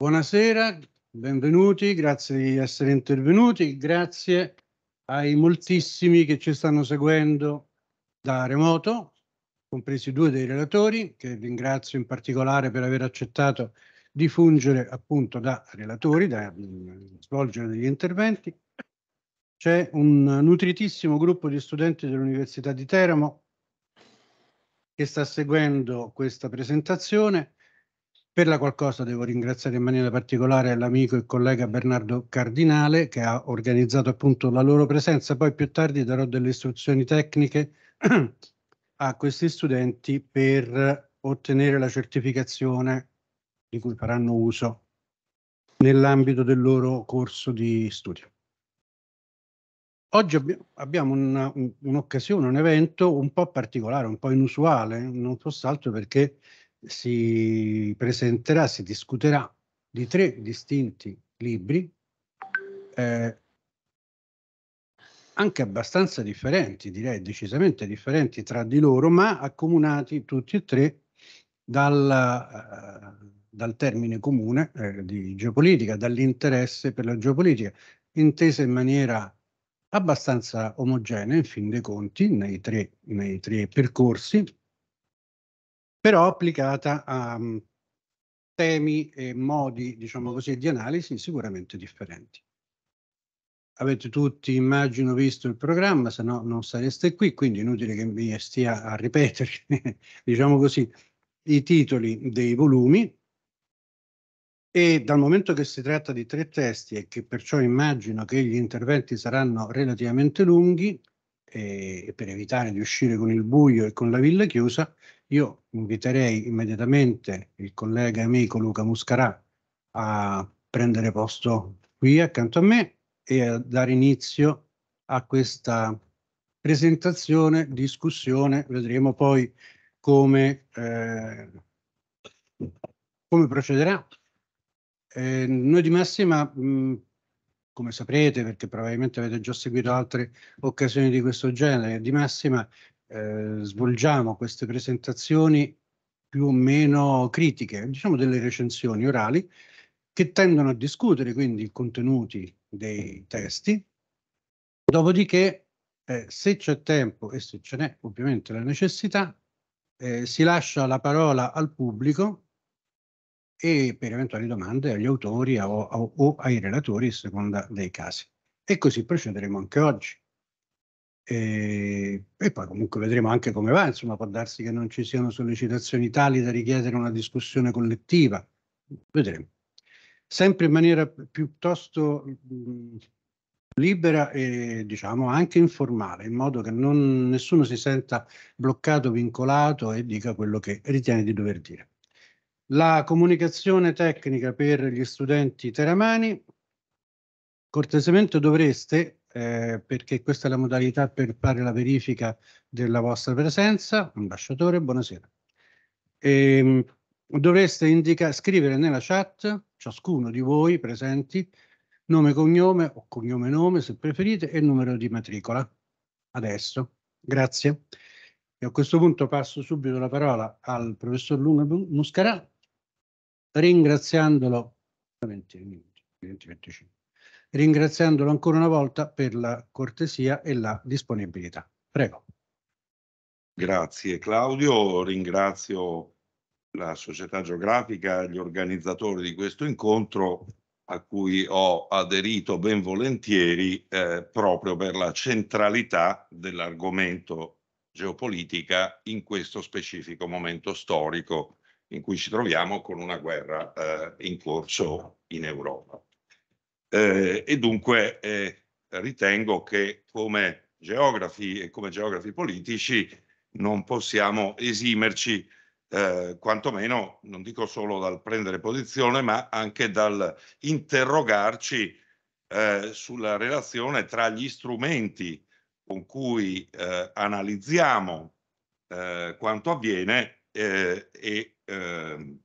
Buonasera, benvenuti, grazie di essere intervenuti, grazie ai moltissimi che ci stanno seguendo da remoto, compresi due dei relatori, che ringrazio in particolare per aver accettato di fungere appunto da relatori, da mm, svolgere degli interventi. C'è un nutritissimo gruppo di studenti dell'Università di Teramo che sta seguendo questa presentazione per la qualcosa devo ringraziare in maniera particolare l'amico e collega Bernardo Cardinale che ha organizzato appunto la loro presenza, poi più tardi darò delle istruzioni tecniche a questi studenti per ottenere la certificazione di cui faranno uso nell'ambito del loro corso di studio. Oggi abbiamo un'occasione, un, un evento un po' particolare, un po' inusuale, non fosse altro perché si presenterà, si discuterà di tre distinti libri, eh, anche abbastanza differenti, direi decisamente differenti tra di loro, ma accomunati tutti e tre dal, eh, dal termine comune eh, di geopolitica, dall'interesse per la geopolitica, intesa in maniera abbastanza omogenea, in fin dei conti, nei tre, nei tre percorsi, però applicata a mhmm, temi e modi, diciamo così, di analisi sicuramente differenti. Avete tutti, immagino, visto il programma, se no non sareste qui, quindi inutile che mi stia a ripetere, diciamo così, i titoli dei volumi. E dal momento che si tratta di tre testi e che perciò immagino che gli interventi saranno relativamente lunghi, e per evitare di uscire con il buio e con la villa chiusa, io inviterei immediatamente il collega e amico Luca Muscarà a prendere posto qui accanto a me e a dare inizio a questa presentazione, discussione, vedremo poi come, eh, come procederà. Eh, noi di massima, mh, mm, come saprete, perché probabilmente avete già seguito altre occasioni di questo genere, di massima eh, svolgiamo queste presentazioni più o meno critiche, diciamo delle recensioni orali, che tendono a discutere quindi i contenuti dei testi, dopodiché eh, se c'è tempo e se ce n'è ovviamente la necessità, eh, si lascia la parola al pubblico e per eventuali domande agli autori o, o, o ai relatori, a seconda dei casi. E così procederemo anche oggi. E, e, poi comunque vedremo anche come va, insomma può darsi che non ci siano sollecitazioni tali da richiedere una discussione collettiva, vedremo. Sempre in maniera piuttosto mh, libera e diciamo anche informale, in modo che non, nessuno si senta bloccato, vincolato e dica quello che ritiene di dover dire. La comunicazione tecnica per gli studenti teramani, cortesemente dovreste eh, perché questa è la modalità per fare la verifica della vostra presenza. Ambasciatore, buonasera. E, ehm, dovreste scrivere nella chat, ciascuno di voi presenti, nome cognome o cognome nome se preferite e numero di matricola. Adesso, grazie. E a questo punto passo subito la parola al professor Luna Muscarà, ringraziandolo 20 minuti, 20-25 ringraziandolo ancora una volta per la cortesia e la disponibilità. Prego. Grazie Claudio, ringrazio la società geografica gli organizzatori di questo incontro a cui ho aderito ben volentieri eh, proprio per la centralità dell'argomento geopolitica in questo specifico momento storico in cui ci troviamo con una guerra eh, in corso in Europa eh, e dunque eh, ritengo che come geografi e come geografi politici non possiamo esimerci eh, quantomeno, non dico solo dal prendere posizione, ma anche dal interrogarci eh, sulla relazione tra gli strumenti con cui eh, analizziamo eh, quanto avviene eh, e ehm,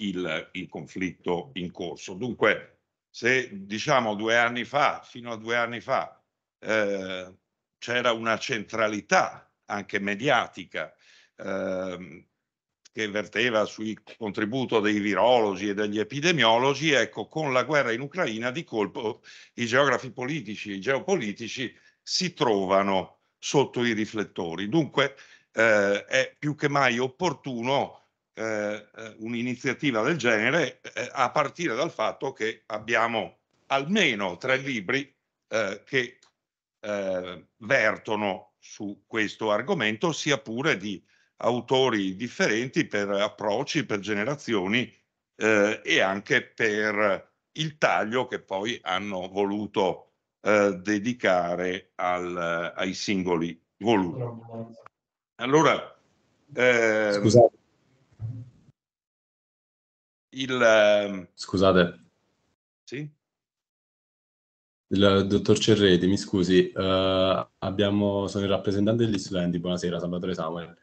il, il conflitto in corso. Dunque, se diciamo due anni fa, fino a due anni fa, eh, c'era una centralità anche mediatica eh, che verteva sul contributo dei virologi e degli epidemiologi, ecco, con la guerra in Ucraina di colpo i geografi politici e i geopolitici si trovano sotto i riflettori. Dunque eh, è più che mai opportuno eh, eh, un'iniziativa del genere eh, a partire dal fatto che abbiamo almeno tre libri eh, che eh, vertono su questo argomento, sia pure di autori differenti per approcci, per generazioni eh, e anche per il taglio che poi hanno voluto dedicare al, ai singoli volumi. Allora, Scusate il... Ehm, scusate. Sì? Il eh, dottor Cerreti, mi scusi, uh, abbiamo, sono il rappresentante degli studenti, buonasera, Salvatore Samuel.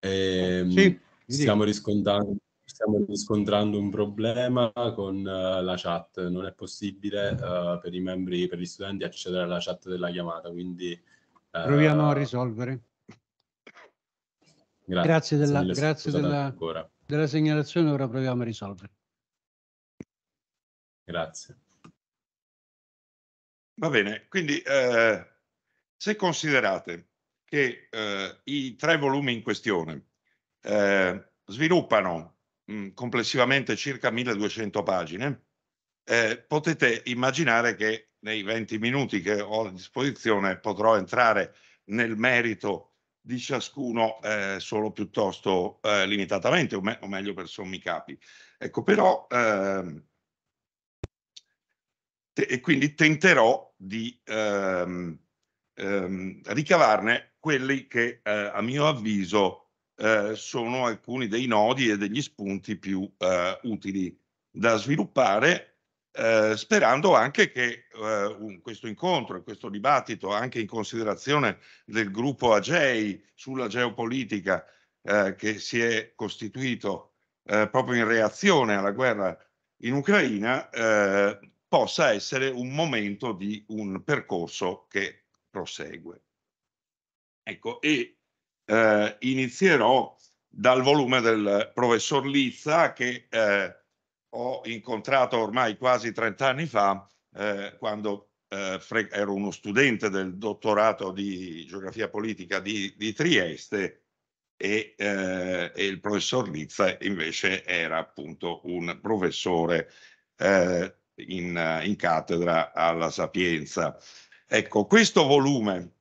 E, ehm, sì, sì. Stiamo, riscontrando, stiamo, riscontrando, un problema con uh, la chat, non è possibile uh, per i membri, per gli studenti accedere alla chat della chiamata, quindi... Proviamo a risolvere. Grazie, grazie della, grazie della, della segnalazione ora proviamo a risolvere. Grazie. Va bene, quindi eh, se considerate che eh, i tre volumi in questione eh, sviluppano mh, complessivamente circa 1200 pagine, eh, potete immaginare che nei 20 minuti che ho a disposizione potrò entrare nel merito di ciascuno eh, solo piuttosto eh, limitatamente, o, me o, meglio per sommi capi. Ecco, però, ehm, e quindi tenterò di ehm, ehm, ricavarne quelli che eh, a mio avviso eh, sono alcuni dei nodi e degli spunti più eh, utili da sviluppare eh, sperando anche che eh, un, questo incontro e questo dibattito, anche in considerazione del gruppo AGEI sulla geopolitica eh, che si è costituito eh, proprio in reazione alla guerra in Ucraina, eh, possa essere un momento di un percorso che prosegue. Ecco, e inizierò dal volume del professor Lizza che eh, ho incontrato ormai quasi 30 anni fa, eh, quando eh, ero uno studente del dottorato di geografia politica di, di Trieste e, eh, e, il professor Lizza invece era appunto un professore eh, in, in cattedra alla Sapienza. Ecco, questo volume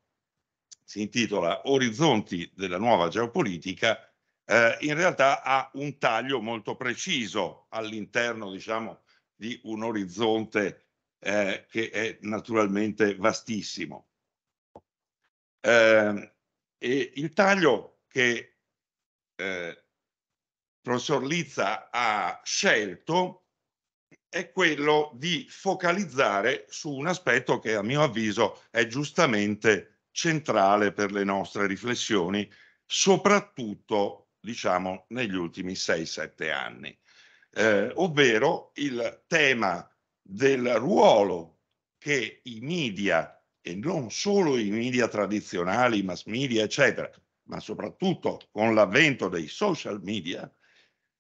si intitola Orizzonti della nuova geopolitica eh, in realtà ha un taglio molto preciso all'interno diciamo, di un orizzonte eh, che è naturalmente vastissimo. Eh, e il taglio che il eh, professor Lizza ha scelto è quello di focalizzare su un aspetto che a mio avviso è giustamente centrale per le nostre riflessioni, soprattutto diciamo, negli ultimi 6-7 anni, eh, ovvero il tema del ruolo che i media, e non solo i media tradizionali, i mass media, eccetera, ma soprattutto con l'avvento dei social media,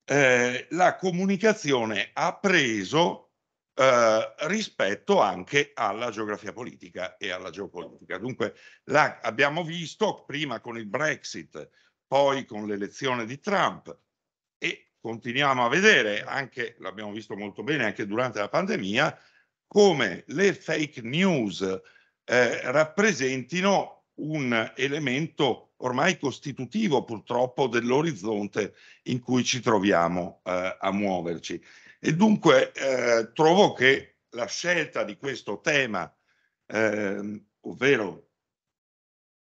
eh, la comunicazione ha preso eh, rispetto anche alla geografia politica e alla geopolitica. Dunque, la, abbiamo visto prima con il Brexit, poi con l'elezione di Trump e continuiamo a vedere, anche l'abbiamo visto molto bene anche durante la pandemia, come le fake news eh, rappresentino un elemento ormai costitutivo purtroppo dell'orizzonte in cui ci troviamo eh, a muoverci. E dunque eh, trovo che la scelta di questo tema, ehm, ovvero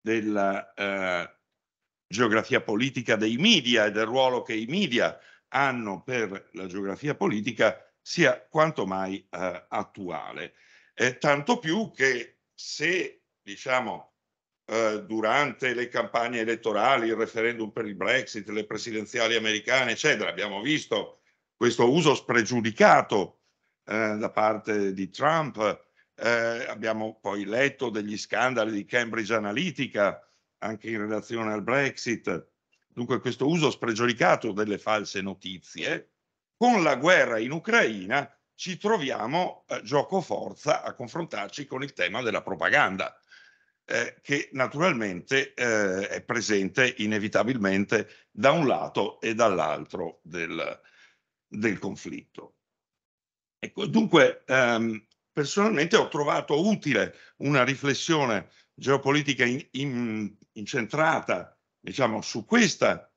della eh, geografia politica dei media e del ruolo che i media hanno per la geografia politica sia quanto mai eh, attuale. Eh, tanto più che se, diciamo, eh, durante le campagne elettorali, il referendum per il Brexit, le presidenziali americane, eccetera, abbiamo visto questo uso spregiudicato eh, da parte di Trump, eh, abbiamo poi letto degli scandali di Cambridge Analytica, anche in relazione al Brexit, dunque questo uso spregiudicato delle false notizie, con la guerra in Ucraina ci troviamo eh, gioco forza a confrontarci con il tema della propaganda, eh, che naturalmente eh, è presente inevitabilmente da un lato e dall'altro del, del conflitto. Ecco, dunque, ehm, personalmente ho trovato utile una riflessione geopolitica in, in, incentrata diciamo, su questa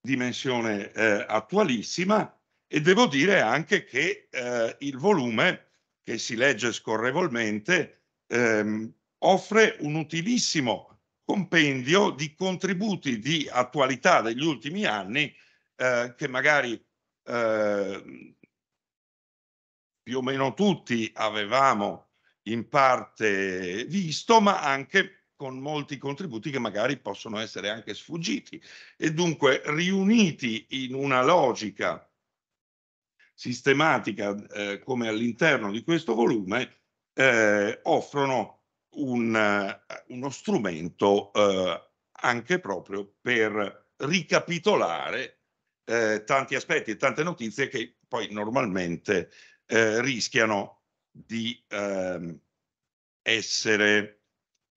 dimensione eh, attualissima e devo dire anche che eh, il volume, che si legge scorrevolmente, ehm, offre un utilissimo compendio di contributi di attualità degli ultimi anni eh, che magari eh, più o meno tutti avevamo in parte visto, ma anche con molti contributi che magari possono essere anche sfuggiti e dunque riuniti in una logica sistematica eh, come all'interno di questo volume eh, offrono un, eh, uno strumento eh, anche proprio per ricapitolare eh, tanti aspetti e tante notizie che poi normalmente eh, rischiano di ehm, essere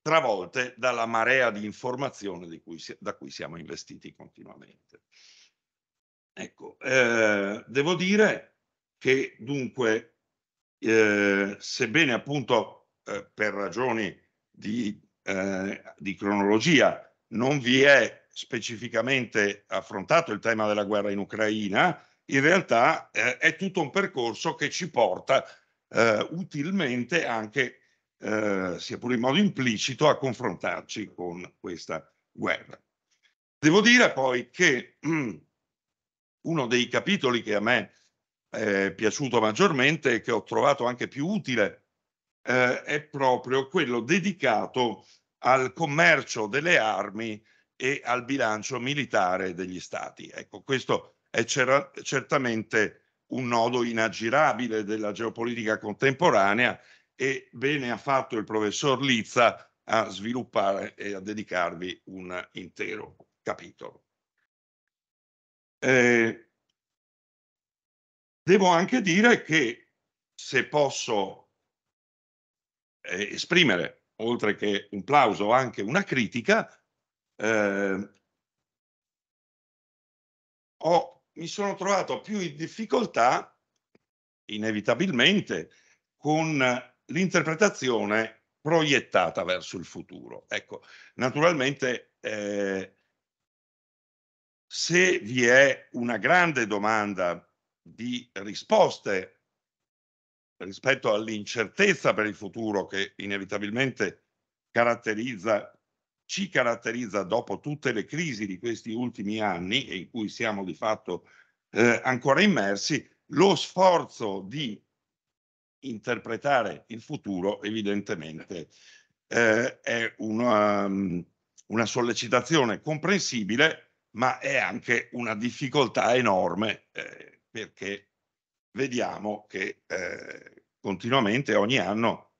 travolte dalla marea di informazione cui, da cui siamo investiti continuamente. Ecco, eh, devo dire che dunque, eh, sebbene appunto eh, per ragioni di, eh, di cronologia non vi è specificamente affrontato il tema della guerra in Ucraina, in realtà eh, è tutto un percorso che ci porta eh, utilmente anche eh, sia pure in modo implicito, a confrontarci con questa guerra. Devo dire poi che mh, uno dei capitoli che a me è piaciuto maggiormente e che ho trovato anche più utile eh, è proprio quello dedicato al commercio delle armi e al bilancio militare degli stati. Ecco, questo è cer certamente un nodo inaggirabile della geopolitica contemporanea e bene ha fatto il professor Lizza a sviluppare e a dedicarvi un intero capitolo. Eh, devo anche dire che se posso eh, esprimere, oltre che un plauso, anche una critica, eh, ho, mi sono trovato più in difficoltà, inevitabilmente, con l'interpretazione proiettata verso il futuro. Ecco, naturalmente eh, se vi è una grande domanda di risposte rispetto all'incertezza per il futuro che inevitabilmente caratterizza, ci caratterizza dopo tutte le crisi di questi ultimi anni e in cui siamo di fatto eh, ancora immersi, lo sforzo di interpretare il futuro evidentemente eh, è una, mm, una sollecitazione comprensibile, ma è anche una difficoltà enorme eh, perché vediamo che eh, continuamente ogni anno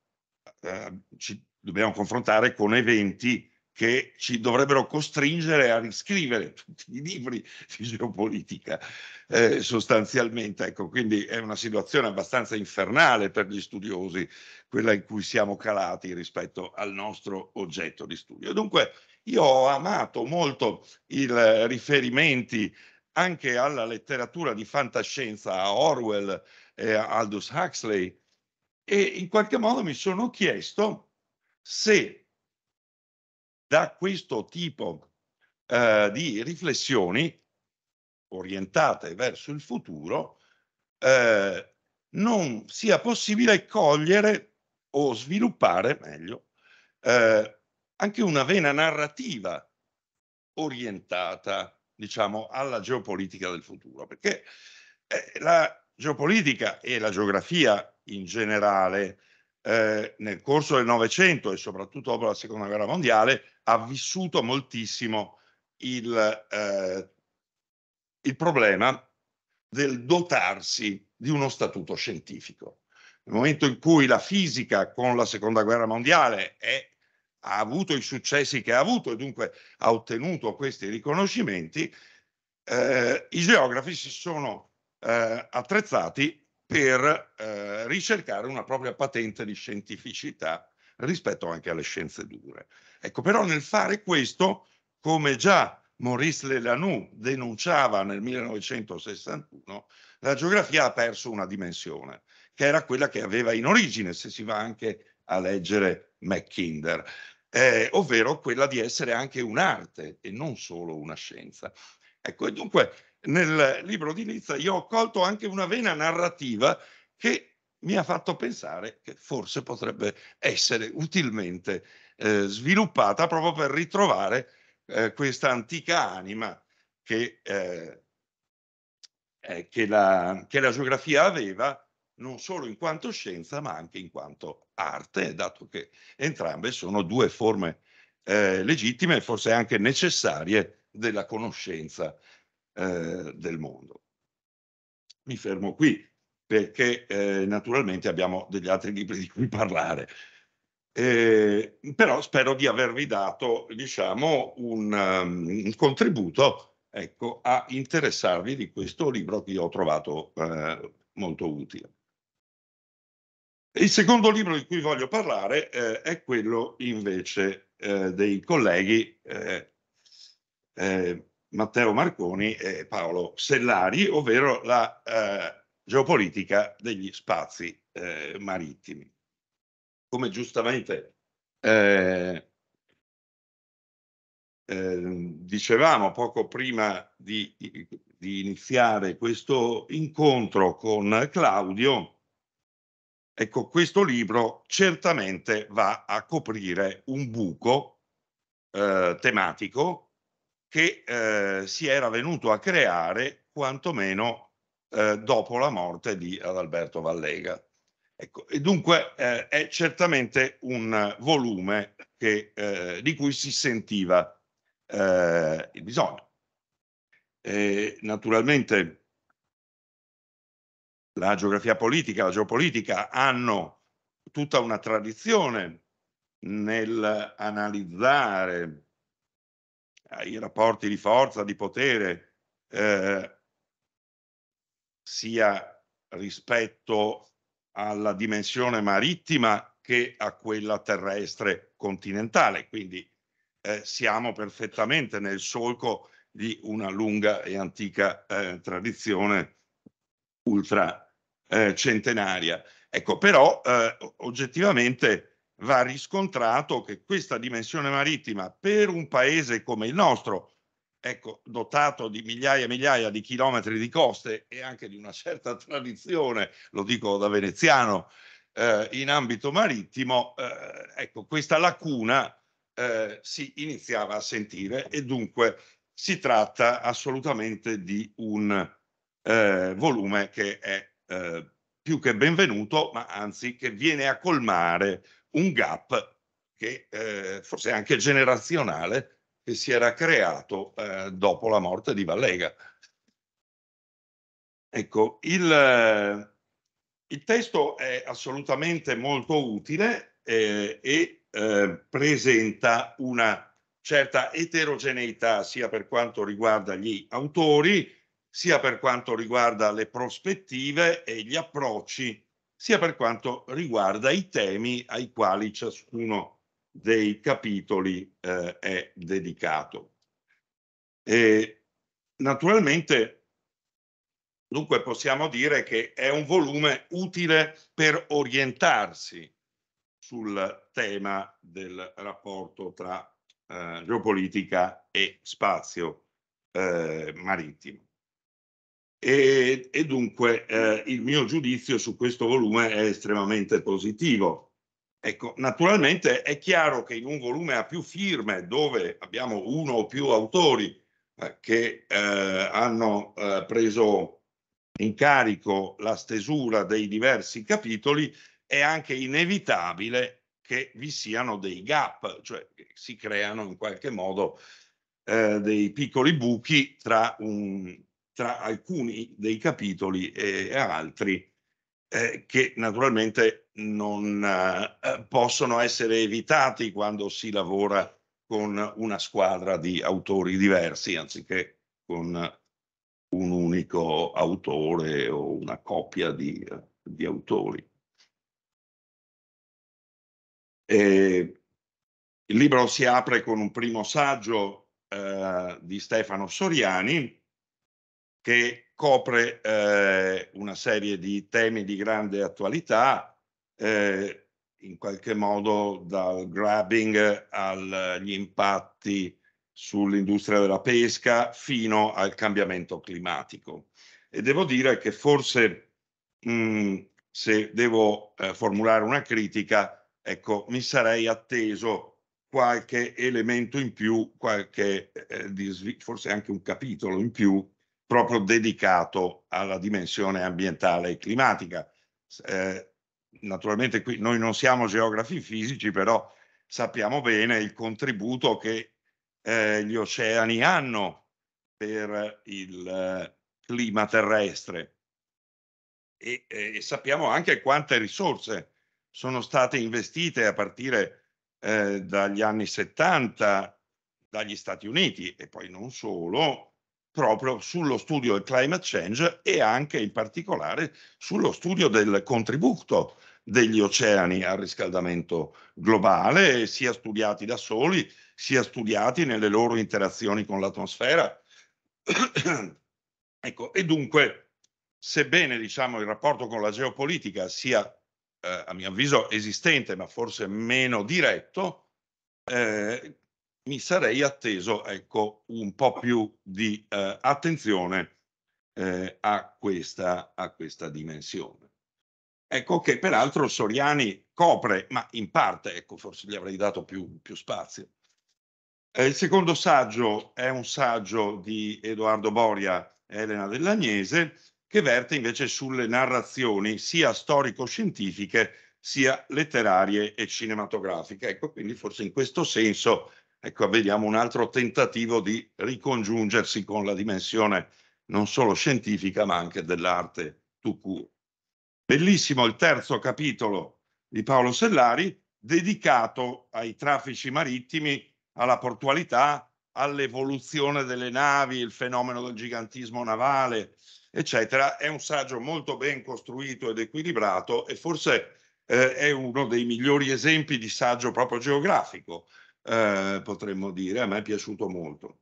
eh, ci dobbiamo confrontare con eventi che ci dovrebbero costringere a riscrivere tutti i libri di geopolitica eh, sostanzialmente. Ecco, quindi è una situazione abbastanza infernale per gli studiosi, quella in cui siamo calati rispetto al nostro oggetto di studio. Dunque io ho amato molto i eh, riferimenti anche alla letteratura di fantascienza, a Orwell e a Aldous Huxley, e in qualche modo mi sono chiesto se da questo tipo eh, di riflessioni orientate verso il futuro eh, non sia possibile cogliere o sviluppare meglio eh, anche una vena narrativa orientata diciamo alla geopolitica del futuro perché eh, la geopolitica e la geografia in generale eh, nel corso del Novecento e soprattutto dopo la Seconda Guerra Mondiale ha vissuto moltissimo il, eh, il problema del dotarsi di uno statuto scientifico. Nel momento in cui la fisica con la seconda guerra mondiale è, ha avuto i successi che ha avuto e dunque ha ottenuto questi riconoscimenti, eh, i geografi si sono eh, attrezzati per eh, ricercare una propria patente di scientificità rispetto anche alle scienze dure. Ecco, però nel fare questo, come già Maurice Lelanou denunciava nel 1961, la geografia ha perso una dimensione, che era quella che aveva in origine, se si va anche a leggere Mackinder, eh, ovvero quella di essere anche un'arte e non solo una scienza. Ecco, e dunque nel libro di Nizza io ho colto anche una vena narrativa che mi ha fatto pensare che forse potrebbe essere utilmente eh, sviluppata proprio per ritrovare eh, questa antica anima che, eh, eh, che, la, che, la, geografia aveva non solo in quanto scienza ma anche in quanto arte, dato che entrambe sono due forme eh, legittime e forse anche necessarie della conoscenza eh, del mondo. Mi fermo qui perché eh, naturalmente abbiamo degli altri libri di cui parlare. Eh, però spero di avervi dato diciamo, un, um, un contributo ecco, a interessarvi di questo libro che io ho trovato eh, molto utile. Il secondo libro di cui voglio parlare eh, è quello invece eh, dei colleghi eh, eh Matteo Marconi e Paolo Sellari, ovvero la eh, geopolitica degli spazi eh, marittimi. Come giustamente eh, eh, dicevamo poco prima di, di iniziare questo incontro con Claudio, Ecco, questo libro certamente va a coprire un buco eh, tematico che eh, si era venuto a creare quantomeno eh, dopo la morte di Adalberto Vallega. Ecco, e dunque eh, è certamente un volume che, eh, di cui si sentiva eh, il bisogno. E, naturalmente la geografia politica, la geopolitica hanno tutta una tradizione nell'analizzare eh, i rapporti di forza, di potere eh, sia rispetto alla dimensione marittima che a quella terrestre continentale. Quindi eh, siamo perfettamente nel solco di una lunga e antica eh, tradizione ultracentenaria. Eh, ecco, però eh, oggettivamente va riscontrato che questa dimensione marittima per un paese come il nostro, ecco, dotato di migliaia e migliaia di chilometri di coste e anche di una certa tradizione, lo dico da veneziano, eh, in ambito marittimo, eh, ecco, questa lacuna eh, si iniziava a sentire e dunque si tratta assolutamente di un eh, volume che è eh, più che benvenuto, ma anzi che viene a colmare un gap che eh, forse anche generazionale che si era creato eh, dopo la morte di Vallega. Ecco, il, eh, il testo è assolutamente molto utile eh, e eh, presenta una certa eterogeneità sia per quanto riguarda gli autori, sia per quanto riguarda le prospettive e gli approcci, sia per quanto riguarda i temi ai quali ciascuno dei capitoli eh, è dedicato. E naturalmente, dunque possiamo dire che è un volume utile per orientarsi sul tema del rapporto tra eh, geopolitica e spazio eh, marittimo. E, e dunque eh, il mio giudizio su questo volume è estremamente positivo Ecco, naturalmente è chiaro che in un volume a più firme, dove abbiamo uno o più autori eh, che eh, hanno eh, preso in carico la stesura dei diversi capitoli, è anche inevitabile che vi siano dei gap, cioè si creano in qualche modo eh, dei piccoli buchi tra, un, tra, alcuni dei capitoli e, e altri eh, che naturalmente non eh, possono essere evitati quando si lavora con una squadra di autori diversi anziché con un unico autore o una coppia di, eh, di autori. E eh, il libro si apre con un primo saggio eh, di Stefano Soriani che copre eh, una serie di temi di grande attualità, eh, in qualche modo dal grabbing agli impatti sull'industria della pesca fino al cambiamento climatico. E devo dire che forse mh, mm, se devo eh, formulare una critica, ecco, mi sarei atteso qualche elemento in più, qualche, eh, forse anche un capitolo in più proprio dedicato alla dimensione ambientale e climatica. Eh, naturalmente qui noi non siamo geografi fisici, però sappiamo bene il contributo che eh, gli oceani hanno per il eh, clima terrestre e, eh, e, sappiamo anche quante risorse sono state investite a partire eh, dagli anni 70 dagli Stati Uniti e poi non solo proprio sullo studio del climate change e anche in particolare sullo studio del contributo degli oceani al riscaldamento globale, sia studiati da soli, sia studiati nelle loro interazioni con l'atmosfera. ecco, e dunque, sebbene diciamo, il rapporto con la geopolitica sia, eh, a mio avviso, esistente, ma forse meno diretto, eh, mi sarei atteso ecco, un po' più di eh, attenzione eh, a, questa, a questa dimensione. Ecco che peraltro Soriani copre, ma in parte, ecco, forse gli avrei dato più, più spazio. Eh, il secondo saggio è un saggio di Edoardo Boria e Elena Dell'Agnese, che verte invece sulle narrazioni sia storico-scientifiche sia letterarie e cinematografiche. Ecco, quindi forse in questo senso Ecco, vediamo un altro tentativo di ricongiungersi con la dimensione non solo scientifica ma anche dell'arte tout court. Bellissimo il terzo capitolo di Paolo Sellari dedicato ai traffici marittimi, alla portualità, all'evoluzione delle navi, il fenomeno del gigantismo navale, eccetera. È un saggio molto ben costruito ed equilibrato e forse eh, è uno dei migliori esempi di saggio proprio geografico, eh, potremmo dire, a me è piaciuto molto.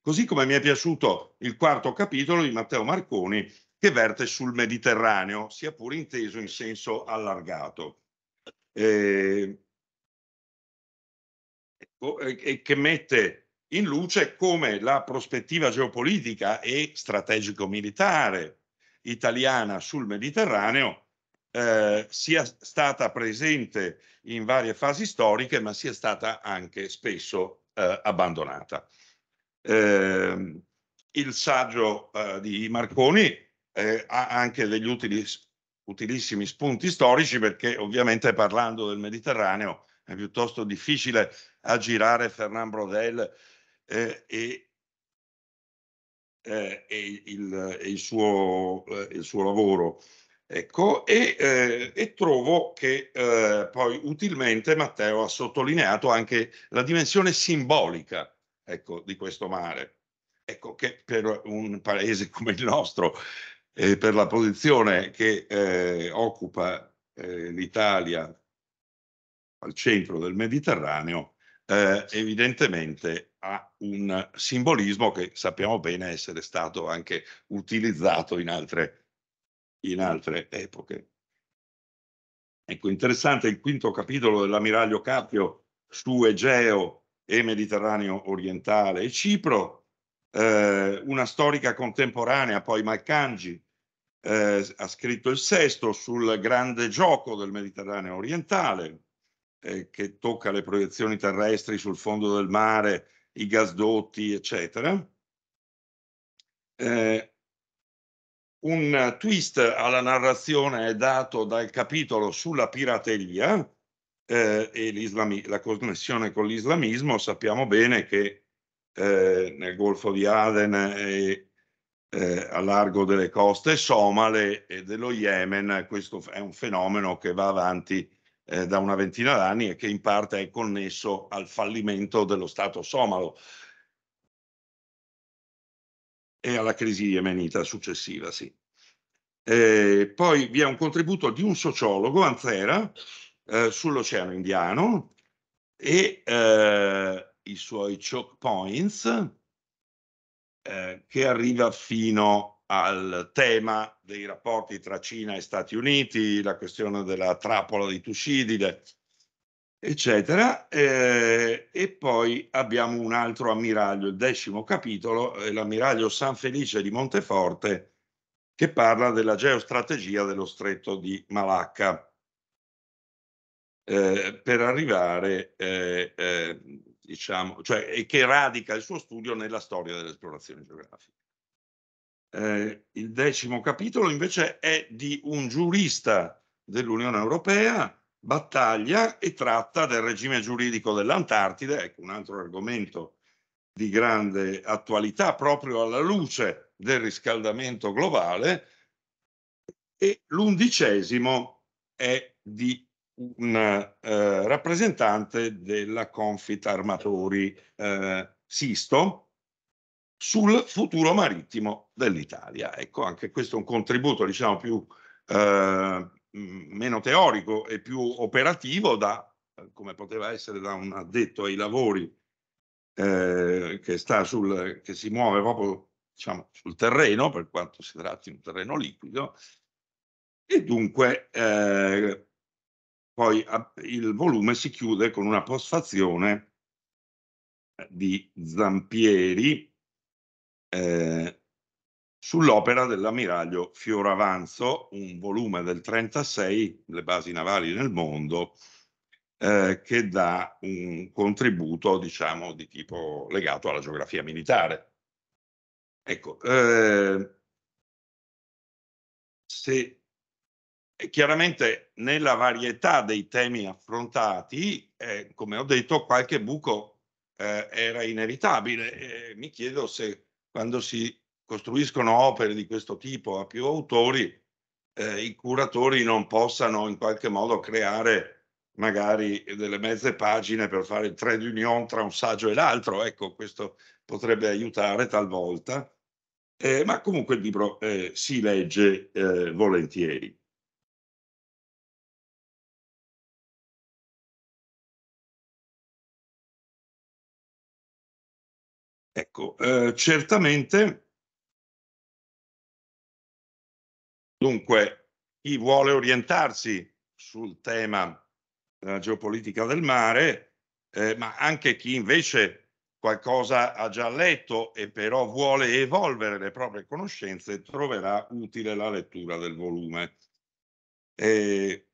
Così come mi è piaciuto il quarto capitolo di Matteo Marconi che verte sul Mediterraneo, sia pure inteso in senso allargato. Eh, e che mette in luce come la prospettiva geopolitica e strategico-militare italiana sul Mediterraneo eh, sia stata presente in varie fasi storiche, ma sia stata anche spesso eh, abbandonata. Eh, il saggio eh, di Marconi eh, ha anche degli utili, utilissimi spunti storici perché ovviamente parlando del Mediterraneo è piuttosto difficile aggirare Fernand Brodel eh, e, e, il, e il, suo, il suo lavoro. Ecco, e, eh, e, trovo che eh, poi utilmente Matteo ha sottolineato anche la dimensione simbolica ecco, di questo mare. Ecco, che per un paese come il nostro, eh, per la posizione che eh, occupa eh, l'Italia al centro del Mediterraneo, eh, evidentemente ha un simbolismo che sappiamo bene essere stato anche utilizzato in altre in altre epoche. Ecco, interessante il quinto capitolo dell'ammiraglio Capio su Egeo e Mediterraneo orientale e Cipro, eh, una storica contemporanea, poi Malcangi, eh, ha scritto il sesto sul grande gioco del Mediterraneo orientale, eh, che tocca le proiezioni terrestri sul fondo del mare, i gasdotti, eccetera. Eh, un twist alla narrazione è dato dal capitolo sulla pirateria eh, e la connessione con l'islamismo. Sappiamo bene che eh, nel Golfo di Aden e eh, a largo delle coste somale e dello Yemen questo è un fenomeno che va avanti eh, da una ventina d'anni e che in parte è connesso al fallimento dello Stato somalo e alla crisi yemenita successiva, sì. Eh, poi vi è un contributo di un sociologo, Anzera, eh, sull'Oceano Indiano e eh, i suoi choke points, eh, che arriva fino al tema dei rapporti tra Cina e Stati Uniti, la questione della trappola di Tucidide, eccetera. Eh, e poi abbiamo un altro ammiraglio, il decimo capitolo, eh, l'ammiraglio San Felice di Monteforte, che parla della geostrategia dello stretto di Malacca. Eh, per arrivare, eh, eh, diciamo, cioè, che radica il suo studio nella storia dell'esplorazione geografica. Eh, il decimo capitolo invece è di un giurista dell'Unione Europea, battaglia e tratta del regime giuridico dell'Antartide, ecco un altro argomento di grande attualità proprio alla luce del riscaldamento globale e l'undicesimo è di un eh, rappresentante della Confit Armatori eh, Sisto sul futuro marittimo dell'Italia. Ecco, anche questo è un contributo diciamo più eh, meno teorico e più operativo da, eh, come poteva essere da un addetto ai lavori eh, che, sta sul, che si muove proprio diciamo, sul terreno, per quanto si tratti di un terreno liquido, e dunque eh, poi il volume si chiude con una posfazione eh, di Zampieri eh, sull'opera dell'ammiraglio Fioravanzo, un volume del 36, Le basi navali nel mondo, eh, che dà un contributo, diciamo, di tipo legato alla geografia militare. Ecco, eh, se eh, chiaramente nella varietà dei temi affrontati, eh, come ho detto, qualche buco eh, era inevitabile. mi chiedo se quando si costruiscono opere di questo tipo a più autori, eh, i curatori non possano in qualche modo creare magari delle mezze pagine per fare il trade union tra un saggio e l'altro. Ecco, questo potrebbe aiutare talvolta, eh, ma comunque il libro eh, si legge eh, volentieri. Ecco, eh, certamente Dunque, chi vuole orientarsi sul tema della geopolitica del mare, eh, ma anche chi invece qualcosa ha già letto e però vuole evolvere le proprie conoscenze, troverà utile la lettura del volume. Eh,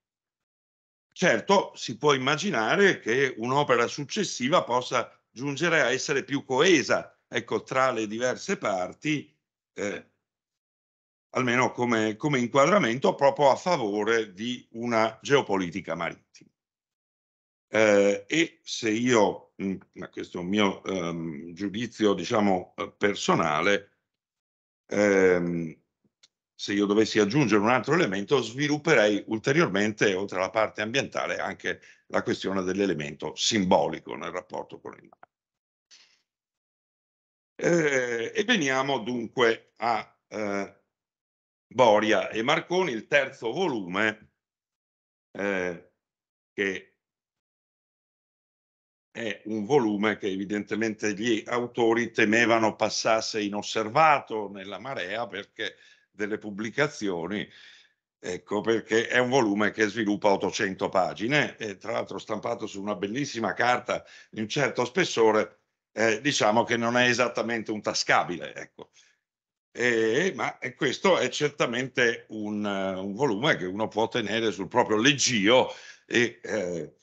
certo, si può immaginare che un'opera successiva possa giungere a essere più coesa ecco, tra le diverse parti. Eh, almeno come, come inquadramento, proprio a favore di una geopolitica marittima. Eh, e se io, mh, mm, questo è un mio ehm, giudizio, diciamo, eh, personale, ehm, se io dovessi aggiungere un altro elemento, svilupperei ulteriormente, oltre alla parte ambientale, anche la questione dell'elemento simbolico nel rapporto con il mare. Eh, e veniamo dunque a eh, Boria e Marconi, il terzo volume eh, che è un volume che evidentemente gli autori temevano passasse inosservato nella marea perché delle pubblicazioni, ecco perché è un volume che sviluppa 800 pagine, e tra l'altro stampato su una bellissima carta di un certo spessore, eh, diciamo che non è esattamente un tascabile, ecco. Eh, ma questo è certamente un, eh, un, volume che uno può tenere sul proprio leggio e, eh,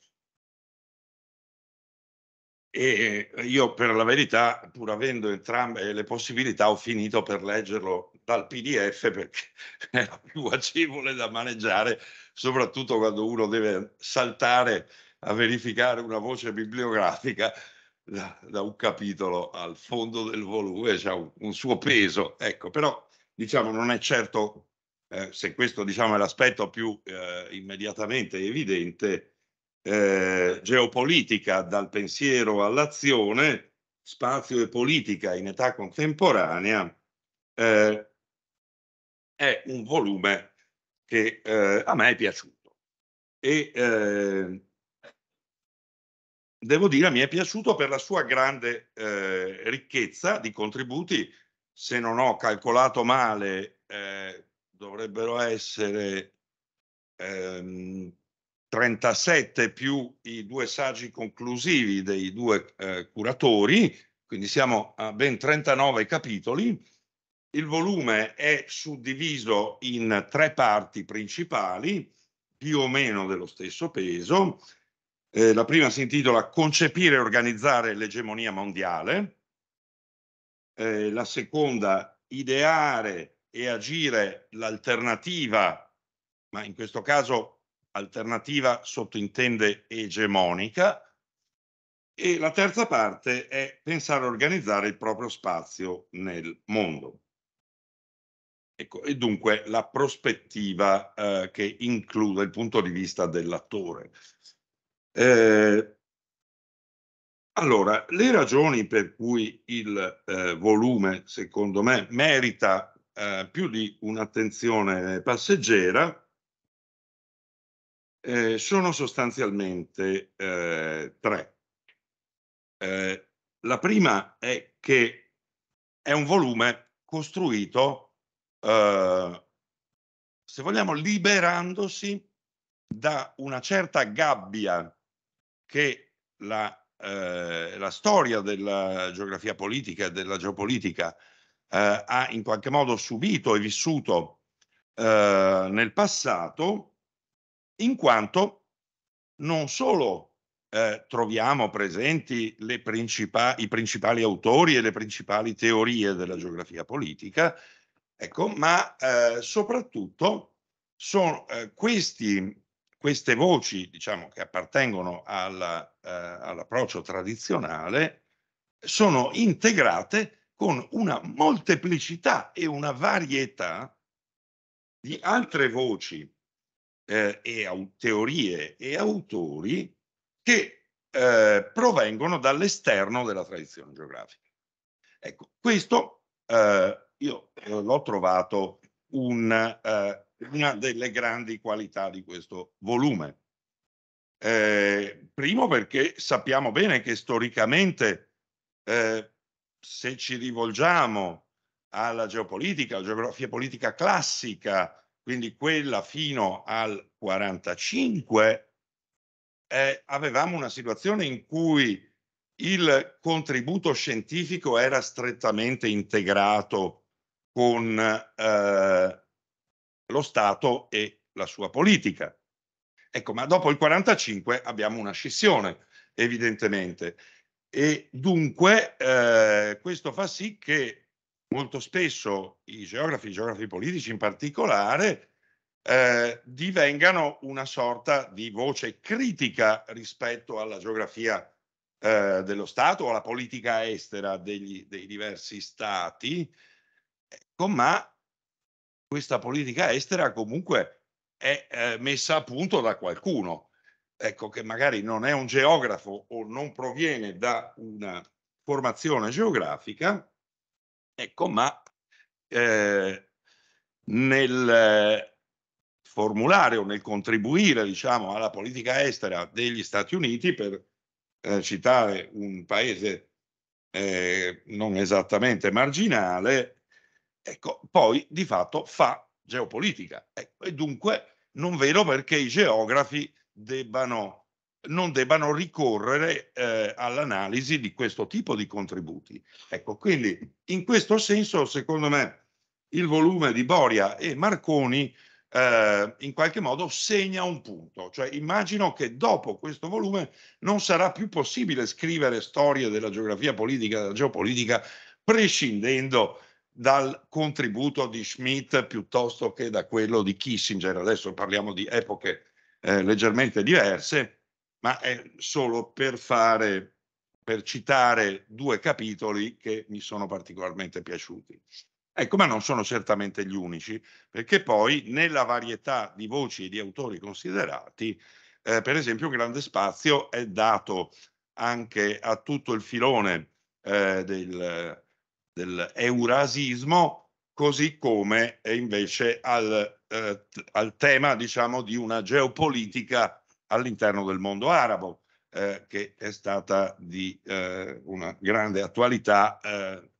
e eh, io per la verità, pur avendo entrambe le possibilità, ho finito per leggerlo dal PDF perché era più agevole da maneggiare, soprattutto quando uno deve saltare a verificare una voce bibliografica da, da, un capitolo al fondo del volume, cioè un, un suo peso, ecco, però diciamo non è certo, eh, se questo diciamo, è l'aspetto più eh, immediatamente evidente, eh, geopolitica dal pensiero all'azione, spazio e politica in età contemporanea, eh, è un volume che eh, a me è piaciuto. E eh, devo dire, mi è piaciuto per la sua grande eh, ricchezza di contributi. Se non ho calcolato male, eh, dovrebbero essere ehm, 37 più i due saggi conclusivi dei due eh, curatori, quindi siamo a ben 39 capitoli. Il volume è suddiviso in tre parti principali, più o meno dello stesso peso, eh, la prima si intitola Concepire e organizzare l'egemonia mondiale, eh, la seconda Ideare e agire l'alternativa, ma in questo caso alternativa sottintende egemonica, e la terza parte è pensare a organizzare il proprio spazio nel mondo. Ecco, e dunque la prospettiva eh, che include il punto di vista dell'attore. Eh, allora, le ragioni per cui il eh, volume, secondo me, merita eh, più di un'attenzione passeggera eh, sono sostanzialmente eh, tre. Eh, la prima è che è un volume costruito, se vogliamo, liberandosi da una certa gabbia che la, eh, la storia della geografia politica e della geopolitica eh, ha in qualche modo subito e vissuto eh, nel passato, in quanto non solo eh, troviamo presenti principa i principali autori e le principali teorie della geografia politica, ecco, ma eh, soprattutto sono eh, questi queste voci, diciamo, che appartengono alla, eh, all'approccio tradizionale, sono integrate con una molteplicità e una varietà di altre voci eh, e au- teorie e autori che eh, provengono dall'esterno della tradizione geografica. Ecco, questo eh, io eh, l'ho trovato un eh, una delle grandi qualità di questo volume. Eh, primo perché sappiamo bene che storicamente eh, se ci rivolgiamo alla geopolitica, alla geografia politica classica, quindi quella fino al 45, eh, avevamo una situazione in cui il contributo scientifico era strettamente integrato con eh, lo Stato e la sua politica. Ecco, ma dopo il 45 abbiamo una scissione, evidentemente. E dunque eh, questo fa sì che molto spesso i geografi, i geografi politici in particolare, eh, divengano una sorta di voce critica rispetto alla geografia eh, dello Stato o alla politica estera degli, dei diversi Stati, ecco, ma questa politica estera comunque è eh, messa a punto da qualcuno, ecco, che magari non è un geografo o non proviene da una formazione geografica, ecco, ma eh, nel eh, formulare o nel contribuire, diciamo, alla politica estera degli Stati Uniti, per eh, citare un paese eh, non esattamente marginale, ecco, poi di fatto fa geopolitica. Ecco, e dunque non vedo perché i geografi debbano, non debbano ricorrere eh, all'analisi di questo tipo di contributi. Ecco, quindi in questo senso, secondo me, il volume di Boria e Marconi eh, in qualche modo segna un punto. Cioè, immagino che dopo questo volume non sarà più possibile scrivere storie della geografia politica, della geopolitica, prescindendo dal contributo di Schmidt piuttosto che da quello di Kissinger. Adesso parliamo di epoche eh, leggermente diverse, ma è solo per fare per citare due capitoli che mi sono particolarmente piaciuti. Ecco, ma non sono certamente gli unici, perché poi nella varietà di voci e di autori considerati, eh, per esempio, grande spazio è dato anche a tutto il filone eh, del dell'eurasismo, così come invece al, eh, al, tema diciamo, di una geopolitica all'interno del mondo arabo, eh, che è stata di eh, una grande attualità eh,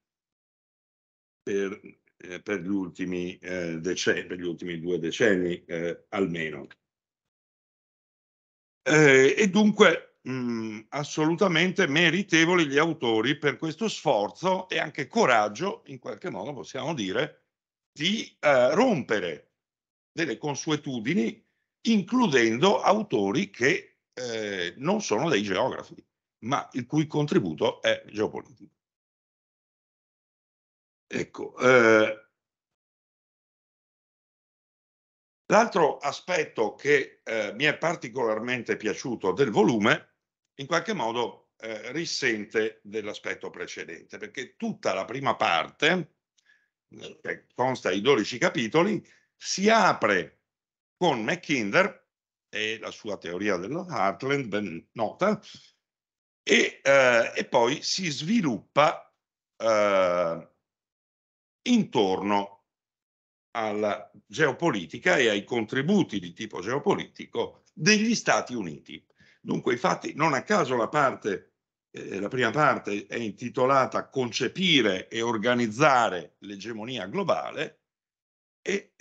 per, eh, per, gli ultimi, eh, per, gli ultimi due decenni almeno. e dunque mh, mm, assolutamente meritevoli gli autori per questo sforzo e anche coraggio, in qualche modo possiamo dire, di eh, rompere delle consuetudini includendo autori che eh, non sono dei geografi, ma il cui contributo è geopolitico. Ecco, eh, l'altro aspetto che eh, mi è particolarmente piaciuto del volume in qualche modo eh, risente dell'aspetto precedente, perché tutta la prima parte, eh, che consta di 12 capitoli, si apre con Mackinder e la sua teoria dello Heartland, ben nota, e, eh, e poi si sviluppa eh, intorno alla geopolitica e ai contributi di tipo geopolitico degli Stati Uniti Dunque, infatti, non a caso la parte eh, la prima parte è intitolata Concepire e organizzare l'egemonia globale e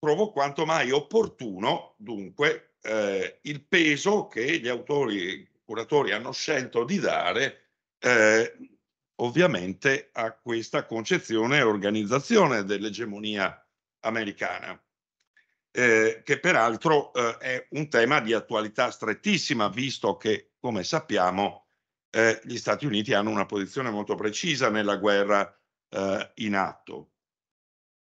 trovo quanto mai opportuno, dunque, eh, il peso che gli autori e curatori hanno scelto di dare eh, ovviamente a questa concezione e organizzazione dell'egemonia americana eh, che peraltro eh, è un tema di attualità strettissima, visto che, come sappiamo, eh, gli Stati Uniti hanno una posizione molto precisa nella guerra eh, in atto.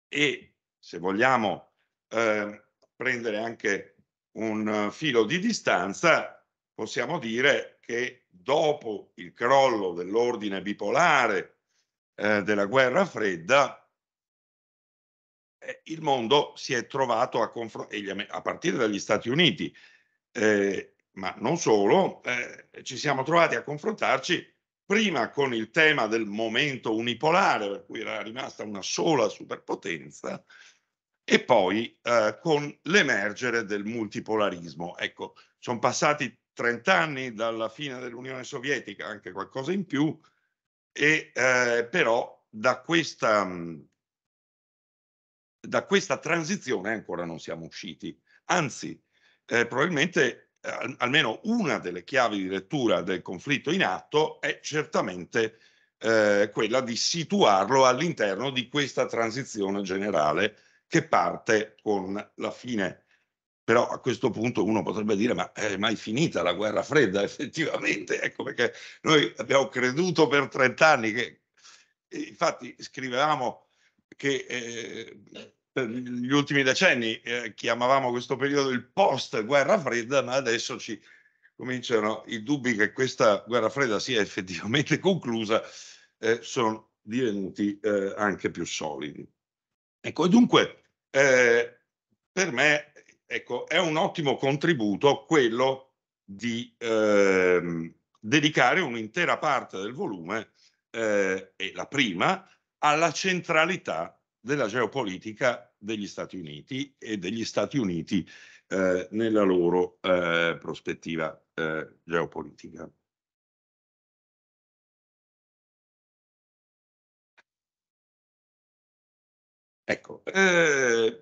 E se vogliamo eh, prendere anche un eh, filo di distanza, possiamo dire che dopo il crollo dell'ordine bipolare della guerra fredda, eh, il mondo si è trovato a confrontare, a partire dagli Stati Uniti, eh, ma non solo, eh, ci siamo trovati a confrontarci prima con il tema del momento unipolare, per cui era rimasta una sola superpotenza, e poi eh, con l'emergere del multipolarismo. Ecco, sono passati 30 anni dalla fine dell'Unione Sovietica, anche qualcosa in più, e eh, però da questa... Mh, da questa transizione ancora non siamo usciti. Anzi, eh, probabilmente eh, almeno una delle chiavi di lettura del conflitto in atto è certamente eh, quella di situarlo all'interno di questa transizione generale che parte con la fine. Però a questo punto uno potrebbe dire ma è mai finita la guerra fredda effettivamente? Ecco perché noi abbiamo creduto per 30 anni che eh, infatti scrivevamo che eh, per gli ultimi decenni eh, chiamavamo questo periodo il post guerra fredda, ma adesso ci cominciano i dubbi che questa guerra fredda sia effettivamente conclusa, eh, sono divenuti eh, anche più solidi. Ecco, dunque, eh, per me ecco, è un ottimo contributo quello di ehm, dedicare un'intera parte del volume, eh, e la prima, alla centralità della geopolitica degli Stati Uniti e degli Stati Uniti eh, nella loro eh, prospettiva eh, geopolitica. Ecco, eh,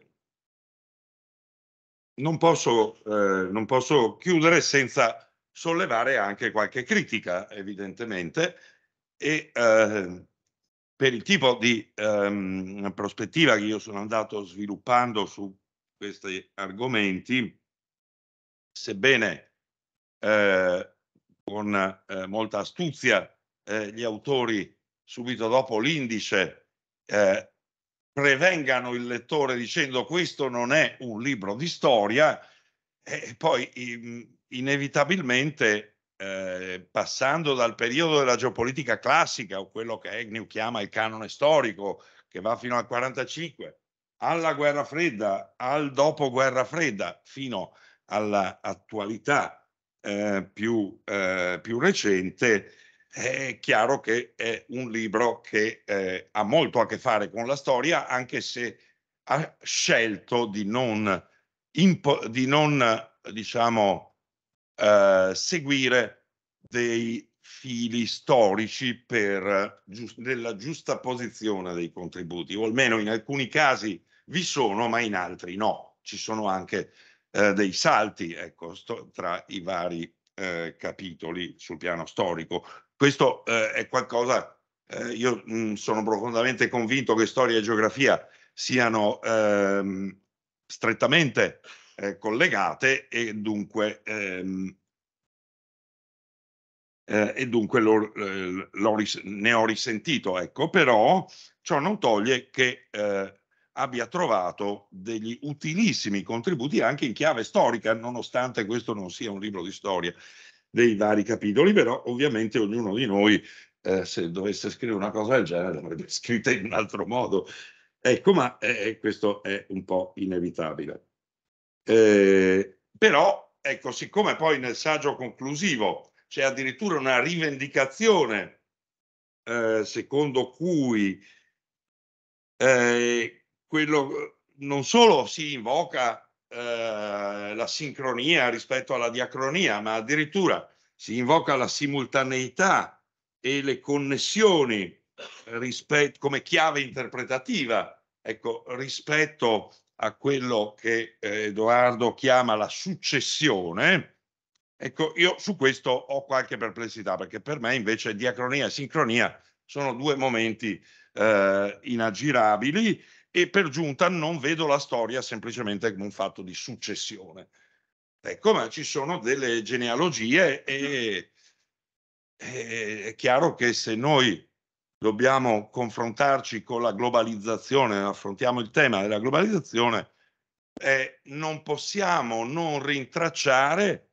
non posso, eh, non posso chiudere senza sollevare anche qualche critica, evidentemente, e eh, per il tipo di ehm, prospettiva che io sono andato sviluppando su questi argomenti, sebbene eh, con eh, molta astuzia eh, gli autori subito dopo l'indice eh, prevengano il lettore dicendo questo non è un libro di storia, e poi in, inevitabilmente eh, passando dal periodo della geopolitica classica, o quello che Agnew chiama il canone storico, che va fino al 1945, alla guerra fredda, al dopoguerra fredda, fino all'attualità eh, più, eh, più, recente, è chiaro che è un libro che eh, ha molto a che fare con la storia, anche se ha scelto di non, di non diciamo, eh, seguire dei fili storici per, eh, giust- della giusta posizione dei contributi, o almeno in alcuni casi vi sono, ma in altri no. Ci sono anche eh, dei salti ecco, sto- tra i vari eh, capitoli sul piano storico. Questo eh, è qualcosa, io mh, mm, sono profondamente convinto che storia e geografia siano ehm, strettamente eh, collegate e dunque, ehm, eh, e dunque l'ho, eh, l'ho ris- ne ho risentito, ecco, però ciò non toglie che eh, abbia trovato degli utilissimi contributi anche in chiave storica, nonostante questo non sia un libro di storia dei vari capitoli, però ovviamente ognuno di noi eh, se dovesse scrivere una cosa del genere l'avrebbe scritta in un altro modo. Ecco, ma eh, eh questo è un po' inevitabile. Eh, però, ecco, siccome poi nel saggio conclusivo c'è addirittura una rivendicazione eh, secondo cui eh, quello non solo si invoca eh, la sincronia rispetto alla diacronia, ma addirittura si invoca la simultaneità e le connessioni rispetto, come chiave interpretativa ecco, rispetto a quello che eh, Edoardo chiama la successione, ecco, io su questo ho qualche perplessità, perché per me invece diacronia e sincronia sono due momenti eh, inaggirabili e per giunta non vedo la storia semplicemente come un fatto di successione. Ecco, ma ci sono delle genealogie e, e è chiaro che se noi dobbiamo confrontarci con la globalizzazione, affrontiamo il tema della globalizzazione, eh, non possiamo non rintracciare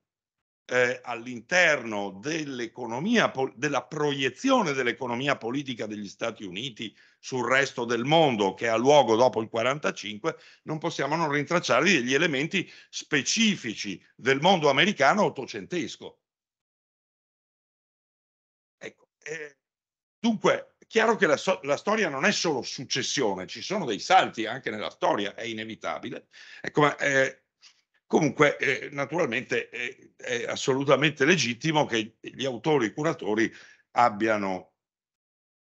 eh, all'interno dell'economia, della proiezione dell'economia politica degli Stati Uniti sul resto del mondo che ha luogo dopo il 45, non possiamo non rintracciare degli elementi specifici del mondo americano ottocentesco. Ecco, eh, dunque, chiaro che la, so- la, storia non è solo successione, ci sono dei salti anche nella storia, è inevitabile. Ecco, ma, eh, comunque, eh, naturalmente, eh, è assolutamente legittimo che gli autori, i curatori abbiano,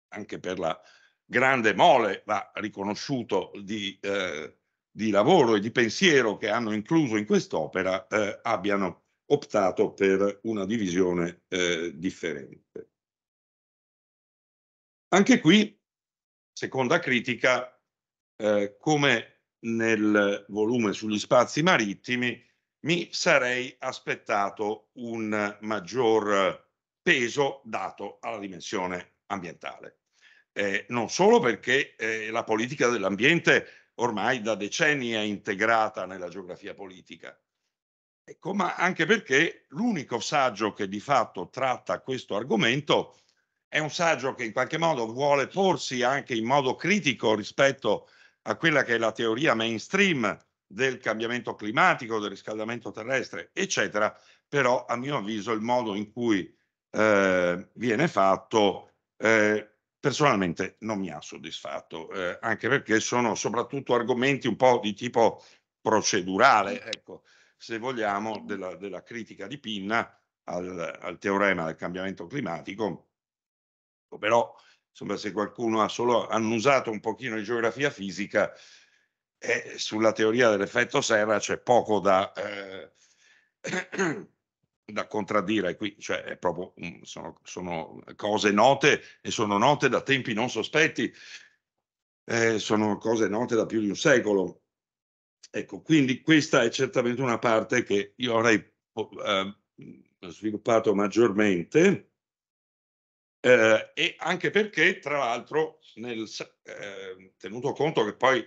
anche per la grande mole, va riconosciuto, di, eh, di lavoro e di pensiero che hanno incluso in quest'opera, eh, abbiano optato per una divisione eh, differente. Anche qui, seconda critica, eh, come nel volume sugli spazi marittimi, mi sarei aspettato un maggior peso dato alla dimensione ambientale. Eh, non solo perché eh, la politica dell'ambiente ormai da decenni è integrata nella geografia politica, ecco, ma anche perché l'unico saggio che di fatto tratta questo argomento è un saggio che in qualche modo vuole porsi anche in modo critico rispetto a quella che è la teoria mainstream del cambiamento climatico, del riscaldamento terrestre, eccetera, però a mio avviso il modo in cui eh, viene fatto eh, personalmente non mi ha soddisfatto, eh, anche perché sono soprattutto argomenti un po' di tipo procedurale, ecco, se vogliamo, della, della critica di Pinna al, al teorema del cambiamento climatico, Ecco, però insomma, se qualcuno ha solo annusato un pochino di geografia fisica, eh, sulla teoria dell'effetto serra c'è poco da, eh, da contraddire. Qui cioè, proprio, sono, sono, cose note e sono note da tempi non sospetti, eh, sono cose note da più di un secolo. Ecco, quindi questa è certamente una parte che io avrei eh, sviluppato maggiormente eh, e anche perché, tra l'altro, nel, eh, tenuto conto che poi,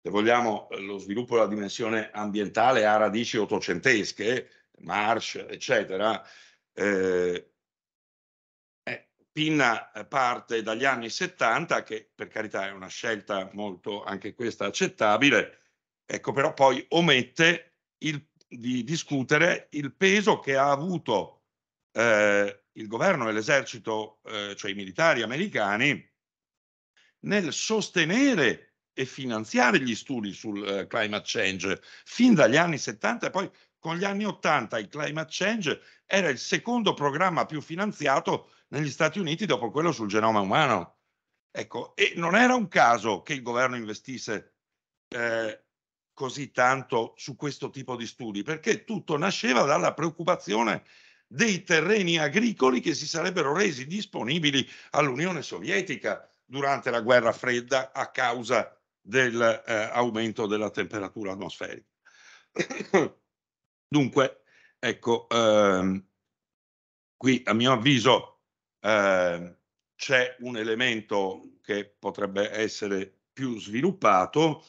se vogliamo, lo sviluppo della dimensione ambientale ha radici ottocentesche, Marsh, eccetera, eh, Pinna eh, parte dagli anni 70, che per carità è una scelta molto anche questa accettabile, ecco però poi omette il, di discutere il peso che ha avuto eh, il governo e l'esercito, eh, cioè i militari americani, nel sostenere e finanziare gli studi sul eh, climate change fin dagli anni 70 e poi con gli anni 80 il climate change era il secondo programma più finanziato negli Stati Uniti dopo quello sul genoma umano. Ecco, e non era un caso che il governo investisse eh, così tanto su questo tipo di studi, perché tutto nasceva dalla preoccupazione dei terreni agricoli che si sarebbero resi disponibili all'Unione Sovietica durante la guerra fredda a causa dell'aumento eh, della temperatura atmosferica. Dunque, ecco, ehm, qui a mio avviso ehm, c'è un elemento che potrebbe essere più sviluppato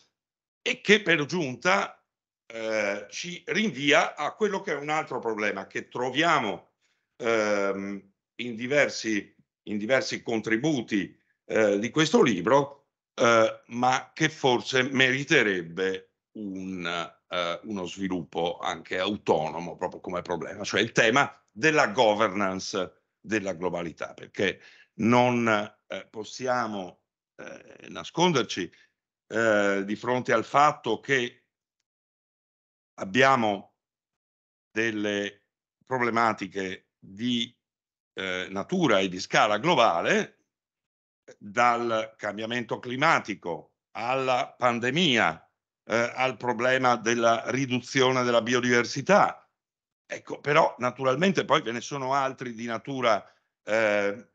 e che per giunta eh, ci rinvia a quello che è un altro problema che troviamo ehm, in, diversi, in, diversi, contributi eh, di questo libro, eh, ma che forse meriterebbe un, eh, uno sviluppo anche autonomo proprio come problema, cioè il tema della governance della globalità, perché non eh, possiamo eh, nasconderci eh, di fronte al fatto che abbiamo delle problematiche di eh, natura e di scala globale, dal cambiamento climatico alla pandemia, eh, al problema della riduzione della biodiversità. Ecco, però naturalmente poi ve ne sono altri di natura eh,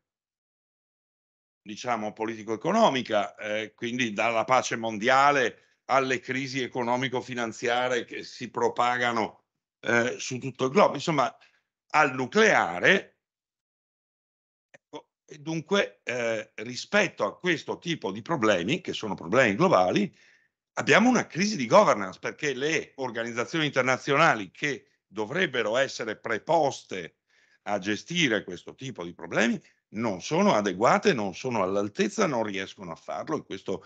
diciamo politico-economica, eh, quindi dalla pace mondiale alle crisi economico-finanziarie che si propagano eh, su tutto il globo, insomma al nucleare. Ecco, dunque, eh, rispetto a questo tipo di problemi, che sono problemi globali, abbiamo una crisi di governance perché le organizzazioni internazionali che dovrebbero essere preposte a gestire questo tipo di problemi non sono adeguate, non sono all'altezza, non riescono a farlo e questo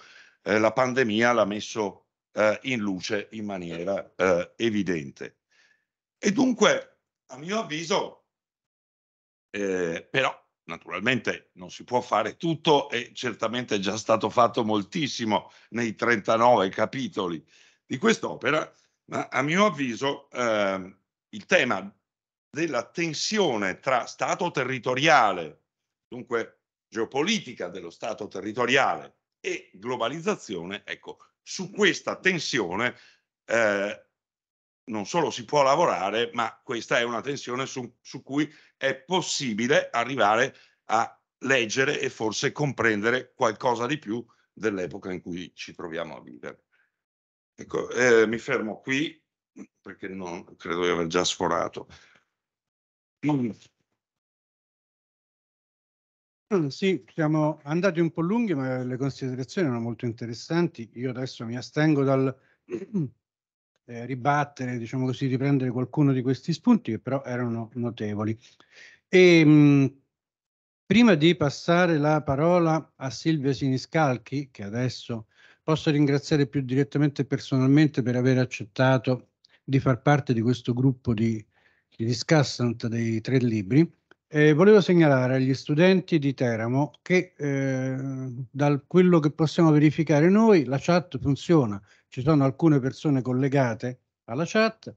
eh, la pandemia l'ha messo eh, in luce in maniera eh, evidente. E dunque, a mio avviso, eh, però naturalmente non si può fare tutto e certamente è già stato fatto moltissimo nei 39 capitoli di quest'opera, ma a mio avviso ehm, il tema della tensione tra Stato territoriale, dunque geopolitica dello Stato territoriale e globalizzazione, ecco, su questa tensione eh, non solo si può lavorare, ma questa è una tensione su, su cui è possibile arrivare a leggere e forse comprendere qualcosa di più dell'epoca in cui ci troviamo a vivere. Ecco, eh, mi fermo qui perché non credo di aver già sforato. Mm, sì, siamo andati un po' lunghi, ma le considerazioni erano molto interessanti. Io adesso mi astengo dal eh, ribattere, diciamo così, riprendere qualcuno di questi spunti che però erano notevoli. E, ehm, mh, prima di passare la parola a Silvia Siniscalchi, che adesso posso ringraziare più direttamente e personalmente per aver accettato di far parte di questo gruppo di, di discussant dei tre libri, eh, volevo segnalare agli studenti di Teramo che eh, da quello che possiamo verificare noi la chat funziona, ci sono alcune persone collegate alla chat,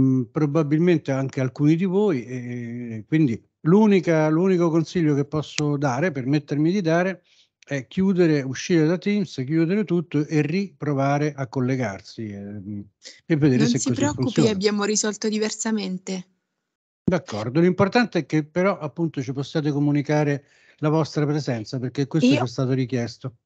mh, mm, probabilmente anche alcuni di voi, e quindi l'unico consiglio che posso dare, permettermi di dare, è chiudere, uscire da Teams, chiudere tutto e riprovare a collegarsi eh, e, vedere non se così funziona. Non si preoccupi, abbiamo risolto diversamente. D'accordo, l'importante è che però appunto ci possiate comunicare la vostra presenza perché questo Io... ci è stato richiesto.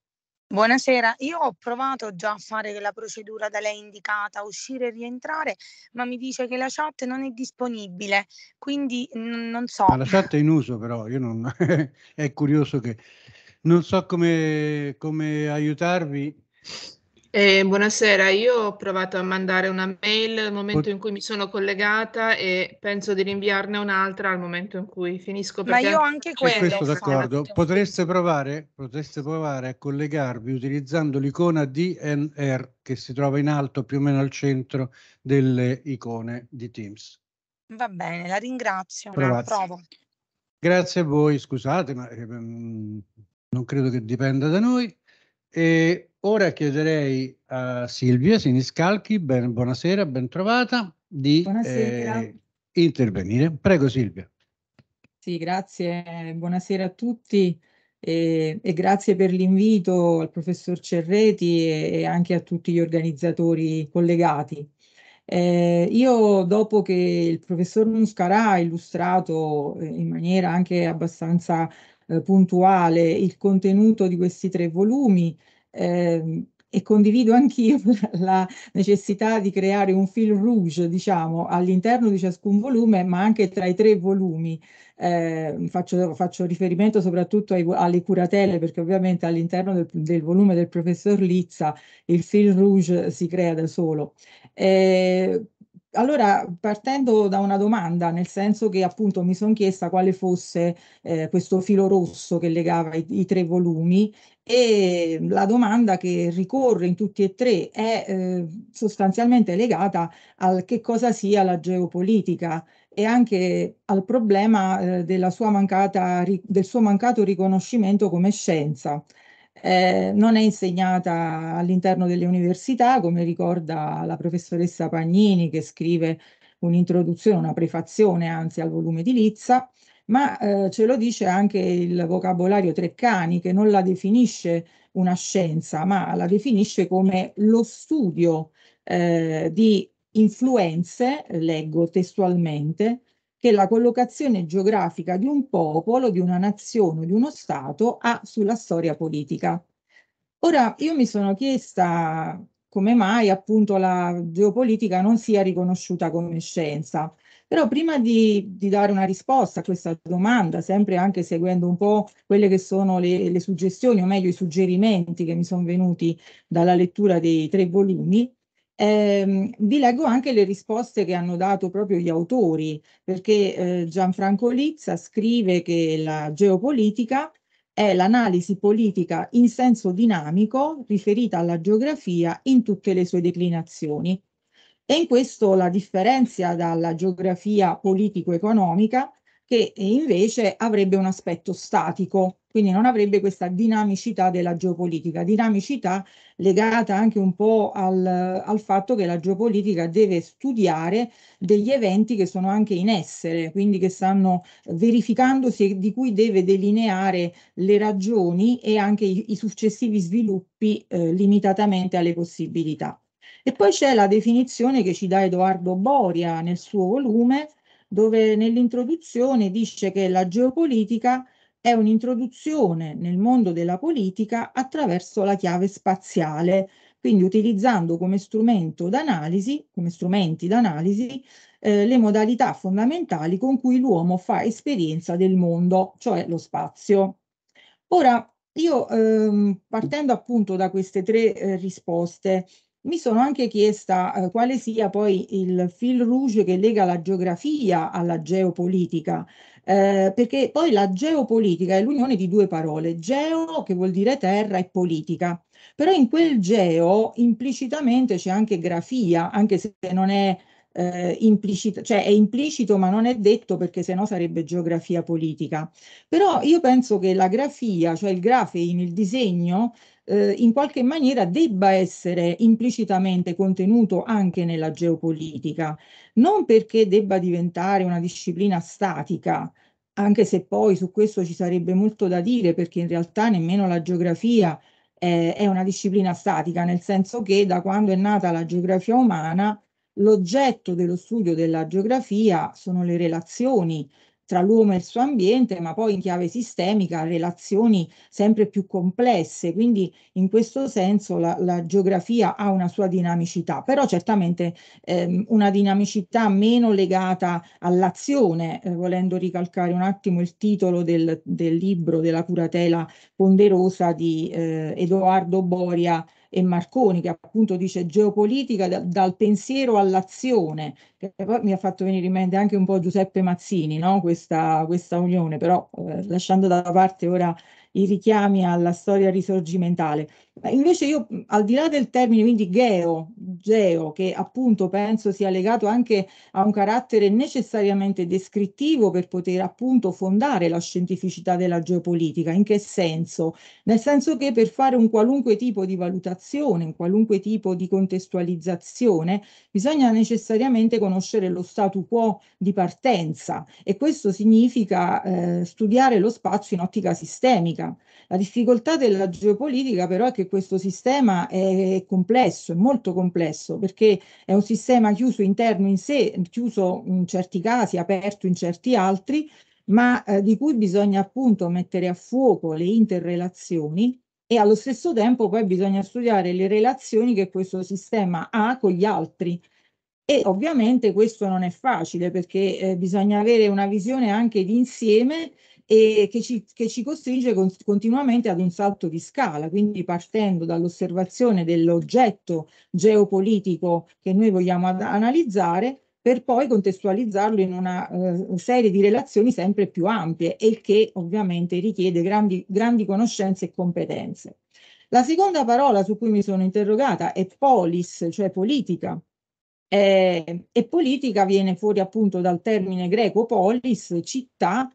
Buonasera, io ho provato già a fare la procedura da lei indicata, uscire e rientrare, ma mi dice che la chat non è disponibile, quindi n- non so. Ma la chat è in uso però, io non... è curioso che... Non so come, come aiutarvi. Eh, buonasera, io ho provato a mandare una mail al momento in cui mi sono collegata e penso di rinviarne un'altra al momento in cui finisco. Ma io anche quello. d'accordo. Potreste provare, potreste provare a collegarvi utilizzando l'icona DNR che si trova in alto più o meno al centro delle icone di Teams. Va bene, la ringrazio. Grazie a voi, scusate, ma eh, non credo che dipenda da noi. E Ora chiederei a Silvia Siniscalchi, ben, buonasera, bentrovata, di Eh, intervenire. Prego Silvia. Sì, grazie, buonasera a tutti e, e grazie per l'invito al professor Cerreti e, e, anche a tutti gli organizzatori collegati. Eh, io dopo che il professor Muscarà ha illustrato eh, in maniera anche abbastanza eh, puntuale il contenuto di questi tre volumi, eh, e condivido anch'io la necessità di creare un fil rouge, diciamo, all'interno di ciascun volume, ma anche tra i tre volumi. Eh, faccio, faccio, riferimento soprattutto ai, alle curatelle perché ovviamente all'interno del, del, volume del professor Lizza il fil rouge si crea da solo. Eh, allora, partendo da una domanda, nel senso che appunto mi sono chiesta quale fosse eh, questo filo rosso che legava i, i tre volumi e la domanda che ricorre in tutti e tre è eh, sostanzialmente legata al che cosa sia la geopolitica e anche al problema eh, della sua mancata, del suo mancato riconoscimento come scienza. Eh, non è insegnata all'interno delle università, come ricorda la professoressa Pagnini che scrive un'introduzione, una prefazione anzi al volume di Lizza, ma eh, ce lo dice anche il vocabolario Treccani che non la definisce una scienza, ma la definisce come lo studio eh, di influenze, leggo testualmente, che la collocazione geografica di un popolo, di una nazione, di uno Stato ha sulla storia politica. Ora, io mi sono chiesta come mai appunto la geopolitica non sia riconosciuta come scienza. Però prima di, di, dare una risposta a questa domanda, sempre anche seguendo un po' quelle che sono le, le suggestioni, o meglio i suggerimenti che mi sono venuti dalla lettura dei tre volumi, eh, vi leggo anche le risposte che hanno dato proprio gli autori, perché eh, Gianfranco Lizza scrive che la geopolitica è l'analisi politica in senso dinamico riferita alla geografia in tutte le sue declinazioni. E in questo la differenzia dalla geografia politico-economica che invece avrebbe un aspetto statico, quindi non avrebbe questa dinamicità della geopolitica, dinamicità legata anche un po' al, al, fatto che la geopolitica deve studiare degli eventi che sono anche in essere, quindi che stanno verificandosi e di cui deve delineare le ragioni e anche i, i successivi sviluppi eh, limitatamente alle possibilità. E poi c'è la definizione che ci dà Edoardo Boria nel suo volume, dove nell'introduzione dice che la geopolitica è un'introduzione nel mondo della politica attraverso la chiave spaziale, quindi utilizzando come strumento d'analisi, come strumenti d'analisi, eh, le modalità fondamentali con cui l'uomo fa esperienza del mondo, cioè lo spazio. Ora, io ehm, partendo appunto da queste tre eh, risposte, mi sono anche chiesta eh, quale sia poi il fil rouge che lega la geografia alla geopolitica, eh, perché poi la geopolitica è l'unione di due parole, geo che vuol dire terra e politica. Però in quel geo implicitamente c'è anche grafia, anche se non è eh, implicito, cioè è implicito ma non è detto perché sennò sarebbe geografia politica. Però io penso che la grafia, cioè il grafe in il disegno, eh, in qualche maniera debba essere implicitamente contenuto anche nella geopolitica, non perché debba diventare una disciplina statica, anche se poi su questo ci sarebbe molto da dire perché in realtà nemmeno la geografia eh, è una disciplina statica, nel senso che da quando è nata la geografia umana l'oggetto dello studio della geografia sono le relazioni, tra l'uomo e il suo ambiente, ma poi in chiave sistemica relazioni sempre più complesse. Quindi in questo senso la, la geografia ha una sua dinamicità, però certamente ehm, una dinamicità meno legata all'azione, eh, volendo ricalcare un attimo il titolo del, del libro della curatela ponderosa di eh, Edoardo Boria e Marconi, che appunto dice geopolitica da, dal pensiero all'azione, che poi mi ha fatto venire in mente anche un po' Giuseppe Mazzini, no? questa, questa unione, però eh, lasciando da parte ora i richiami alla storia risorgimentale. Invece io, al di là del termine quindi geo, geo, che appunto penso sia legato anche a un carattere necessariamente descrittivo per poter appunto fondare la scientificità della geopolitica, in che senso? Nel senso che per fare un qualunque tipo di valutazione, un qualunque tipo di contestualizzazione, bisogna necessariamente conoscere lo statu quo di partenza e questo significa eh, studiare lo spazio in ottica sistemica geopolitica. La difficoltà della geopolitica però è che questo sistema è complesso, è molto complesso, perché è un sistema chiuso interno in sé, chiuso in certi casi, aperto in certi altri, ma eh, di cui bisogna appunto mettere a fuoco le interrelazioni e allo stesso tempo poi bisogna studiare le relazioni che questo sistema ha con gli altri. E ovviamente questo non è facile perché eh, bisogna avere una visione anche di insieme e che ci, che ci costringe con, continuamente ad un salto di scala, quindi partendo dall'osservazione dell'oggetto geopolitico che noi vogliamo ad- analizzare per poi contestualizzarlo in una eh, serie di relazioni sempre più ampie e il che ovviamente richiede grandi, grandi conoscenze e competenze. La seconda parola su cui mi sono interrogata è polis, cioè politica, eh, e politica viene fuori appunto dal termine greco polis, città,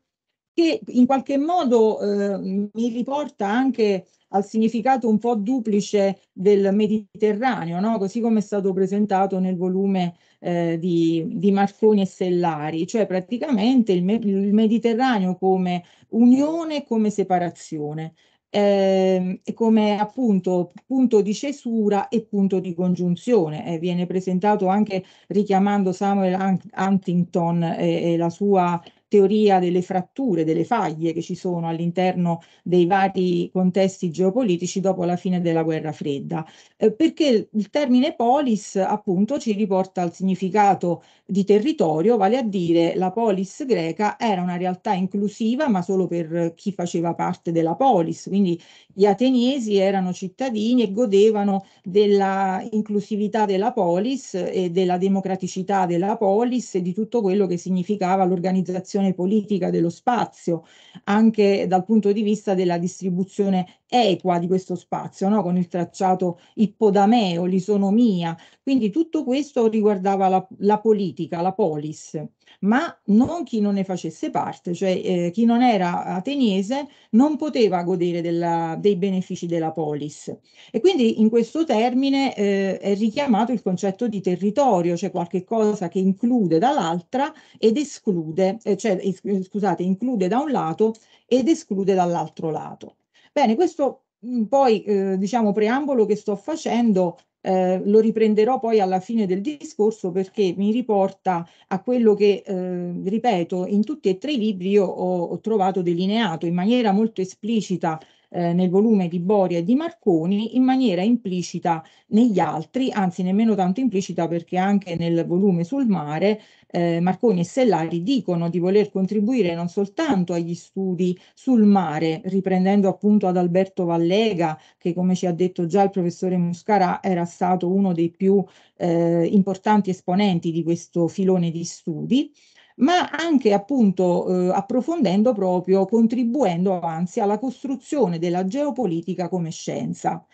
che in qualche modo eh, mi riporta anche al significato un po' duplice del Mediterraneo, no? così come è stato presentato nel volume eh, di, di, Marconi e Sellari, cioè praticamente il, me- il Mediterraneo come unione e come separazione. Eh, come appunto punto di cesura e punto di congiunzione. Eh, viene presentato anche richiamando Samuel Huntington e, e la sua teoria delle fratture, delle faglie che ci sono all'interno dei vari contesti geopolitici dopo la fine della guerra fredda, eh, perché il termine polis appunto ci riporta al significato di territorio, vale a dire la polis greca era una realtà inclusiva ma solo per chi faceva parte della polis, quindi gli ateniesi erano cittadini e godevano della inclusività della polis e della democraticità della polis e di tutto quello che significava l'organizzazione programmazione politica dello spazio, anche dal punto di vista della distribuzione equa di questo spazio, no? con il tracciato ippodameo, l'isonomia. Quindi tutto questo riguardava la, la politica, la polis ma non chi non ne facesse parte, cioè eh, chi non era ateniese non poteva godere della, dei benefici della polis. E quindi in questo termine eh, è richiamato il concetto di territorio, cioè qualche cosa che include dall'altra ed esclude, eh, cioè, scusate, include da un lato ed esclude dall'altro lato. Bene, questo mm, poi eh, diciamo preambolo che sto facendo eh, lo riprenderò poi alla fine del discorso perché mi riporta a quello che, eh, ripeto, in tutti e tre i libri io ho, ho trovato delineato in maniera molto esplicita eh, nel volume di Boria e di Marconi in maniera implicita negli altri, anzi nemmeno tanto implicita perché anche nel volume sul mare eh, Marconi e Sellari dicono di voler contribuire non soltanto agli studi sul mare, riprendendo appunto ad Alberto Vallega, che come ci ha detto già il professore Muscarà era stato uno dei più eh, importanti esponenti di questo filone di studi, ma anche appunto eh, approfondendo proprio, contribuendo anzi alla costruzione della geopolitica come scienza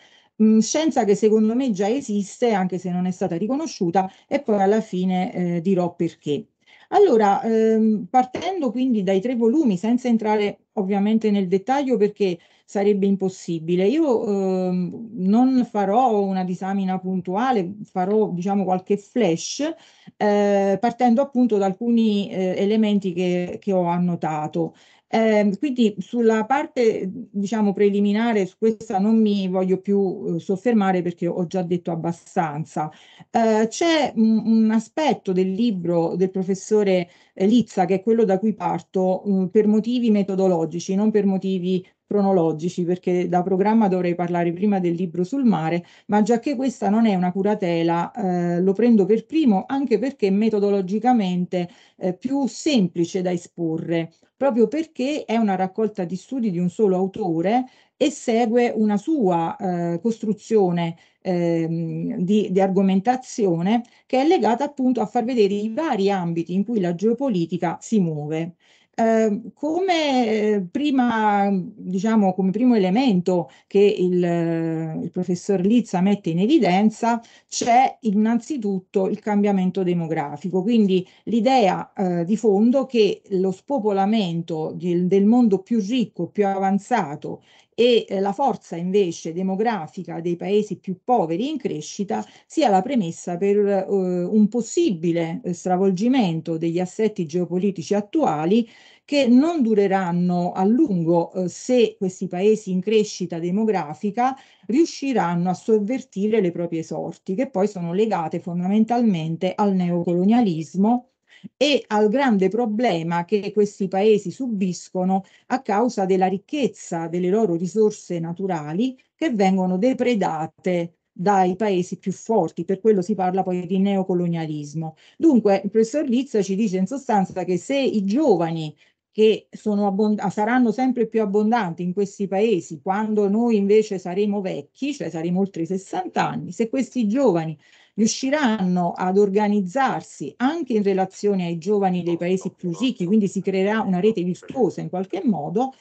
mm, scienza che secondo me già esiste, anche se non è stata riconosciuta, e poi alla fine eh, dirò perché. Allora, ehm, partendo quindi dai tre volumi, senza entrare ovviamente nel dettaglio perché sarebbe impossibile, io ehm, non farò una disamina puntuale, farò diciamo qualche flash eh, partendo appunto da alcuni eh, elementi che, che ho annotato. Eh, quindi sulla parte diciamo preliminare su questa non mi voglio più eh, soffermare perché ho già detto abbastanza. Eh, c'è un, un, aspetto del libro del professore eh, Lizza che è quello da cui parto mh, mm, per motivi metodologici, non per motivi cronologici perché da programma dovrei parlare prima del libro sul mare, ma già che questa non è una curatela, eh, lo prendo per primo anche perché è metodologicamente eh, più semplice da esporre, proprio perché è una raccolta di studi di un solo autore e segue una sua eh, costruzione ehm, di, di argomentazione che è legata appunto a far vedere i vari ambiti in cui la geopolitica si muove. Eh, come, prima, diciamo, come primo elemento che il, il professor Lizza mette in evidenza c'è innanzitutto il cambiamento demografico, quindi l'idea eh, di fondo che lo spopolamento del, del mondo più ricco, più avanzato e eh, la forza invece demografica dei paesi più poveri in crescita sia la premessa per eh, un possibile eh, stravolgimento degli assetti geopolitici attuali che non dureranno a lungo eh, se questi paesi in crescita demografica riusciranno a sovvertire le proprie sorti, che poi sono legate fondamentalmente al neocolonialismo e al grande problema che questi paesi subiscono a causa della ricchezza delle loro risorse naturali che vengono depredate dai paesi più forti, per quello si parla poi di neocolonialismo. Dunque il professor Lizza ci dice in sostanza che se i giovani che abbond- saranno sempre più abbondanti in questi paesi quando noi invece saremo vecchi, cioè saremo oltre i 60 anni, se questi giovani riusciranno ad organizzarsi anche in relazione ai giovani dei paesi più ricchi, quindi si creerà una rete virtuosa in qualche modo,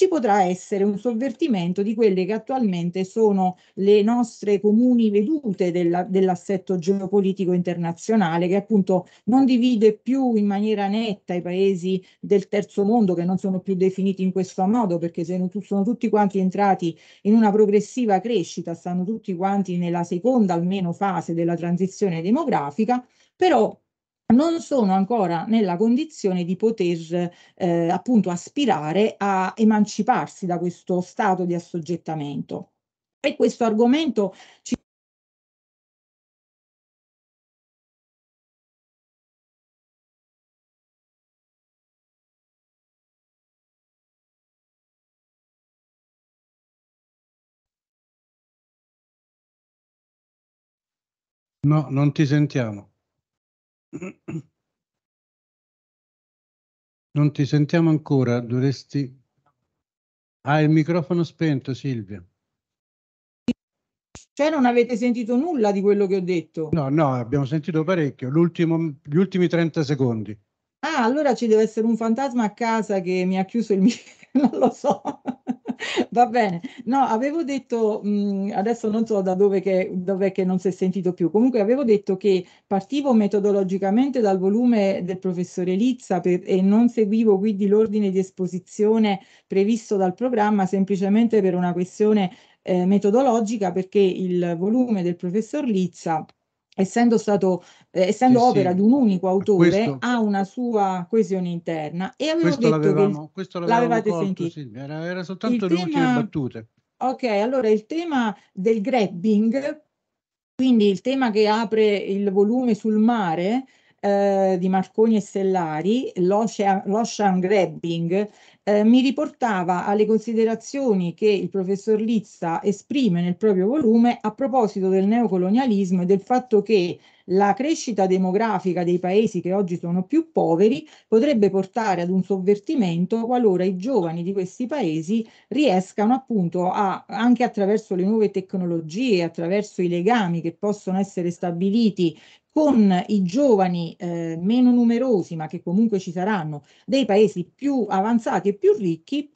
ci potrà essere un sovvertimento di quelle che attualmente sono le nostre comuni vedute della, dell'assetto geopolitico internazionale, che appunto non divide più in maniera netta i paesi del terzo mondo, che non sono più definiti in questo modo, perché sono tutti quanti entrati in una progressiva crescita, stanno tutti quanti nella seconda almeno fase della transizione demografica, però non sono ancora nella condizione di poter eh, appunto aspirare a emanciparsi da questo stato di assoggettamento. E questo argomento ci No, non ti sentiamo. Non ti sentiamo ancora, dovresti... Ah, il microfono spento, Silvia. Cioè non avete sentito nulla di quello che ho detto? No, no, abbiamo sentito parecchio, gli ultimi 30 secondi. Ah, allora ci deve essere un fantasma a casa che mi ha chiuso il microfono, non lo so. Va bene, no, avevo detto, mh, adesso non so da dove che, dove che non si è sentito più, comunque avevo detto che partivo metodologicamente dal volume del professore Lizza per, e non seguivo quindi l'ordine di esposizione previsto dal programma semplicemente per una questione eh, metodologica perché il volume del professor Lizza essendo, stato, eh, essendo sì, opera sì. di un unico autore, questo, ha una sua coesione interna. E avevo questo detto che questo l'avevate sentito. Sì, era, era, soltanto il tema, le battute. Ok, allora il tema del grabbing, quindi il tema che apre il volume sul mare, eh, di Marconi e Sellari, l'ocean, l'ocean grabbing, eh, mi riportava alle considerazioni che il professor Lizza esprime nel proprio volume a proposito del neocolonialismo e del fatto che la crescita demografica dei paesi che oggi sono più poveri potrebbe portare ad un sovvertimento qualora i giovani di questi paesi riescano appunto a, anche attraverso le nuove tecnologie, attraverso i legami che possono essere stabiliti con i giovani eh, meno numerosi, ma che comunque ci saranno, dei paesi più avanzati e più ricchi,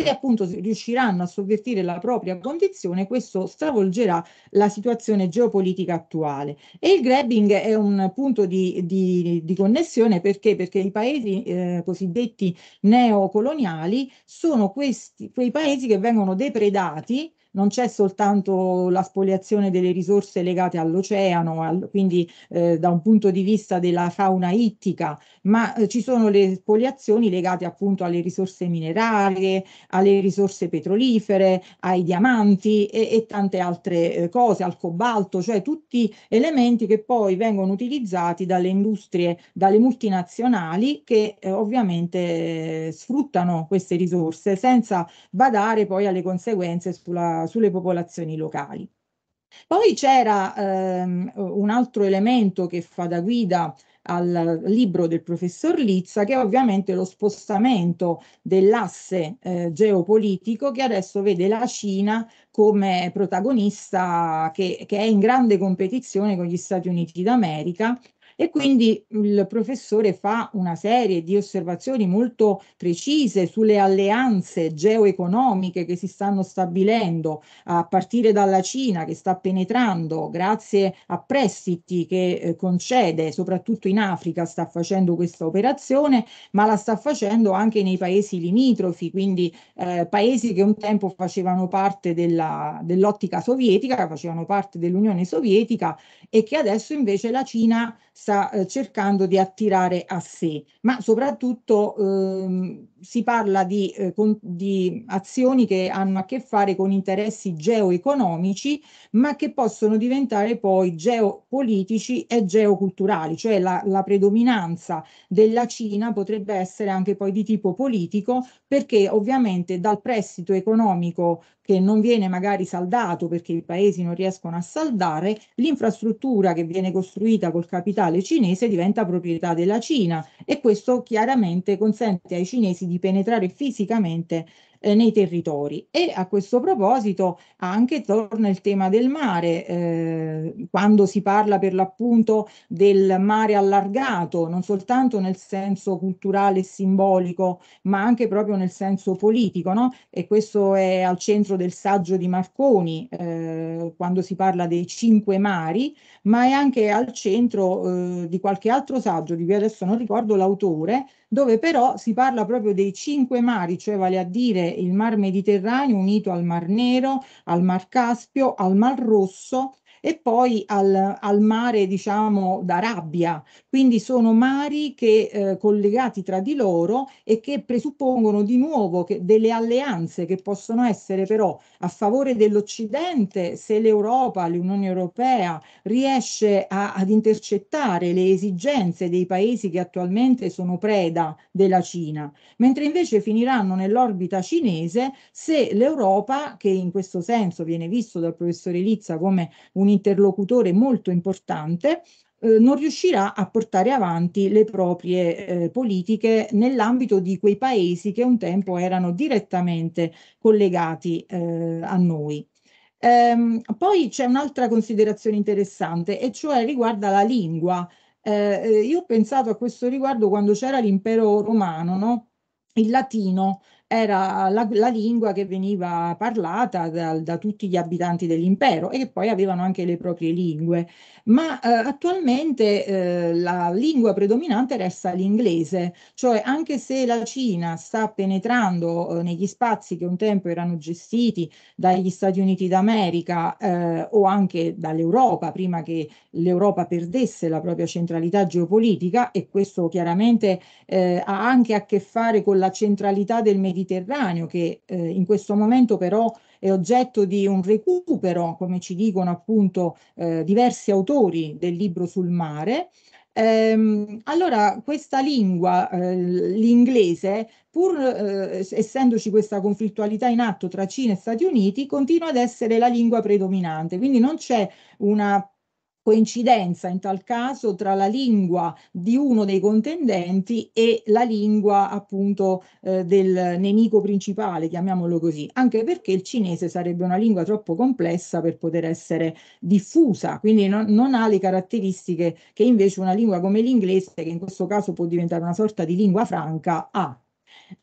se appunto riusciranno a sovvertire la propria condizione, questo stravolgerà la situazione geopolitica attuale. E il grabbing è un punto di, di, di connessione perché? perché i paesi eh, cosiddetti neocoloniali sono questi, quei paesi che vengono depredati non c'è soltanto la spoliazione delle risorse legate all'oceano, al, quindi eh, da un punto di vista della fauna ittica, ma eh, ci sono le spoliazioni legate appunto alle risorse minerarie, alle risorse petrolifere, ai diamanti e, e tante altre eh, cose, al cobalto, cioè tutti elementi che poi vengono utilizzati dalle industrie, dalle multinazionali che eh, ovviamente eh, sfruttano queste risorse senza badare poi alle conseguenze sulla sulle popolazioni locali. Poi c'era ehm, un altro elemento che fa da guida al libro del professor Lizza, che è ovviamente lo spostamento dell'asse eh, geopolitico che adesso vede la Cina come protagonista che, che, è in grande competizione con gli Stati Uniti d'America e quindi il professore fa una serie di osservazioni molto precise sulle alleanze geoeconomiche che si stanno stabilendo a partire dalla Cina che sta penetrando grazie a prestiti che eh, concede, soprattutto in Africa sta facendo questa operazione, ma la sta facendo anche nei paesi limitrofi, quindi eh, paesi che un tempo facevano parte della, dell'ottica sovietica, facevano parte dell'Unione Sovietica e che adesso invece la Cina sta eh, cercando di attirare a sé, ma soprattutto ehm, si parla di, eh, con, di, azioni che hanno a che fare con interessi geoeconomici, ma che possono diventare poi geopolitici e geoculturali, cioè la, la predominanza della Cina potrebbe essere anche poi di tipo politico, perché ovviamente dal prestito economico che non viene magari saldato perché i paesi non riescono a saldare, l'infrastruttura che viene costruita col capitale cinese diventa proprietà della Cina e questo chiaramente consente ai cinesi di penetrare fisicamente eh, nei territori. E a questo proposito anche torna il tema del mare, eh, quando si parla per l'appunto del mare allargato, non soltanto nel senso culturale e simbolico, ma anche proprio nel senso politico, no? e questo è al centro del saggio di Marconi, eh, quando si parla dei cinque mari, ma è anche al centro eh, di qualche altro saggio, di cui adesso non ricordo l'autore, dove però si parla proprio dei cinque mari, cioè vale a dire il mar Mediterraneo unito al mar Nero, al mar Caspio, al mar Rosso e poi al, al mare diciamo d'Arabia. Quindi sono mari che eh, collegati tra di loro e che presuppongono di nuovo che delle alleanze che possono essere però a favore dell'Occidente se l'Europa, l'Unione Europea riesce a, ad intercettare le esigenze dei paesi che attualmente sono preda della Cina, mentre invece finiranno nell'orbita cinese se l'Europa, che in questo senso viene visto dal professore Lizza come un un interlocutore molto importante, eh, non riuscirà a portare avanti le proprie eh, politiche nell'ambito di quei paesi che un tempo erano direttamente collegati eh, a noi. Ehm, poi c'è un'altra considerazione interessante e cioè riguarda la lingua. Eh, eh, io ho pensato a questo riguardo quando c'era l'impero romano, no? il latino era la, la lingua che veniva parlata da, da, tutti gli abitanti dell'impero e che poi avevano anche le proprie lingue. Ma eh, attualmente eh, la lingua predominante resta l'inglese, cioè anche se la Cina sta penetrando eh, negli spazi che un tempo erano gestiti dagli Stati Uniti d'America eh, o anche dall'Europa, prima che l'Europa perdesse la propria centralità geopolitica, e questo chiaramente eh, ha anche a che fare con la centralità del Mediterraneo, Mediterraneo che eh, in questo momento però è oggetto di un recupero, come ci dicono appunto eh, diversi autori del libro sul mare. Ehm, allora, questa lingua, eh, l'inglese, pur eh, essendoci questa conflittualità in atto tra Cina e Stati Uniti, continua ad essere la lingua predominante, quindi non c'è una coincidenza in tal caso tra la lingua di uno dei contendenti e la lingua appunto eh, del nemico principale, chiamiamolo così, anche perché il cinese sarebbe una lingua troppo complessa per poter essere diffusa, quindi non, non ha le caratteristiche che invece una lingua come l'inglese, che in questo caso può diventare una sorta di lingua franca, ha.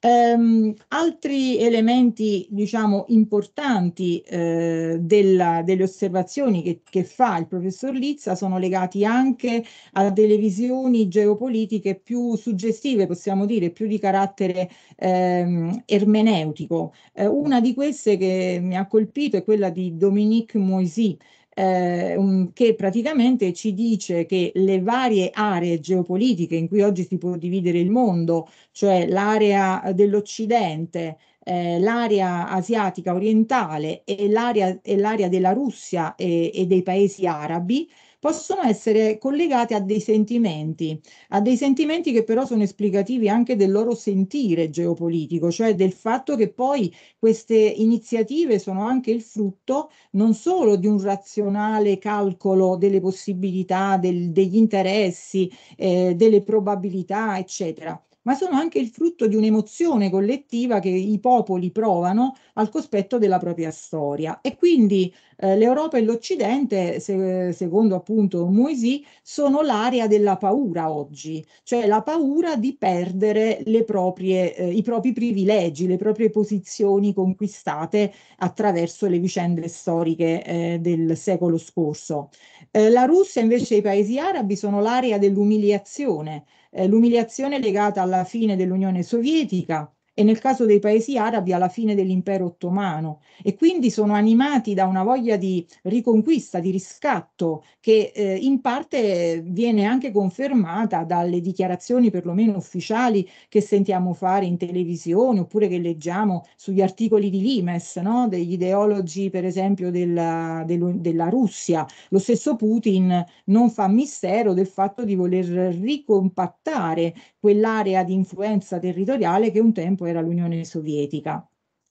Um, altri elementi, diciamo, importanti eh, della, delle osservazioni che, che, fa il professor Lizza sono legati anche a delle visioni geopolitiche più suggestive, possiamo dire, più di carattere ehm, ermeneutico. Eh, una di queste che mi ha colpito è quella di Dominique Moisy, eh, un, che praticamente ci dice che le varie aree geopolitiche in cui oggi si può dividere il mondo, cioè l'area dell'Occidente, eh, l'area asiatica orientale e l'area, della Russia e, e dei paesi arabi, possono essere collegate a dei sentimenti, a dei sentimenti che però sono esplicativi anche del loro sentire geopolitico, cioè del fatto che poi queste iniziative sono anche il frutto non solo di un razionale calcolo delle possibilità, del, degli interessi, eh, delle probabilità, eccetera, ma sono anche il frutto di un'emozione collettiva che i popoli provano al cospetto della propria storia. E quindi eh, l'Europa e l'Occidente, se, secondo appunto Moisy, sono l'area della paura oggi, cioè la paura di perdere proprie, eh, i propri privilegi, le proprie posizioni conquistate attraverso le vicende storiche eh, del secolo scorso. Eh, la Russia invece e i paesi arabi sono l'area dell'umiliazione, eh, l'umiliazione legata alla fine dell'Unione Sovietica, e nel caso dei paesi arabi alla fine dell'impero ottomano e quindi sono animati da una voglia di riconquista, di riscatto che eh, in parte viene anche confermata dalle dichiarazioni perlomeno ufficiali che sentiamo fare in televisione oppure che leggiamo sugli articoli di Limes, no? degli ideologi per esempio della, della Russia. Lo stesso Putin non fa mistero del fatto di voler ricompattare quell'area di influenza territoriale che un tempo tempo era l'Unione Sovietica.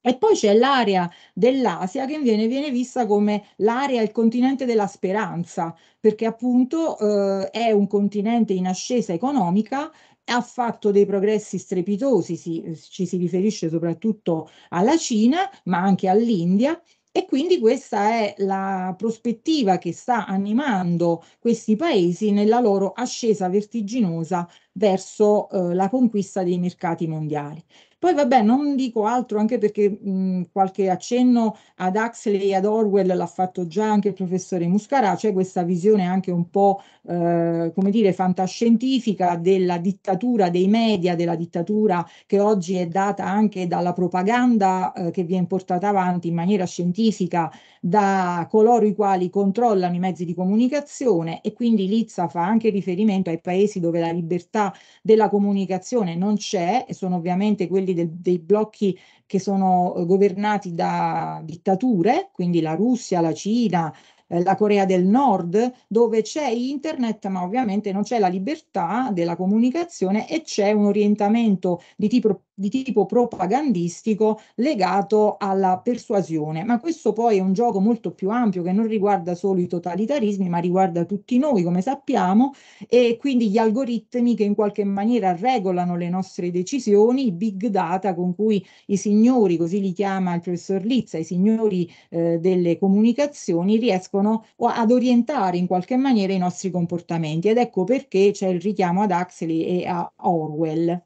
E poi c'è l'area dell'Asia che viene, viene vista come l'area, il continente della speranza, perché appunto eh, è un continente in ascesa economica ha fatto dei progressi strepitosi, si, ci si riferisce soprattutto alla Cina, ma anche all'India. E quindi questa è la prospettiva che sta animando questi paesi nella loro ascesa vertiginosa verso eh, la conquista dei mercati mondiali. Poi vabbè, non dico altro anche perché mh, qualche accenno ad Huxley e ad Orwell l'ha fatto già anche il professore Muscarà, c'è questa visione anche un po' eh, come dire fantascientifica della dittatura dei media, della dittatura che oggi è data anche dalla propaganda eh, che viene portata avanti in maniera scientifica da coloro i quali controllano i mezzi di comunicazione e quindi Lizza fa anche riferimento ai paesi dove la libertà della comunicazione non c'è e sono ovviamente quelli del, dei blocchi che sono eh, governati da dittature, quindi la Russia, la Cina, eh, la Corea del Nord, dove c'è internet, ma ovviamente non c'è la libertà della comunicazione e c'è un orientamento di tipo, di tipo propagandistico legato alla persuasione. Ma questo poi è un gioco molto più ampio che non riguarda solo i totalitarismi, ma riguarda tutti noi, come sappiamo, e quindi gli algoritmi che in qualche maniera regolano le nostre decisioni, i big data con cui i signori, così li chiama il professor Lizza, i signori eh, delle comunicazioni riescono servono ad orientare in qualche maniera i nostri comportamenti ed ecco perché c'è il richiamo ad Huxley e a Orwell.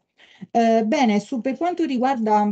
Eh, bene, su, per quanto riguarda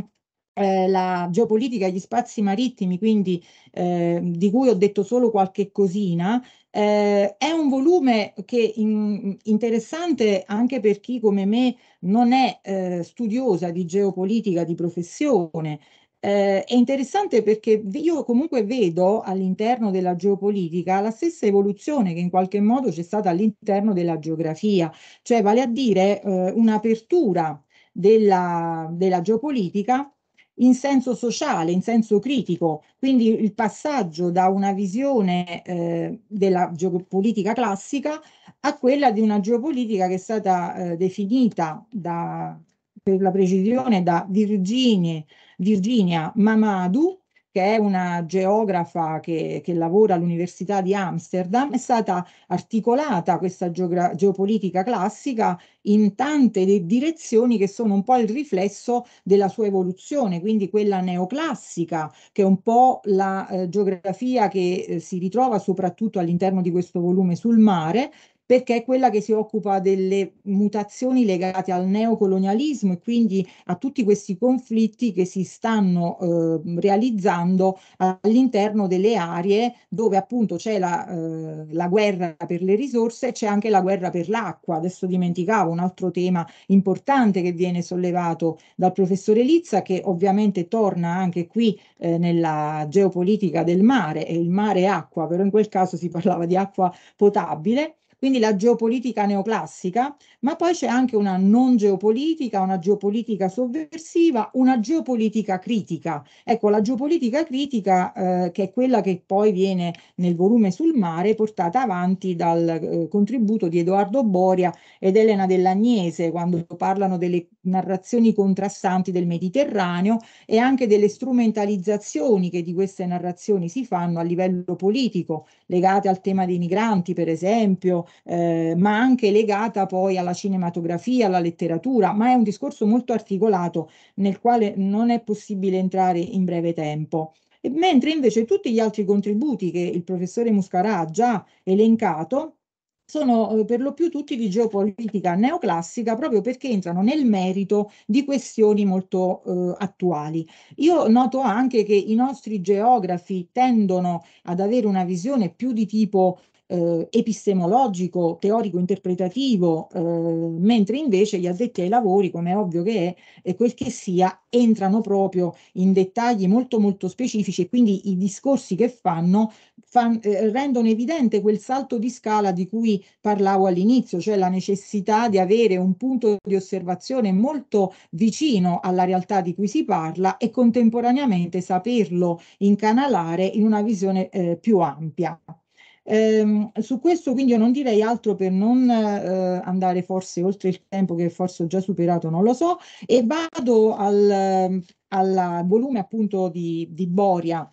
eh, la geopolitica e gli spazi marittimi, quindi eh, di cui ho detto solo qualche cosina, eh, è un volume che in, interessante anche per chi come me non è eh, studiosa di geopolitica di professione, eh, è interessante perché io comunque vedo all'interno della geopolitica la stessa evoluzione che in qualche modo c'è stata all'interno della geografia, cioè vale a dire eh, un'apertura della, della geopolitica in senso sociale, in senso critico, quindi il passaggio da una visione eh, della geopolitica classica a quella di una geopolitica che è stata eh, definita da, per la precisione da Virginie Virginia Mamadou, che è una geografa che, che lavora all'Università di Amsterdam, è stata articolata questa geogra- geopolitica classica in tante direzioni che sono un po' il riflesso della sua evoluzione, quindi quella neoclassica, che è un po' la eh, geografia che eh, si ritrova soprattutto all'interno di questo volume sul mare, perché è quella che si occupa delle mutazioni legate al neocolonialismo e quindi a tutti questi conflitti che si stanno eh, realizzando all'interno delle aree dove appunto c'è la, eh, la guerra per le risorse e c'è anche la guerra per l'acqua. Adesso dimenticavo un altro tema importante che viene sollevato dal professore Lizza che ovviamente torna anche qui eh, nella geopolitica del mare e il mare è acqua, però in quel caso si parlava di acqua potabile quindi la geopolitica neoclassica, ma poi c'è anche una non geopolitica, una geopolitica sovversiva, una geopolitica critica. Ecco, la geopolitica critica, eh, che è quella che poi viene nel volume sul mare portata avanti dal eh, contributo di Edoardo Boria ed Elena Dell'Agnese, quando parlano delle narrazioni contrastanti del Mediterraneo e anche delle strumentalizzazioni che di queste narrazioni si fanno a livello politico legate al tema dei migranti, per esempio, eh, ma anche legata poi alla cinematografia, alla letteratura, ma è un discorso molto articolato nel quale non è possibile entrare in breve tempo. E mentre invece tutti gli altri contributi che il professore Muscarà ha già elencato sono eh, per lo più tutti di geopolitica neoclassica proprio perché entrano nel merito di questioni molto eh, attuali. Io noto anche che i nostri geografi tendono ad avere una visione più di tipo eh, epistemologico, teorico, interpretativo, eh, mentre invece gli addetti ai lavori, come è ovvio che è, quel che sia, entrano proprio in dettagli molto molto specifici e quindi i discorsi che fanno fan, eh, rendono evidente quel salto di scala di cui parlavo all'inizio, cioè la necessità di avere un punto di osservazione molto vicino alla realtà di cui si parla e contemporaneamente saperlo incanalare in una visione eh, più ampia. Ehm, su questo quindi io non direi altro per non eh, andare forse oltre il tempo che forse ho già superato, non lo so, e vado al, al volume appunto di, di Boria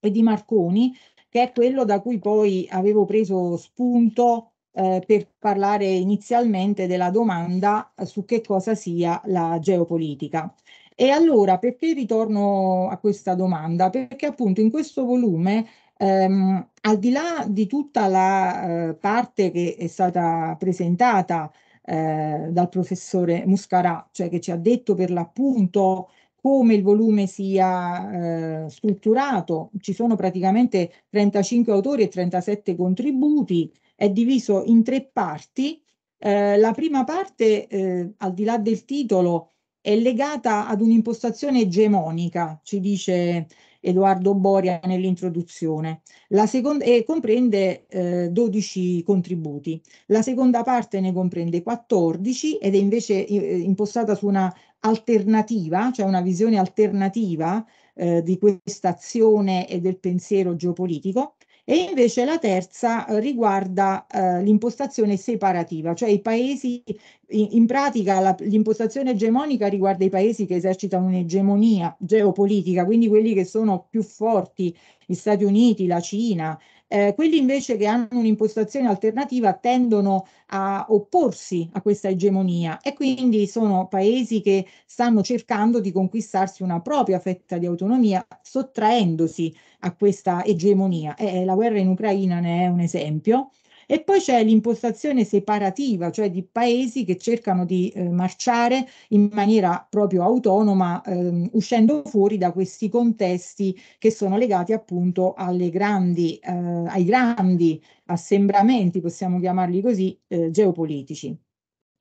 e di Marconi, che è quello da cui poi avevo preso spunto eh, per parlare inizialmente della domanda su che cosa sia la geopolitica. E allora perché ritorno a questa domanda? Perché appunto in questo volume Ehm, al di là di tutta la eh, parte che è stata presentata eh, dal professore Muscarà, cioè che ci ha detto per l'appunto come il volume sia eh, strutturato, ci sono praticamente 35 autori e 37 contributi, è diviso in tre parti. Eh, la prima parte, eh, al di là del titolo, è legata ad un'impostazione egemonica, ci dice Edoardo Boria nell'introduzione, seconda, e comprende eh, 12 contributi. La seconda parte ne comprende 14 ed è invece eh, impostata su una alternativa, cioè una visione alternativa eh, di questa azione e del pensiero geopolitico e invece la terza eh, riguarda eh, l'impostazione separativa, cioè i paesi, in, in pratica l'impostazione egemonica riguarda i paesi che esercitano un'egemonia geopolitica, quindi quelli che sono più forti, gli Stati Uniti, la Cina, eh, quelli invece che hanno un'impostazione alternativa tendono a opporsi a questa egemonia e quindi sono paesi che stanno cercando di conquistarsi una propria fetta di autonomia sottraendosi a questa egemonia. Eh, eh la guerra in Ucraina ne è un esempio. E poi c'è l'impostazione separativa, cioè di paesi che cercano di eh, marciare in maniera proprio autonoma, ehm, uscendo fuori da questi contesti che sono legati appunto grandi, eh, ai grandi assembramenti, possiamo chiamarli così, eh, geopolitici.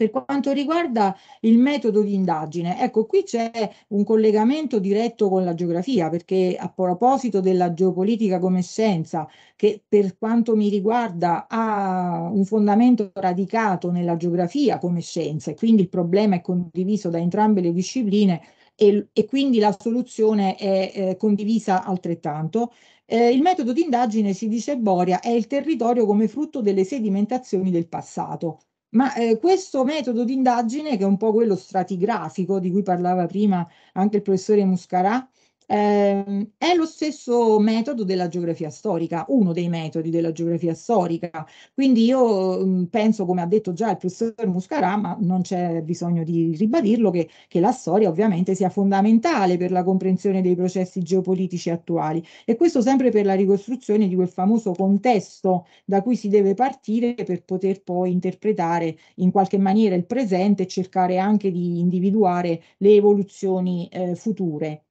Per quanto riguarda il metodo di indagine, ecco qui c'è un collegamento diretto con la geografia, perché a proposito della geopolitica come scienza, che per quanto mi riguarda ha un fondamento radicato nella geografia come scienza e quindi il problema è condiviso da entrambe le discipline, e, e, quindi la soluzione è eh, condivisa altrettanto. Eh, il metodo di indagine, si dice Boria, è il territorio come frutto delle sedimentazioni del passato. Ma eh, questo metodo di indagine, che è un po' quello stratigrafico di cui parlava prima anche il professore Muscarà, eh, è lo stesso metodo della geografia storica, uno dei metodi della geografia storica. Quindi io mh, mm, penso, come ha detto già il professor Muscarà, ma non c'è bisogno di ribadirlo, che, che, la storia ovviamente sia fondamentale per la comprensione dei processi geopolitici attuali e questo sempre per la ricostruzione di quel famoso contesto da cui si deve partire per poter poi interpretare in qualche maniera il presente e cercare anche di individuare le evoluzioni eh, future.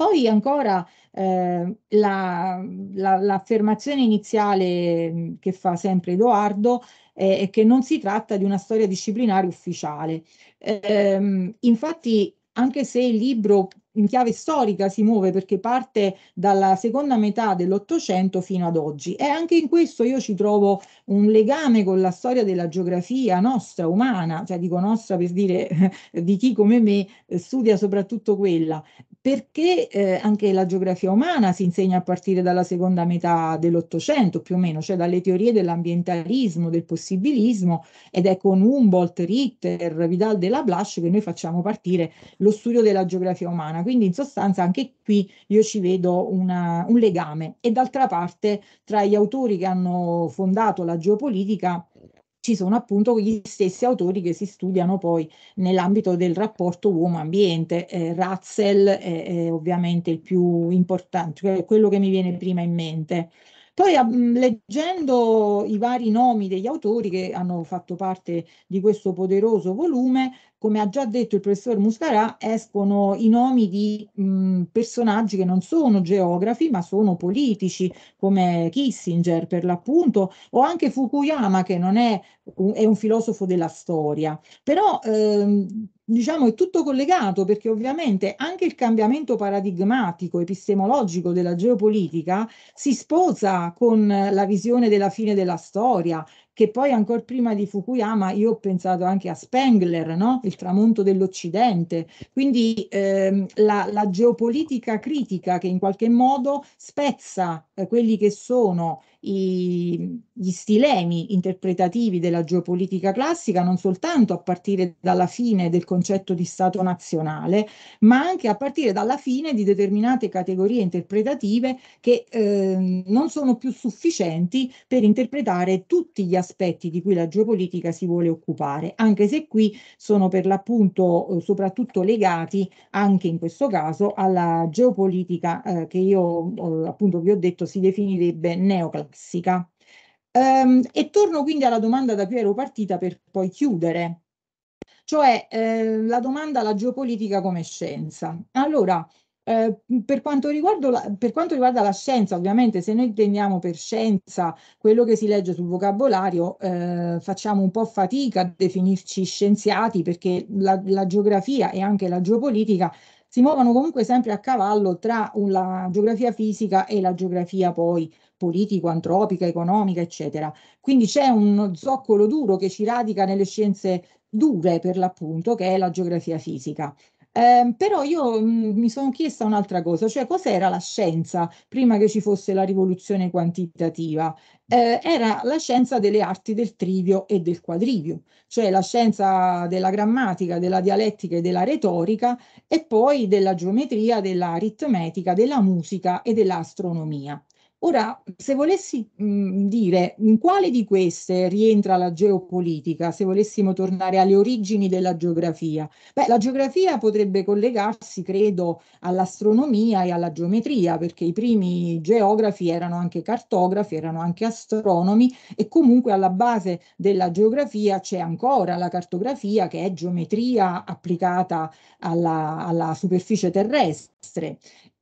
Poi ancora eh, l'affermazione la, la, iniziale mhmm, che fa sempre Edoardo eh, è che non si tratta di una storia disciplinare ufficiale. Eh, infatti, anche se il libro in chiave storica si muove perché parte dalla seconda metà dell'Ottocento fino ad oggi. E anche in questo io ci trovo un legame con la storia della geografia nostra, umana, cioè dico nostra per dire di chi come me eh, studia soprattutto quella, perché eh, anche la geografia umana si insegna a partire dalla seconda metà dell'Ottocento, più o meno, cioè dalle teorie dell'ambientalismo, del possibilismo, ed è con Humboldt, Ritter, Vidal della Blasch che noi facciamo partire lo studio della geografia umana. Quindi in sostanza anche qui io ci vedo una, un legame. E d'altra parte tra gli autori che hanno fondato la geopolitica ci sono appunto gli stessi autori che si studiano poi nell'ambito del rapporto uomo-ambiente. Eh, Ratzel è, è, ovviamente il più importante, cioè quello che mi viene prima in mente. Poi ah, mh, leggendo i vari nomi degli autori che hanno fatto parte di questo poderoso volume, come ha già detto il professor Muscarà, escono i nomi di mh, personaggi che non sono geografi ma sono politici, come Kissinger per l'appunto, o anche Fukuyama che non è, è un filosofo della storia. Però ehm, diciamo è tutto collegato perché ovviamente anche il cambiamento paradigmatico epistemologico della geopolitica si sposa con la visione della fine della storia che poi ancora prima di Fukuyama io ho pensato anche a Spengler, no? il tramonto dell'Occidente. Quindi ehm, la, la, geopolitica critica che in qualche modo spezza eh, quelli che sono i, gli stilemi interpretativi della geopolitica classica, non soltanto a partire dalla fine del concetto di Stato nazionale, ma anche a partire dalla fine di determinate categorie interpretative che eh, non sono più sufficienti per interpretare tutti gli aspetti di cui la geopolitica si vuole occupare, anche se qui sono per l'appunto eh, soprattutto legati, anche in questo caso, alla geopolitica eh, che io eh, appunto vi ho detto si definirebbe neoclassica tossica. Um, e torno quindi alla domanda da cui ero partita per poi chiudere, cioè eh, la domanda alla geopolitica come scienza. Allora, eh, per, quanto la, per, quanto riguarda la scienza, ovviamente se noi intendiamo per scienza quello che si legge sul vocabolario, eh, facciamo un po' fatica a definirci scienziati perché la, la geografia e anche la geopolitica si muovono comunque sempre a cavallo tra la geografia fisica e la geografia poi politico-antropica, economica, eccetera. Quindi c'è uno zoccolo duro che ci radica nelle scienze dure, per l'appunto, che è la geografia fisica. Eh, però io mh, mm, mi sono chiesta un'altra cosa, cioè cos'era la scienza prima che ci fosse la rivoluzione quantitativa? Eh, era la scienza delle arti del trivio e del quadrivio, cioè la scienza della grammatica, della dialettica e della retorica e poi della geometria, dell'aritmetica, della musica e dell'astronomia. Ora, se volessi mh, mm, dire in quale di queste rientra la geopolitica, se volessimo tornare alle origini della geografia, beh, la geografia potrebbe collegarsi, credo, all'astronomia e alla geometria, perché i primi geografi erano anche cartografi, erano anche astronomi e comunque alla base della geografia c'è ancora la cartografia che è geometria applicata alla, alla superficie terrestre.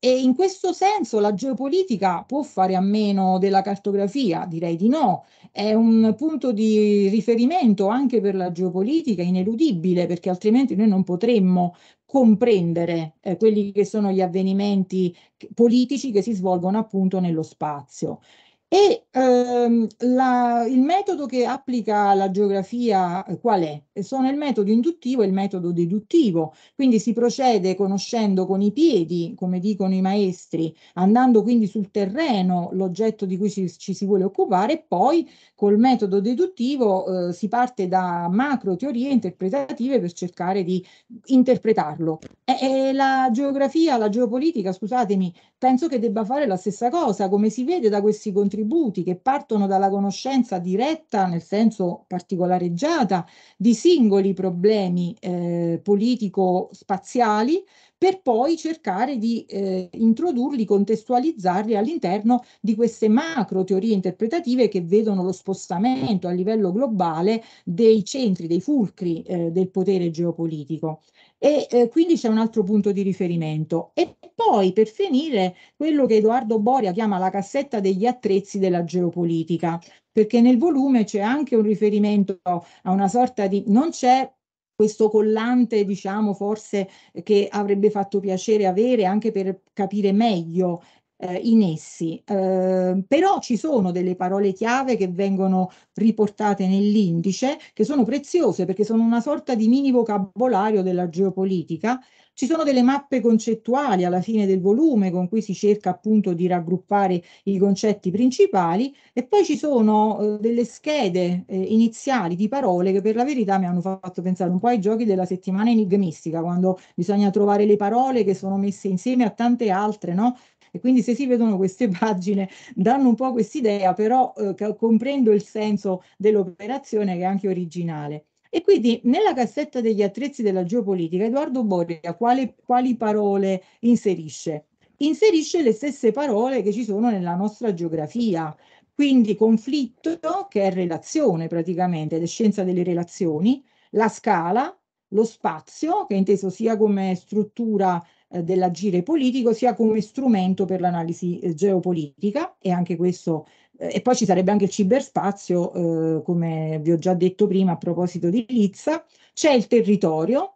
E in questo senso la geopolitica può fare a meno della cartografia? Direi di no. È un punto di riferimento anche per la geopolitica ineludibile, perché altrimenti noi non potremmo comprendere eh, quelli che sono gli avvenimenti politici che si svolgono appunto nello spazio. E ehm, la, il metodo che applica la geografia eh, qual è? Sono il metodo induttivo e il metodo deduttivo, quindi si procede conoscendo con i piedi, come dicono i maestri, andando quindi sul terreno l'oggetto di cui ci, ci si vuole occupare e poi col metodo deduttivo eh, si parte da macro teorie interpretative per cercare di interpretarlo. E, e la geografia, la geopolitica, scusatemi, penso che debba fare la stessa cosa, come si vede da questi contenuti contributi che partono dalla conoscenza diretta, nel senso particolareggiata, di singoli problemi eh, politico-spaziali, per poi cercare di eh, introdurli, contestualizzarli all'interno di queste macro teorie interpretative che vedono lo spostamento a livello globale dei centri, dei fulcri eh, del potere geopolitico e eh, quindi c'è un altro punto di riferimento. E poi per finire quello che Edoardo Boria chiama la cassetta degli attrezzi della geopolitica, perché nel volume c'è anche un riferimento a una sorta di... non c'è questo collante, diciamo, forse che avrebbe fatto piacere avere anche per capire meglio eh, in essi. Eh, però ci sono delle parole chiave che vengono riportate nell'indice che sono preziose perché sono una sorta di mini vocabolario della geopolitica. Ci sono delle mappe concettuali alla fine del volume con cui si cerca appunto di raggruppare i concetti principali e poi ci sono eh, delle schede eh, iniziali di parole che per la verità mi hanno fatto pensare un po' ai giochi della settimana enigmistica, quando bisogna trovare le parole che sono messe insieme a tante altre, no? E quindi se si vedono queste pagine danno un po' quest'idea, però eh, comprendo il senso dell'operazione che è anche originale. E quindi nella cassetta degli attrezzi della geopolitica Edoardo Borea quali, quali parole inserisce? Inserisce le stesse parole che ci sono nella nostra geografia, quindi conflitto, che è relazione praticamente, è scienza delle relazioni, la scala, lo spazio, che è inteso sia come struttura eh, dell'agire politico sia come strumento per l'analisi eh, geopolitica e anche questo eh, e poi ci sarebbe anche il ciberspazio, eh, come vi ho già detto prima a proposito di Lizza, c'è il territorio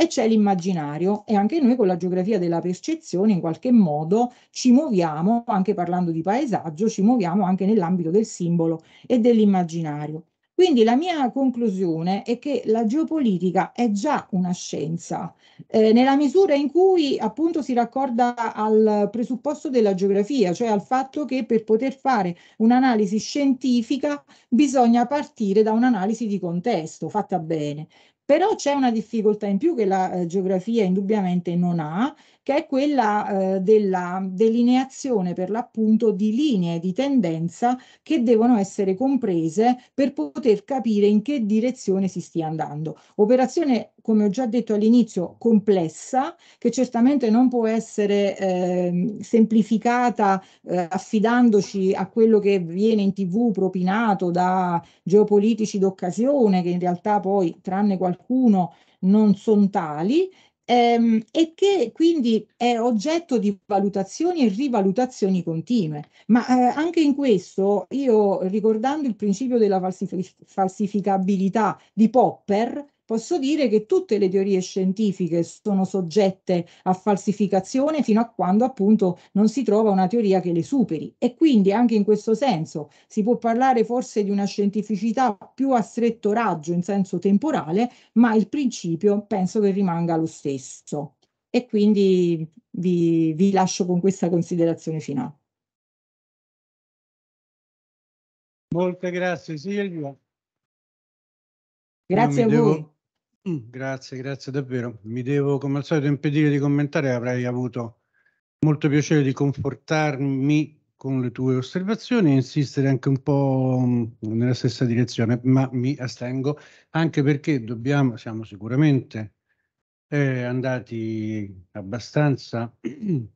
e c'è l'immaginario e anche noi con la geografia della percezione in qualche modo ci muoviamo, anche parlando di paesaggio, ci muoviamo anche nell'ambito del simbolo e dell'immaginario. Quindi la mia conclusione è che la geopolitica è già una scienza, eh, nella misura in cui appunto si raccorda al presupposto della geografia, cioè al fatto che per poter fare un'analisi scientifica bisogna partire da un'analisi di contesto fatta bene. Però c'è una difficoltà in più che la eh, geografia indubbiamente non ha, che è quella eh, della delineazione per l'appunto di linee di tendenza che devono essere comprese per poter capire in che direzione si stia andando. Operazione, come ho già detto all'inizio, complessa, che certamente non può essere eh, semplificata eh, affidandoci a quello che viene in tv propinato da geopolitici d'occasione, che in realtà poi, tranne qualcuno, non sono tali ehm, e che quindi è oggetto di valutazioni e rivalutazioni continue. Ma eh, anche in questo io ricordando il principio della falsif falsificabilità di Popper, posso dire che tutte le teorie scientifiche sono soggette a falsificazione fino a quando appunto non si trova una teoria che le superi e quindi anche in questo senso si può parlare forse di una scientificità più a stretto raggio in senso temporale, ma il principio penso che rimanga lo stesso. E quindi vi, vi lascio con questa considerazione finale. Molte grazie Silvia. Grazie a voi. Devo, Mm, grazie, grazie davvero. Mi devo come al solito impedire di commentare, avrei avuto molto piacere di confortarmi con le tue osservazioni e insistere anche un po' mm, nella stessa direzione, ma mi astengo anche perché dobbiamo, siamo sicuramente eh, andati abbastanza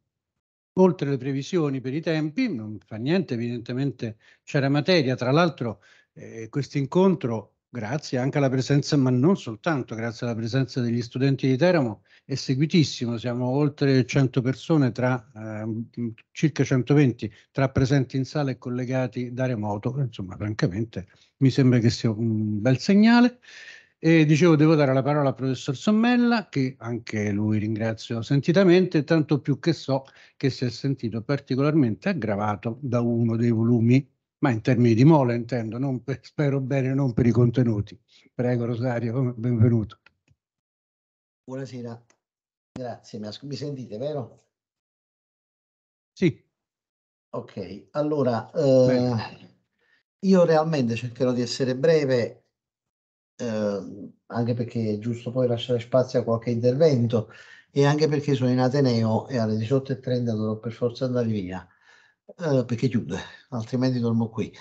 oltre le previsioni per i tempi, non fa niente, evidentemente c'era materia, tra l'altro eh, questo incontro grazie anche alla presenza, ma non soltanto grazie alla presenza degli studenti di Teramo, è seguitissimo, siamo oltre 100 persone, tra, eh, circa 120 tra presenti in sala e collegati da remoto, insomma francamente mi sembra che sia un bel segnale. E dicevo, devo dare la parola al professor Sommella, che anche lui ringrazio sentitamente, tanto più che so che si è sentito particolarmente aggravato da uno dei volumi ma in termini di mole intendo, non per, spero bene non per i contenuti. Prego Rosario, benvenuto. Buonasera, grazie, mi sentite vero? Sì. Ok, allora eh, io realmente cercherò di essere breve, eh, anche perché è giusto poi lasciare spazio a qualche intervento e anche perché sono in Ateneo e alle 18.30 dovrò per forza andare via. Eh, perché chiude, altrimenti dormo qui.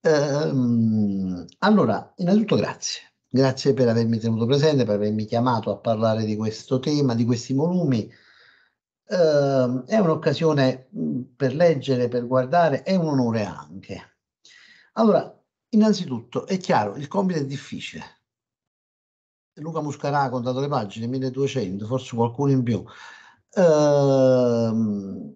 Ehm, allora, innanzitutto grazie. Grazie per avermi tenuto presente, per avermi chiamato a parlare di questo tema, di questi volumi. Ehm, è un'occasione mm, per leggere, per guardare, è un onore anche. Allora, innanzitutto, è chiaro, il compito è difficile. Luca Muscarà ha contato le pagine, 1200, forse qualcuno in più. Ehm,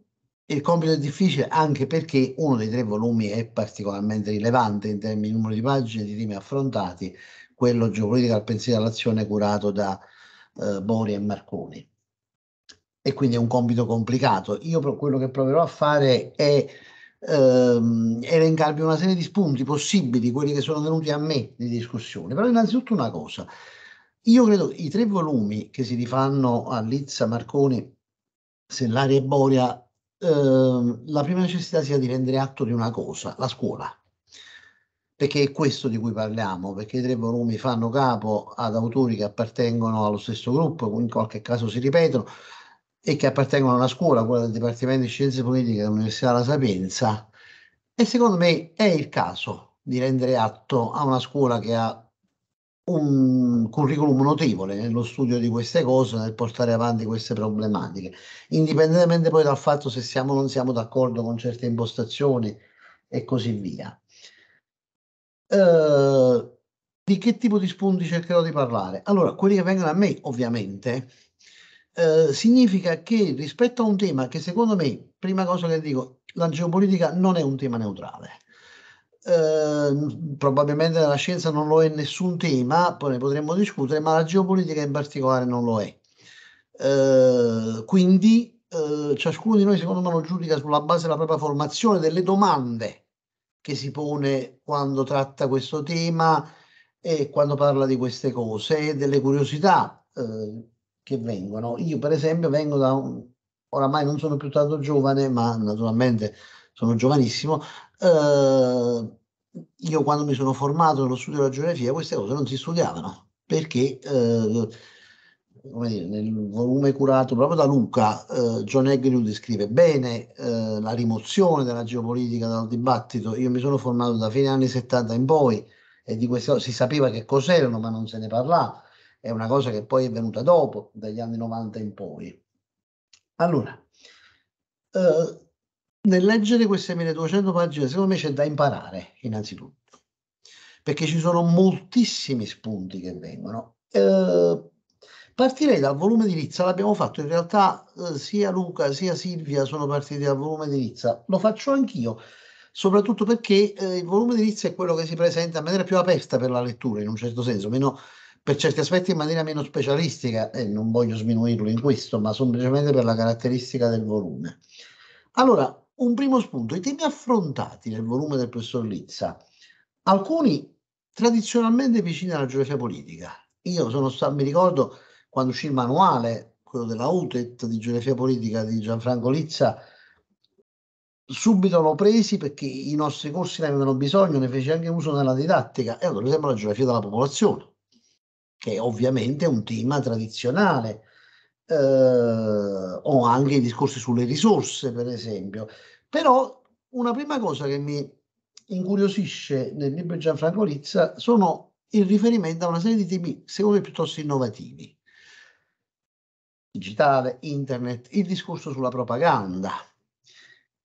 il compito è difficile anche perché uno dei tre volumi è particolarmente rilevante in termini di numero di pagine e di temi affrontati, quello Geopolitica al pensiero all'azione curato da eh, Bori e Marconi. E quindi è un compito complicato. Io quello che proverò a fare è ehm, elencarvi una serie di spunti possibili, quelli che sono venuti a me di discussione. Però innanzitutto una cosa, io credo che i tre volumi che si rifanno a Lizza, Marconi, Sellari e Boria Ehm, la prima necessità sia di rendere atto di una cosa, la scuola, perché è questo di cui parliamo, perché i tre volumi fanno capo ad autori che appartengono allo stesso gruppo, in qualche caso si ripetono, e che appartengono a una scuola, quella del Dipartimento di Scienze Politiche dell'Università della Sapienza, e secondo me è il caso di rendere atto a una scuola che ha un curriculum notevole nello studio di queste cose, nel portare avanti queste problematiche, indipendentemente poi dal fatto se siamo o non siamo d'accordo con certe impostazioni e così via. Uh, di che tipo di spunti cercherò di parlare? Allora, quelli che vengono a me, ovviamente, uh, significa che rispetto a un tema che secondo me, prima cosa che dico, la geopolitica non è un tema neutrale Ehm, probabilmente la scienza non lo è nessun tema, poi ne potremmo discutere, ma la geopolitica in particolare non lo è. Eh, quindi eh, ciascuno di noi, secondo me, lo giudica sulla base della propria formazione, delle domande che si pone quando tratta questo tema e quando parla di queste cose, e delle curiosità ehm, che vengono. Io, per esempio, vengo da un, oramai non sono più tanto giovane, ma naturalmente sono giovanissimo, eh, io quando mi sono formato nello studio della geografia queste cose non si studiavano perché eh, dire, nel volume curato proprio da Luca, eh, John Egri descrive bene eh, la rimozione della geopolitica dal dibattito. Io mi sono formato da fine anni 70 in poi e di queste cose si sapeva che cos'erano, ma non se ne parlava. È una cosa che poi è venuta dopo, dagli anni 90 in poi. Allora, eh, nel leggere queste 1200 pagine, secondo me c'è da imparare innanzitutto, perché ci sono moltissimi spunti che vengono. Eh, partirei dal volume di Rizza, l'abbiamo fatto in realtà eh, sia Luca sia Silvia sono partiti dal volume di Rizza, lo faccio anch'io, soprattutto perché eh, il volume di Rizza è quello che si presenta in maniera più aperta per la lettura, in un certo senso, meno, per certi aspetti in maniera meno specialistica, e non voglio sminuirlo in questo, ma semplicemente per la caratteristica del volume. Allora, un primo spunto, i temi affrontati nel volume del professor Lizza, alcuni tradizionalmente vicini alla geografia politica. Io sono stato, mi ricordo quando uscì il manuale, quello della UTET di geografia politica di Gianfranco Lizza, subito l'ho presi perché i nostri corsi ne avevano bisogno, ne feci anche uso nella didattica, e ad esempio la geografia della popolazione, che è ovviamente un tema tradizionale eh, o anche i discorsi sulle risorse, per esempio. Però una prima cosa che mi incuriosisce nel libro di Gianfranco Rizza sono il riferimento a una serie di temi, secondo me, piuttosto innovativi. Digitale, internet, il discorso sulla propaganda.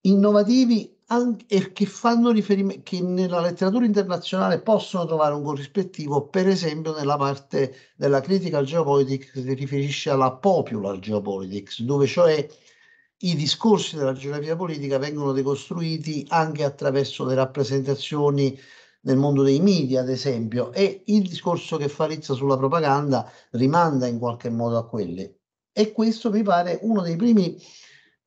Innovativi e che fanno riferimento, che nella letteratura internazionale possono trovare un corrispettivo, per esempio nella parte della critical geopolitics che si riferisce alla popular geopolitics, dove cioè i discorsi della geografia politica vengono decostruiti anche attraverso le rappresentazioni nel mondo dei media, ad esempio, e il discorso che fa Rizza sulla propaganda rimanda in qualche modo a quelli. E questo mi pare uno dei primi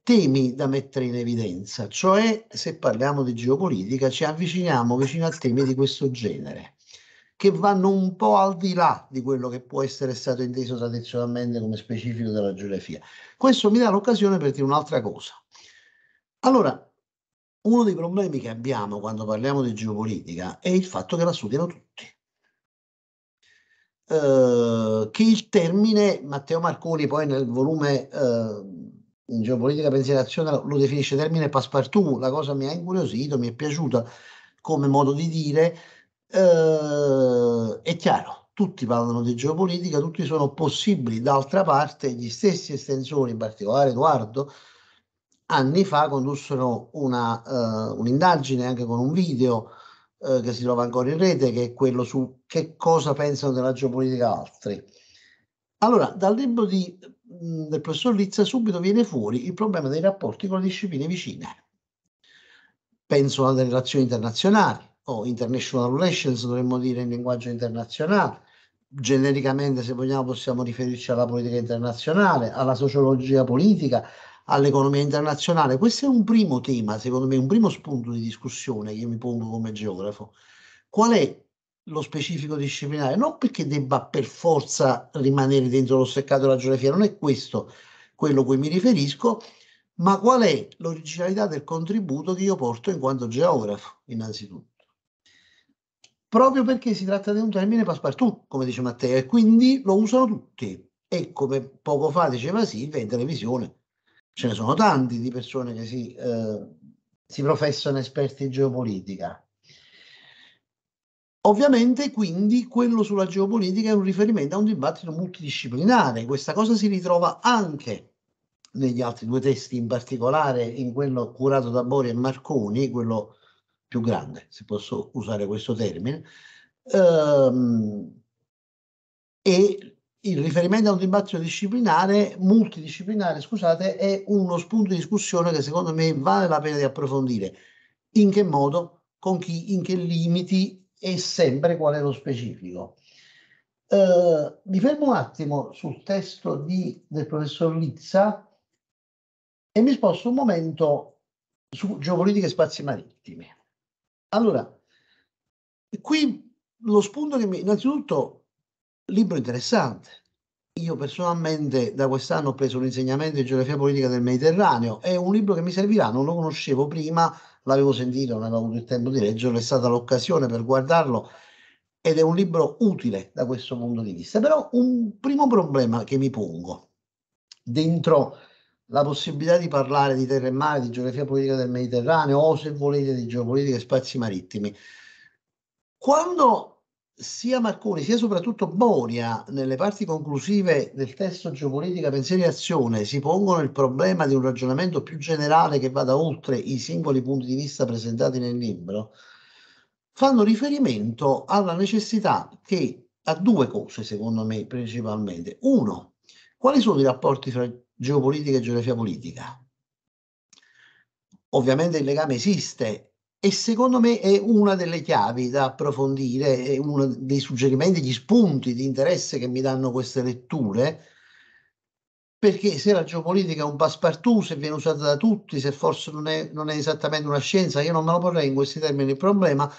temi da mettere in evidenza, cioè se parliamo di geopolitica ci avviciniamo vicino a temi di questo genere, che vanno un po' al di là di quello che può essere stato inteso tradizionalmente come specifico della geografia. Questo mi dà l'occasione per dire un'altra cosa. Allora, uno dei problemi che abbiamo quando parliamo di geopolitica è il fatto che la studiano tutti. Eh, che il termine, Matteo Marconi poi nel volume eh, in geopolitica pensiero pensierazionale lo definisce termine passepartout, la cosa mi ha incuriosito, mi è piaciuta come modo di dire, eh, è chiaro, tutti parlano di geopolitica, tutti sono possibili, d'altra parte gli stessi estensori, in particolare Edoardo, anni fa condussero una, eh, un'indagine anche con un video eh, che si trova ancora in rete, che è quello su che cosa pensano della geopolitica altri. Allora, dal libro di Mm, del professor Lizza subito viene fuori il problema dei rapporti con le discipline vicine. Penso alle relazioni internazionali o oh, international relations, dovremmo dire in linguaggio internazionale. Genericamente, se vogliamo, possiamo riferirci alla politica internazionale, alla sociologia politica, all'economia internazionale. Questo è un primo tema, secondo me, un primo spunto di discussione che io mi pongo come geografo. Qual è lo specifico disciplinare, non perché debba per forza rimanere dentro lo steccato della geografia, non è questo quello a cui mi riferisco, ma qual è l'originalità del contributo che io porto in quanto geografo, innanzitutto. Proprio perché si tratta di un termine passepartout, come dice Matteo, e quindi lo usano tutti. E come poco fa diceva Silvia, in televisione ce ne sono tanti di persone che si, eh, si professano esperti in geopolitica Ovviamente quindi quello sulla geopolitica è un riferimento a un dibattito multidisciplinare, questa cosa si ritrova anche negli altri due testi, in particolare in quello curato da Bori e Marconi, quello più grande, se posso usare questo termine, ehm, e il riferimento a un dibattito disciplinare, multidisciplinare, scusate, è uno spunto di discussione che secondo me vale la pena di approfondire. In che modo, con chi, in che limiti e sempre qual è lo specifico. Eh, mi fermo un attimo sul testo di, del professor Lizza e mi sposto un momento su geopolitica e spazi marittimi. Allora, qui lo spunto che mi... Innanzitutto, libro interessante, io personalmente da quest'anno ho preso l'insegnamento insegnamento di geografia politica del Mediterraneo, è un libro che mi servirà, non lo conoscevo prima, l'avevo sentito, non avevo avuto il tempo di leggerlo, è stata l'occasione per guardarlo ed è un libro utile da questo punto di vista. Però un primo problema che mi pongo dentro la possibilità di parlare di terra e mare, di geografia politica del Mediterraneo o se volete di geopolitica e spazi marittimi, quando sia Marconi sia soprattutto Bonia nelle parti conclusive del testo Geopolitica, Pensieri e Azione si pongono il problema di un ragionamento più generale che vada oltre i singoli punti di vista presentati nel libro, fanno riferimento alla necessità che a due cose, secondo me, principalmente. Uno, quali sono i rapporti fra geopolitica e geografia politica? Ovviamente il legame esiste e secondo me è una delle chiavi da approfondire, è uno dei suggerimenti, gli spunti di interesse che mi danno queste letture, perché se la geopolitica è un passepartout, se viene usata da tutti, se forse non è, non è esattamente una scienza, io non me lo porrei in questi termini il problema,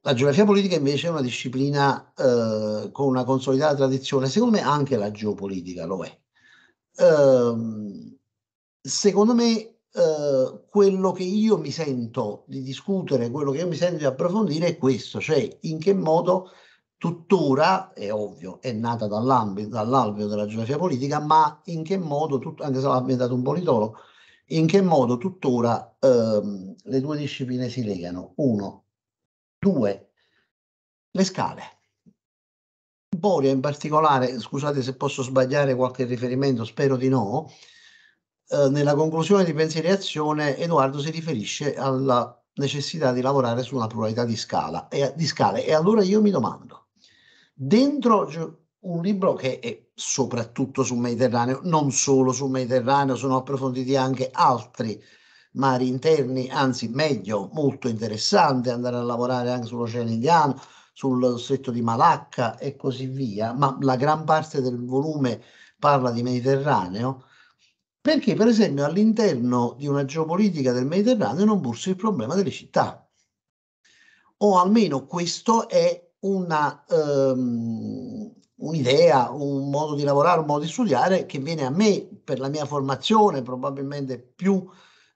la geografia politica invece è una disciplina eh, con una consolidata tradizione, secondo me anche la geopolitica lo è. Ehm, secondo me eh, quello che io mi sento di discutere, quello che io mi sento di approfondire è questo, cioè in che modo tuttora, è ovvio, è nata dall'alveo della geografia politica, ma in che modo, tut, anche se l'ha inventato un politologo, in che modo tuttora ehm, le due discipline si legano? Uno, due, le scale. Boria in particolare, scusate se posso sbagliare qualche riferimento, spero di no, eh, nella conclusione di Pensieri e Azione Edoardo si riferisce alla necessità di lavorare su una pluralità di, scala, e, di scale. E allora io mi domando, dentro un libro che è soprattutto sul Mediterraneo, non solo sul Mediterraneo, sono approfonditi anche altri mari interni, anzi meglio, molto interessante andare a lavorare anche sull'Oceano Indiano, sul stretto di Malacca e così via, ma la gran parte del volume parla di Mediterraneo, perché, per esempio, all'interno di una geopolitica del Mediterraneo non porsi il problema delle città. O almeno questo è una, um, un'idea, un modo di lavorare, un modo di studiare che viene a me per la mia formazione, probabilmente più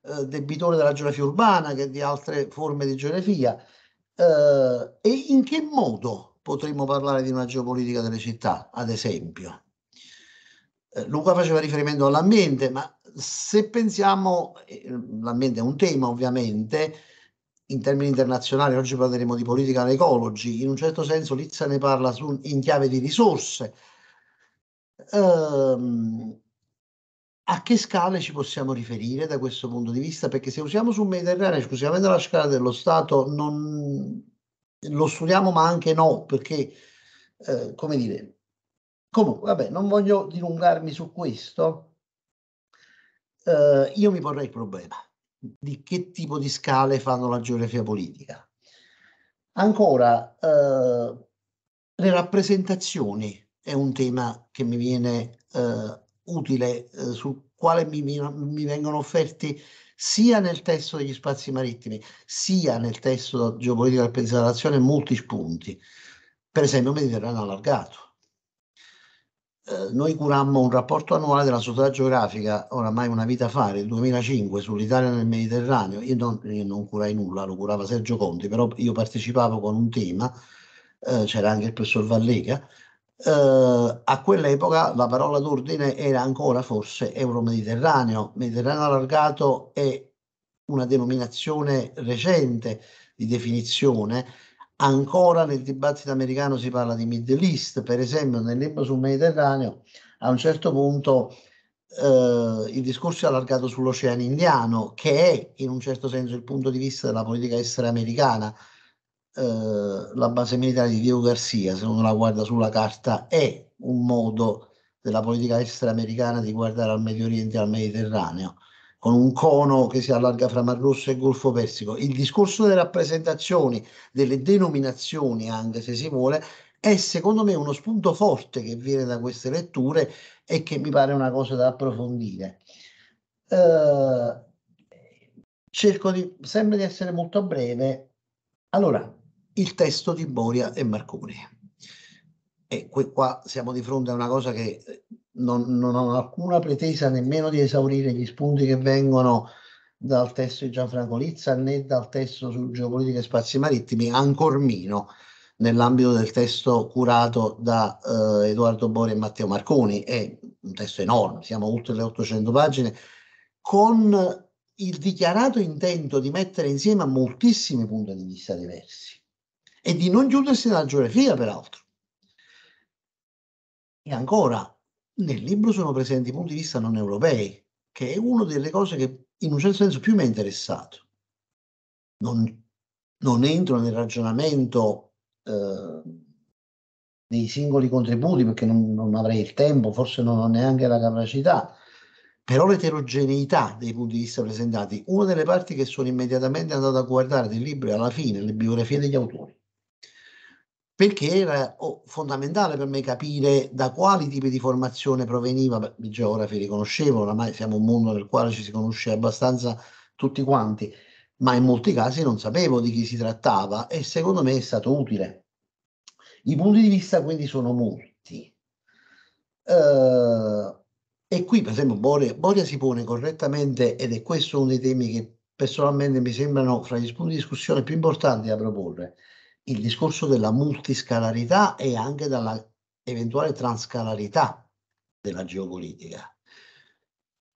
eh, debitore della geografia urbana che di altre forme di geografia. Eh, e in che modo potremmo parlare di una geopolitica delle città, ad esempio? Eh, Luca faceva riferimento all'ambiente, ma se pensiamo, eh, l'ambiente è un tema ovviamente, in termini internazionali, oggi parleremo di politica ecology, in un certo senso Lizza ne parla su, in chiave di risorse. Um, a che scale ci possiamo riferire da questo punto di vista? Perché se usiamo sul Mediterraneo esclusivamente la scala dello Stato, non, lo studiamo ma anche no, perché, eh, come dire, Comunque, vabbè, non voglio dilungarmi su questo. Eh, io mi porrei il problema di che tipo di scale fanno la geografia politica. Ancora, eh, le rappresentazioni è un tema che mi viene eh, utile, eh, sul quale mi, mi, mi vengono offerti sia nel testo degli spazi marittimi, sia nel testo geopolitica del pensiero della nazione molti spunti. Per esempio, Mediterraneo allargato eh, noi curammo un rapporto annuale della società geografica, oramai una vita fa, nel 2005, sull'Italia nel Mediterraneo. Io non, io non, curai nulla, lo curava Sergio Conti, però io partecipavo con un tema, eh, c'era anche il professor Vallega. Eh, a quell'epoca la parola d'ordine era ancora forse Euro-Mediterraneo. Mediterraneo allargato è una denominazione recente di definizione Ancora nel dibattito americano si parla di Middle East, per esempio nel libro sul Mediterraneo a un certo punto eh, il discorso è allargato sull'Oceano Indiano, che è in un certo senso il punto di vista della politica estera americana. Eh, la base militare di Diego Garcia, se uno la guarda sulla carta, è un modo della politica estera americana di guardare al Medio Oriente e al Mediterraneo con un cono che si allarga fra Mar Rosso e Golfo Persico. Il discorso delle rappresentazioni, delle denominazioni, anche se si vuole, è secondo me uno spunto forte che viene da queste letture e che mi pare una cosa da approfondire. Eh, cerco di, sempre di essere molto breve. Allora, il testo di Boria e Marconi. E qua siamo di fronte a una cosa che eh, non, non ho alcuna pretesa nemmeno di esaurire gli spunti che vengono dal testo di Gianfranco Lizza né dal testo su geopolitica e spazi marittimi, ancor meno nell'ambito del testo curato da eh, Edoardo Bori e Matteo Marconi. È un testo enorme, siamo oltre le 800 pagine, con il dichiarato intento di mettere insieme moltissimi punti di vista diversi e di non chiudersi nella geografia, peraltro e ancora, nel libro sono presenti punti di vista non europei, che è una delle cose che in un certo senso più mi ha interessato. Non, non entro nel ragionamento eh, dei singoli contributi perché non, non, avrei il tempo, forse non ho neanche la capacità, però l'eterogeneità dei punti di vista presentati, una delle parti che sono immediatamente andato a guardare del libro è alla fine, le biografie degli autori perché era oh, fondamentale per me capire da quali tipi di formazione proveniva, i geografi li conoscevo, oramai siamo un mondo nel quale ci si conosce abbastanza tutti quanti, ma in molti casi non sapevo di chi si trattava e secondo me è stato utile. I punti di vista quindi sono molti. Uh, e qui per esempio Boria, Boria si pone correttamente, ed è questo uno dei temi che personalmente mi sembrano fra gli spunti di discussione più importanti da proporre, il discorso della multiscalarità e anche dalla eventuale transcalarità della geopolitica.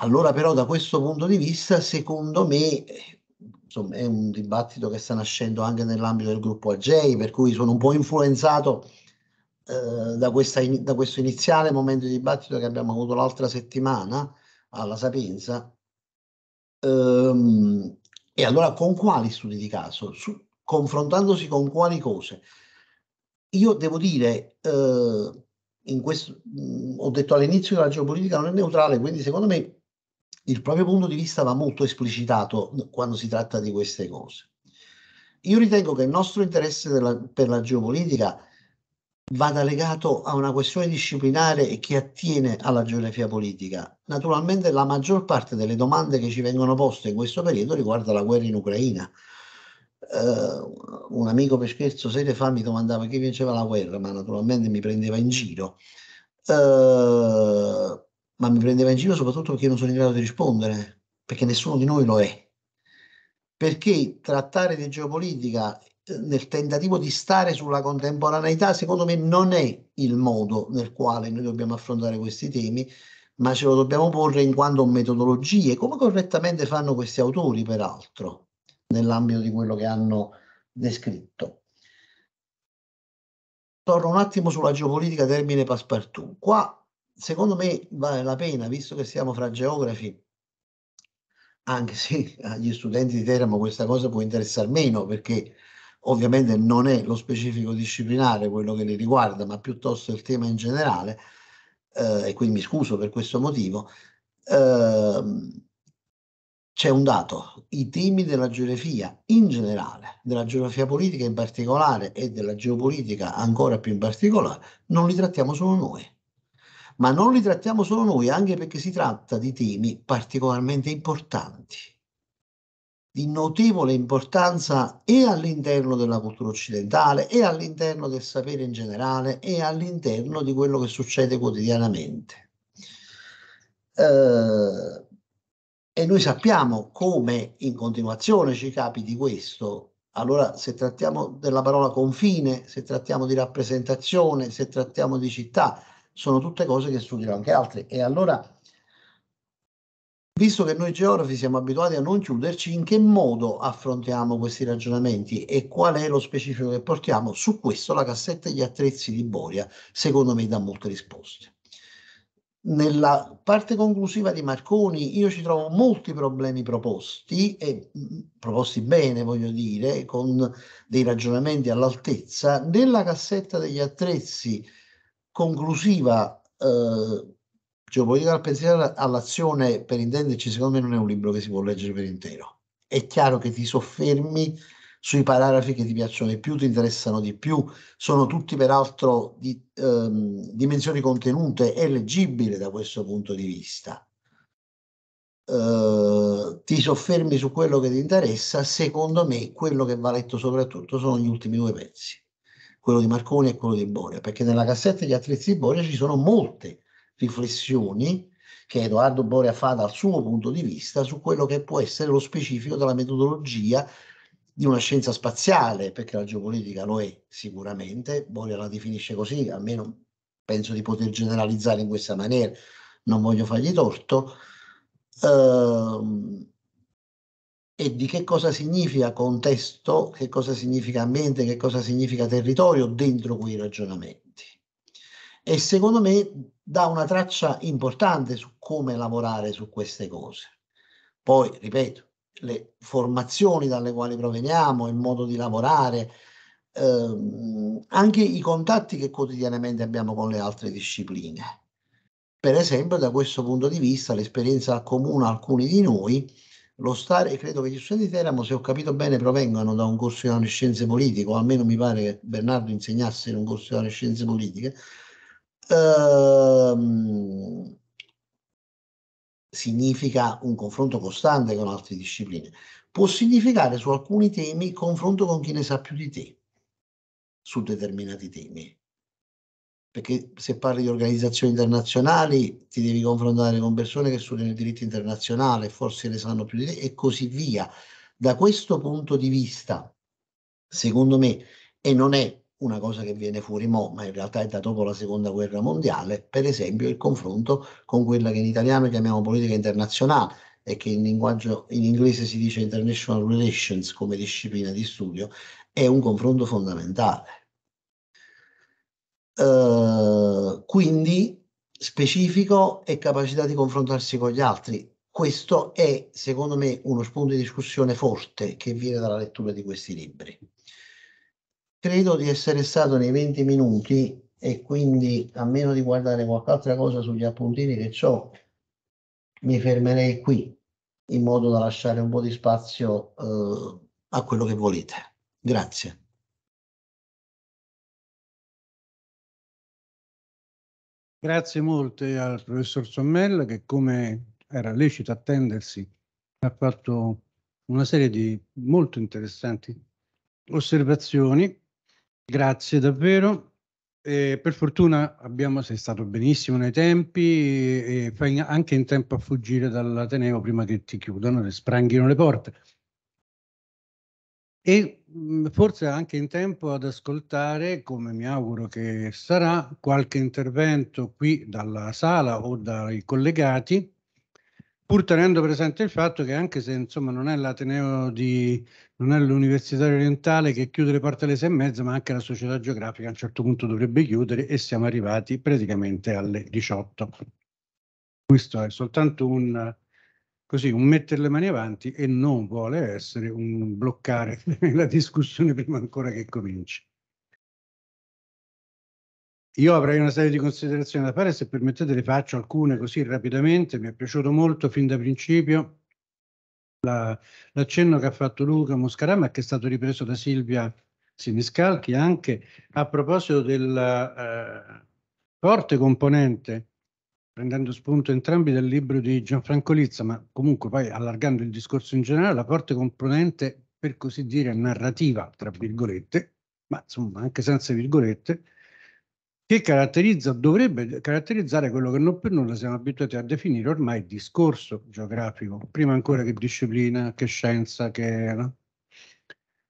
Allora però da questo punto di vista, secondo me, insomma, è un dibattito che sta nascendo anche nell'ambito del gruppo AGEI, per cui sono un po' influenzato eh, da, questa, da questo iniziale momento di dibattito che abbiamo avuto l'altra settimana alla Sapienza. Ehm, e allora con quali studi di caso? Su, confrontandosi con quali cose. Io devo dire, eh, in questo, mh, mm, ho detto all'inizio che la geopolitica non è neutrale, quindi secondo me il proprio punto di vista va molto esplicitato quando si tratta di queste cose. Io ritengo che il nostro interesse della, per la geopolitica vada legato a una questione disciplinare che attiene alla geografia politica. Naturalmente la maggior parte delle domande che ci vengono poste in questo periodo riguarda la guerra in Ucraina. Uh, un amico per scherzo sere fa mi domandava chi vinceva la guerra, ma naturalmente mi prendeva in giro. Uh, ma mi prendeva in giro soprattutto perché io non sono in grado di rispondere, perché nessuno di noi lo è. Perché trattare di geopolitica eh, nel tentativo di stare sulla contemporaneità, secondo me non è il modo nel quale noi dobbiamo affrontare questi temi, ma ce lo dobbiamo porre in quanto metodologie, come correttamente fanno questi autori, peraltro nell'ambito di quello che hanno descritto. Torno un attimo sulla geopolitica termine passepartout. Qua, secondo me, vale la pena, visto che siamo fra geografi, anche se agli studenti di Teramo questa cosa può interessare meno, perché ovviamente non è lo specifico disciplinare quello che li riguarda, ma piuttosto il tema in generale, eh, e quindi mi scuso per questo motivo, eh, c'è un dato, i temi della geografia in generale, della geografia politica in particolare e della geopolitica ancora più in particolare, non li trattiamo solo noi. Ma non li trattiamo solo noi anche perché si tratta di temi particolarmente importanti, di notevole importanza e all'interno della cultura occidentale e all'interno del sapere in generale e all'interno di quello che succede quotidianamente. Eh, e noi sappiamo come in continuazione ci capiti questo. Allora, se trattiamo della parola confine, se trattiamo di rappresentazione, se trattiamo di città, sono tutte cose che studiano anche altri. E allora, visto che noi geografi siamo abituati a non chiuderci, in che modo affrontiamo questi ragionamenti e qual è lo specifico che portiamo? Su questo la cassetta degli attrezzi di Boria, secondo me, dà molte risposte nella parte conclusiva di Marconi io ci trovo molti problemi proposti e mm, mm, proposti bene, voglio dire, con dei ragionamenti all'altezza. Nella cassetta degli attrezzi conclusiva eh, Geopolitica al pensiero all'azione, per intenderci, secondo me non è un libro che si può leggere per intero. È chiaro che ti soffermi sui paragrafi che ti piacciono di più, ti interessano di più, sono tutti peraltro di ehm, dimensioni contenute e leggibile da questo punto di vista. Eh, ti soffermi su quello che ti interessa, secondo me quello che va letto soprattutto sono gli ultimi due pezzi, quello di Marconi e quello di Boria, perché nella cassetta di attrezzi di Boria ci sono molte riflessioni che Edoardo Boria fa dal suo punto di vista su quello che può essere lo specifico della metodologia di una scienza spaziale, perché la geopolitica lo è sicuramente, Boria la definisce così, almeno penso di poter generalizzare in questa maniera, non voglio fargli torto, ehm, e di che cosa significa contesto, che cosa significa ambiente, che cosa significa territorio dentro quei ragionamenti. E secondo me dà una traccia importante su come lavorare su queste cose. Poi, ripeto, le formazioni dalle quali proveniamo, il modo di lavorare, ehm, anche i contatti che quotidianamente abbiamo con le altre discipline. Per esempio, da questo punto di vista, l'esperienza comune a alcuni di noi, lo stare, credo che gli studenti di Teramo, se ho capito bene, provengano da un corso di scienze politiche, o almeno mi pare che Bernardo insegnasse in un corso di scienze politiche, ehm, significa un confronto costante con altre discipline, può significare su alcuni temi confronto con chi ne sa più di te su determinati temi. Perché se parli di organizzazioni internazionali ti devi confrontare con persone che studiano il diritto internazionale, forse ne sanno più di te e così via. Da questo punto di vista, secondo me, e non è una cosa che viene fuori mo, ma in realtà è da dopo la seconda guerra mondiale, per esempio il confronto con quella che in italiano chiamiamo politica internazionale e che in linguaggio in inglese si dice international relations come disciplina di studio, è un confronto fondamentale. Uh, quindi specifico e capacità di confrontarsi con gli altri. Questo è, secondo me, uno spunto di discussione forte che viene dalla lettura di questi libri credo di essere stato nei 20 minuti e quindi a meno di guardare qualche altra cosa sugli appuntini che ho, mi fermerei qui in modo da lasciare un po' di spazio eh, a quello che volete. Grazie. Grazie molte al professor Sommel che come era lecito attendersi ha fatto una serie di molto interessanti osservazioni Grazie davvero. Eh, per fortuna abbiamo, sei stato benissimo nei tempi e fai anche in tempo a fuggire dall'Ateneo prima che ti chiudano e spranghino le porte. E mh, mm, forse anche in tempo ad ascoltare, come mi auguro che sarà, qualche intervento qui dalla sala o dai collegati pur tenendo presente il fatto che anche se insomma, non è l'Ateneo di, non è l'Universitario Orientale che chiude le porte alle sei e mezza, ma anche la società geografica a un certo punto dovrebbe chiudere e siamo arrivati praticamente alle 18. Questo è soltanto un, così, un mettere le mani avanti e non vuole essere un bloccare la discussione prima ancora che cominci. Io avrei una serie di considerazioni da fare, se permettete le faccio alcune così rapidamente. Mi è piaciuto molto fin da principio la, l'accenno che ha fatto Luca Moscarama, che è stato ripreso da Silvia Siniscalchi anche a proposito della eh, forte componente, prendendo spunto entrambi dal libro di Gianfranco Lizza, ma comunque poi allargando il discorso in generale, la forte componente, per così dire, narrativa, tra virgolette, ma insomma anche senza virgolette, che caratterizza, dovrebbe caratterizzare quello che non per nulla siamo abituati a definire ormai discorso geografico, prima ancora che disciplina, che scienza, che no?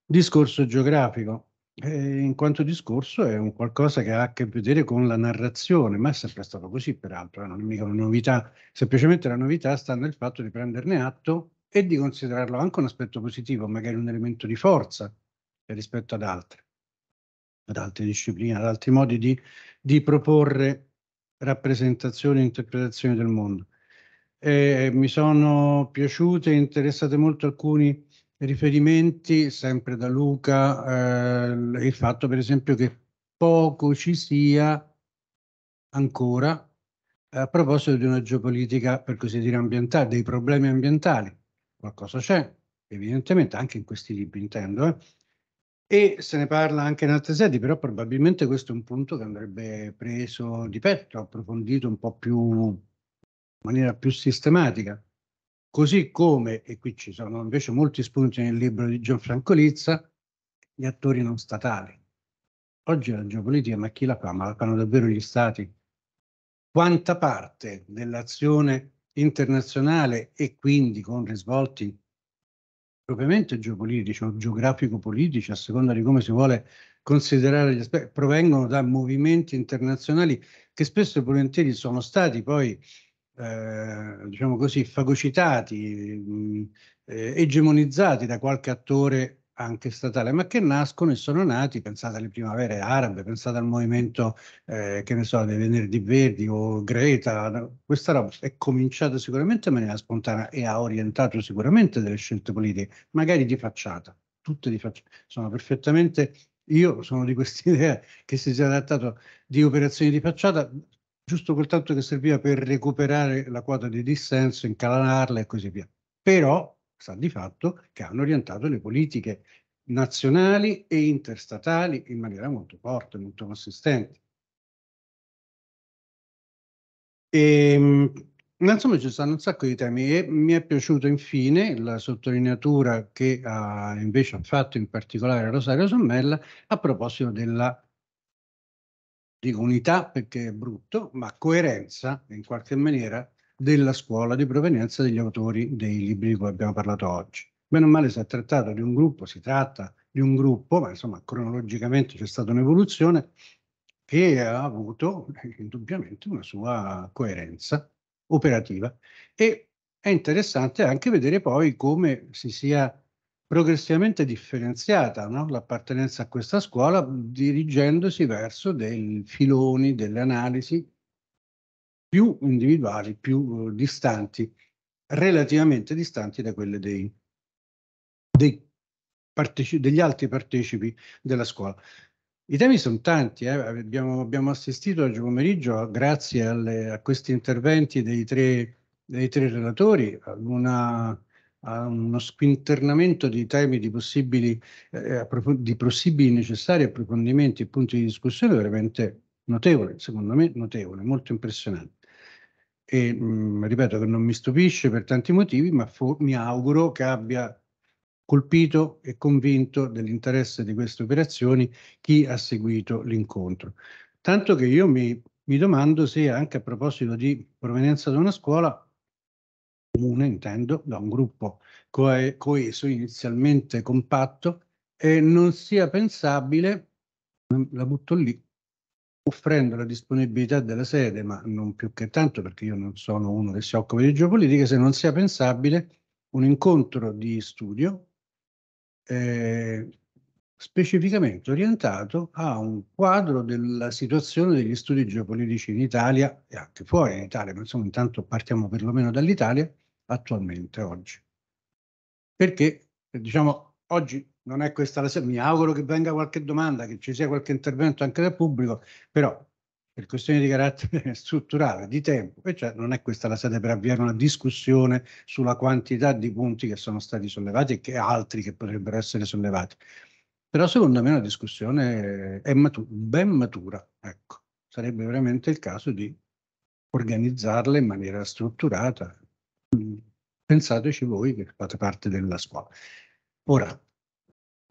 discorso geografico. E in quanto discorso è un qualcosa che ha a che vedere con la narrazione, ma è sempre stato così peraltro, eh, non è mica una novità, semplicemente la novità sta nel fatto di prenderne atto e di considerarlo anche un aspetto positivo, magari un elemento di forza rispetto ad altre ad altre discipline, ad altri modi di di proporre rappresentazioni e interpretazioni del mondo. Eh, mi sono piaciute e interessate molto alcuni riferimenti, sempre da Luca, eh, il fatto per esempio che poco ci sia ancora a proposito di una geopolitica, per così dire, ambientale, dei problemi ambientali. Qualcosa c'è, evidentemente, anche in questi libri intendo, eh? e se ne parla anche in altre sedi, però probabilmente questo è un punto che andrebbe preso di petto, approfondito un po' più in maniera più sistematica. Così come, e qui ci sono invece molti spunti nel libro di Gianfranco Lizza, gli attori non statali. Oggi la geopolitica, ma chi la fa? Ma la fanno davvero gli stati? Quanta parte dell'azione internazionale e quindi con risvolti propriamente geopolitici o geografico-politici, a seconda di come si vuole considerare gli aspetti, provengono da movimenti internazionali che spesso e volentieri sono stati poi, eh, diciamo così, fagocitati, mh, mm, eh, egemonizzati da qualche attore anche statale, ma che nascono e sono nati, pensate alle primavere arabe, pensate al movimento, eh, che ne so, dei Venerdì Verdi o Greta, questa roba è cominciata sicuramente in maniera spontanea e ha orientato sicuramente delle scelte politiche, magari di facciata, tutte di facciata, sono perfettamente... Io sono di quest'idea che si sia trattato di operazioni di facciata, giusto quel tanto che serviva per recuperare la quota di dissenso, incalanarla e così via. Però sta di fatto che hanno orientato le politiche nazionali e interstatali in maniera molto forte, molto consistente. E, ehm, insomma ci stanno un sacco di temi e mi è piaciuta infine la sottolineatura che ha invece fatto in particolare Rosario Sommella a proposito della dico unità perché è brutto, ma coerenza in qualche maniera della scuola di provenienza degli autori dei libri di cui abbiamo parlato oggi. Meno male si è trattato di un gruppo, si tratta di un gruppo, ma insomma cronologicamente c'è stata un'evoluzione che ha avuto indubbiamente una sua coerenza operativa e è interessante anche vedere poi come si sia progressivamente differenziata no? l'appartenenza a questa scuola dirigendosi verso dei filoni, delle analisi più individuali, più eh, distanti, relativamente distanti da quelle dei, dei degli altri partecipi della scuola. I temi sono tanti, eh? abbiamo, abbiamo, assistito oggi pomeriggio, grazie alle, a questi interventi dei tre, dei tre relatori, una, a uno squinternamento di temi di possibili, eh, eh di possibili necessari approfondimenti e punti di discussione veramente notevole, secondo me notevole, molto impressionante e mh, mm, ripeto che non mi stupisce per tanti motivi, ma mi auguro che abbia colpito e convinto dell'interesse di queste operazioni chi ha seguito l'incontro. Tanto che io mi, mi domando se anche a proposito di provenienza da una scuola, comune intendo, da un gruppo co coeso, inizialmente compatto, eh, non sia pensabile, la butto lì, offrendo la disponibilità della sede, ma non più che tanto perché io non sono uno che si occupa di geopolitica, se non sia pensabile un incontro di studio eh, specificamente orientato a un quadro della situazione degli studi geopolitici in Italia e anche fuori in Italia, ma insomma intanto partiamo perlomeno dall'Italia attualmente oggi. Perché diciamo oggi non è questa la sede, mi auguro che venga qualche domanda, che ci sia qualche intervento anche dal pubblico, però per questioni di carattere strutturale, di tempo, e cioè non è questa la sede per avviare una discussione sulla quantità di punti che sono stati sollevati e che altri che potrebbero essere sollevati. Però secondo me la discussione eh, è matura, ben matura, ecco. Sarebbe veramente il caso di organizzarla in maniera strutturata. Mm, pensateci voi che fate parte della scuola. Ora,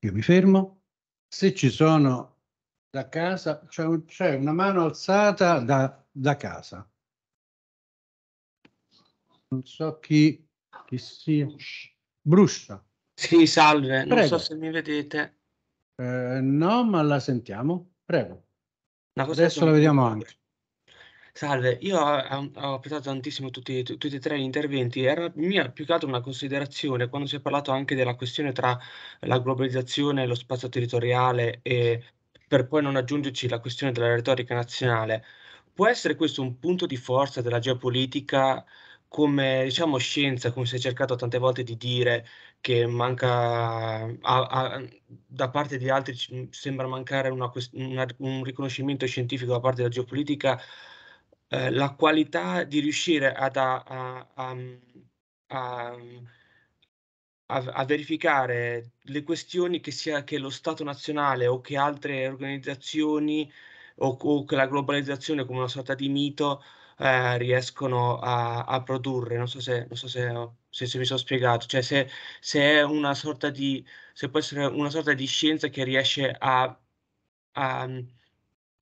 io mi fermo. Se ci sono da casa, c'è, un, una mano alzata da, da, casa. Non so chi, chi sia. Bruscia. Sì, salve, Prego. non so se mi vedete. Eh, no, ma la sentiamo. Prego. Adesso la vediamo anche. Salve, io ho, ho apprezzato tantissimo tutti, tu- tutti e tre gli interventi. Era mia più che altro una considerazione quando si è parlato anche della questione tra la globalizzazione, e lo spazio territoriale e per poi non aggiungerci la questione della retorica nazionale. Può essere questo un punto di forza della geopolitica come diciamo scienza, come si è cercato tante volte di dire, che manca a- a- da parte di altri sembra mancare una quest- un riconoscimento scientifico da parte della geopolitica eh, la qualità di riuscire ad a, a, a, mm, a mm, a, verificare le questioni che sia che lo Stato nazionale o che altre organizzazioni o, o che la globalizzazione come una sorta di mito eh, riescono a, a, produrre. Non so, se, non so se, se, se mi sono spiegato, cioè se, se, è una sorta di se può essere una sorta di scienza che riesce a, a mm,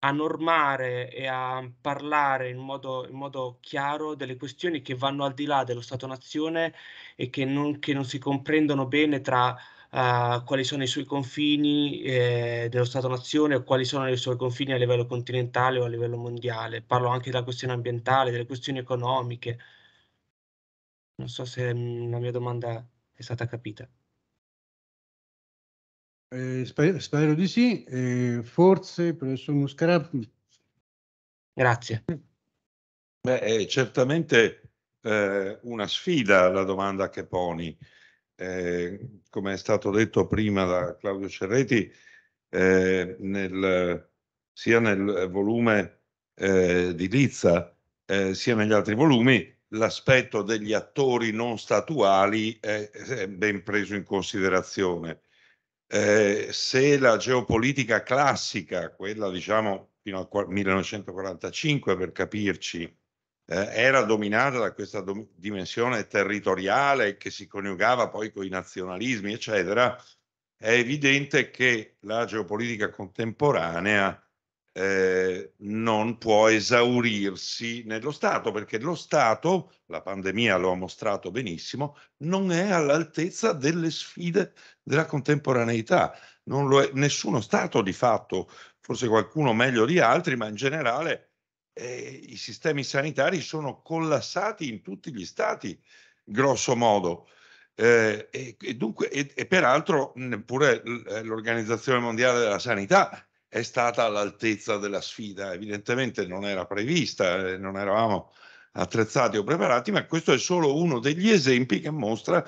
a normare e a parlare in modo, in modo chiaro delle questioni che vanno al di là dello Stato-nazione e che non, che non si comprendono bene tra uh, quali sono i suoi confini eh, dello Stato-nazione o quali sono i suoi confini a livello continentale o a livello mondiale. Parlo anche della questione ambientale, delle questioni economiche. Non so se mm, la mia domanda è stata capita. Eh, spero, spero, di sì, eh, forse professor Muscarà. Grazie. Beh, è certamente eh, una sfida la domanda che poni. Eh, come è stato detto prima da Claudio Cerreti, eh, nel, sia nel volume eh, di Lizza sia negli altri volumi, l'aspetto degli attori non statuali è, è ben preso in considerazione eh, se la geopolitica classica, quella diciamo fino al 1945 per capirci, eh, era dominata da questa do dimensione territoriale che si coniugava poi con i nazionalismi, eccetera, è evidente che la geopolitica contemporanea eh, non può esaurirsi nello Stato, perché lo Stato, la pandemia lo ha mostrato benissimo, non è all'altezza delle sfide della contemporaneità. Non lo è, nessuno Stato di fatto, forse qualcuno meglio di altri, ma in generale eh, i sistemi sanitari sono collassati in tutti gli Stati, grosso modo. Eh, e, e, dunque, e, e peraltro, neppure eh, l'Organizzazione Mondiale della Sanità è stata all'altezza della sfida. Evidentemente non era prevista, eh, non eravamo attrezzati o preparati, ma questo è solo uno degli esempi che mostra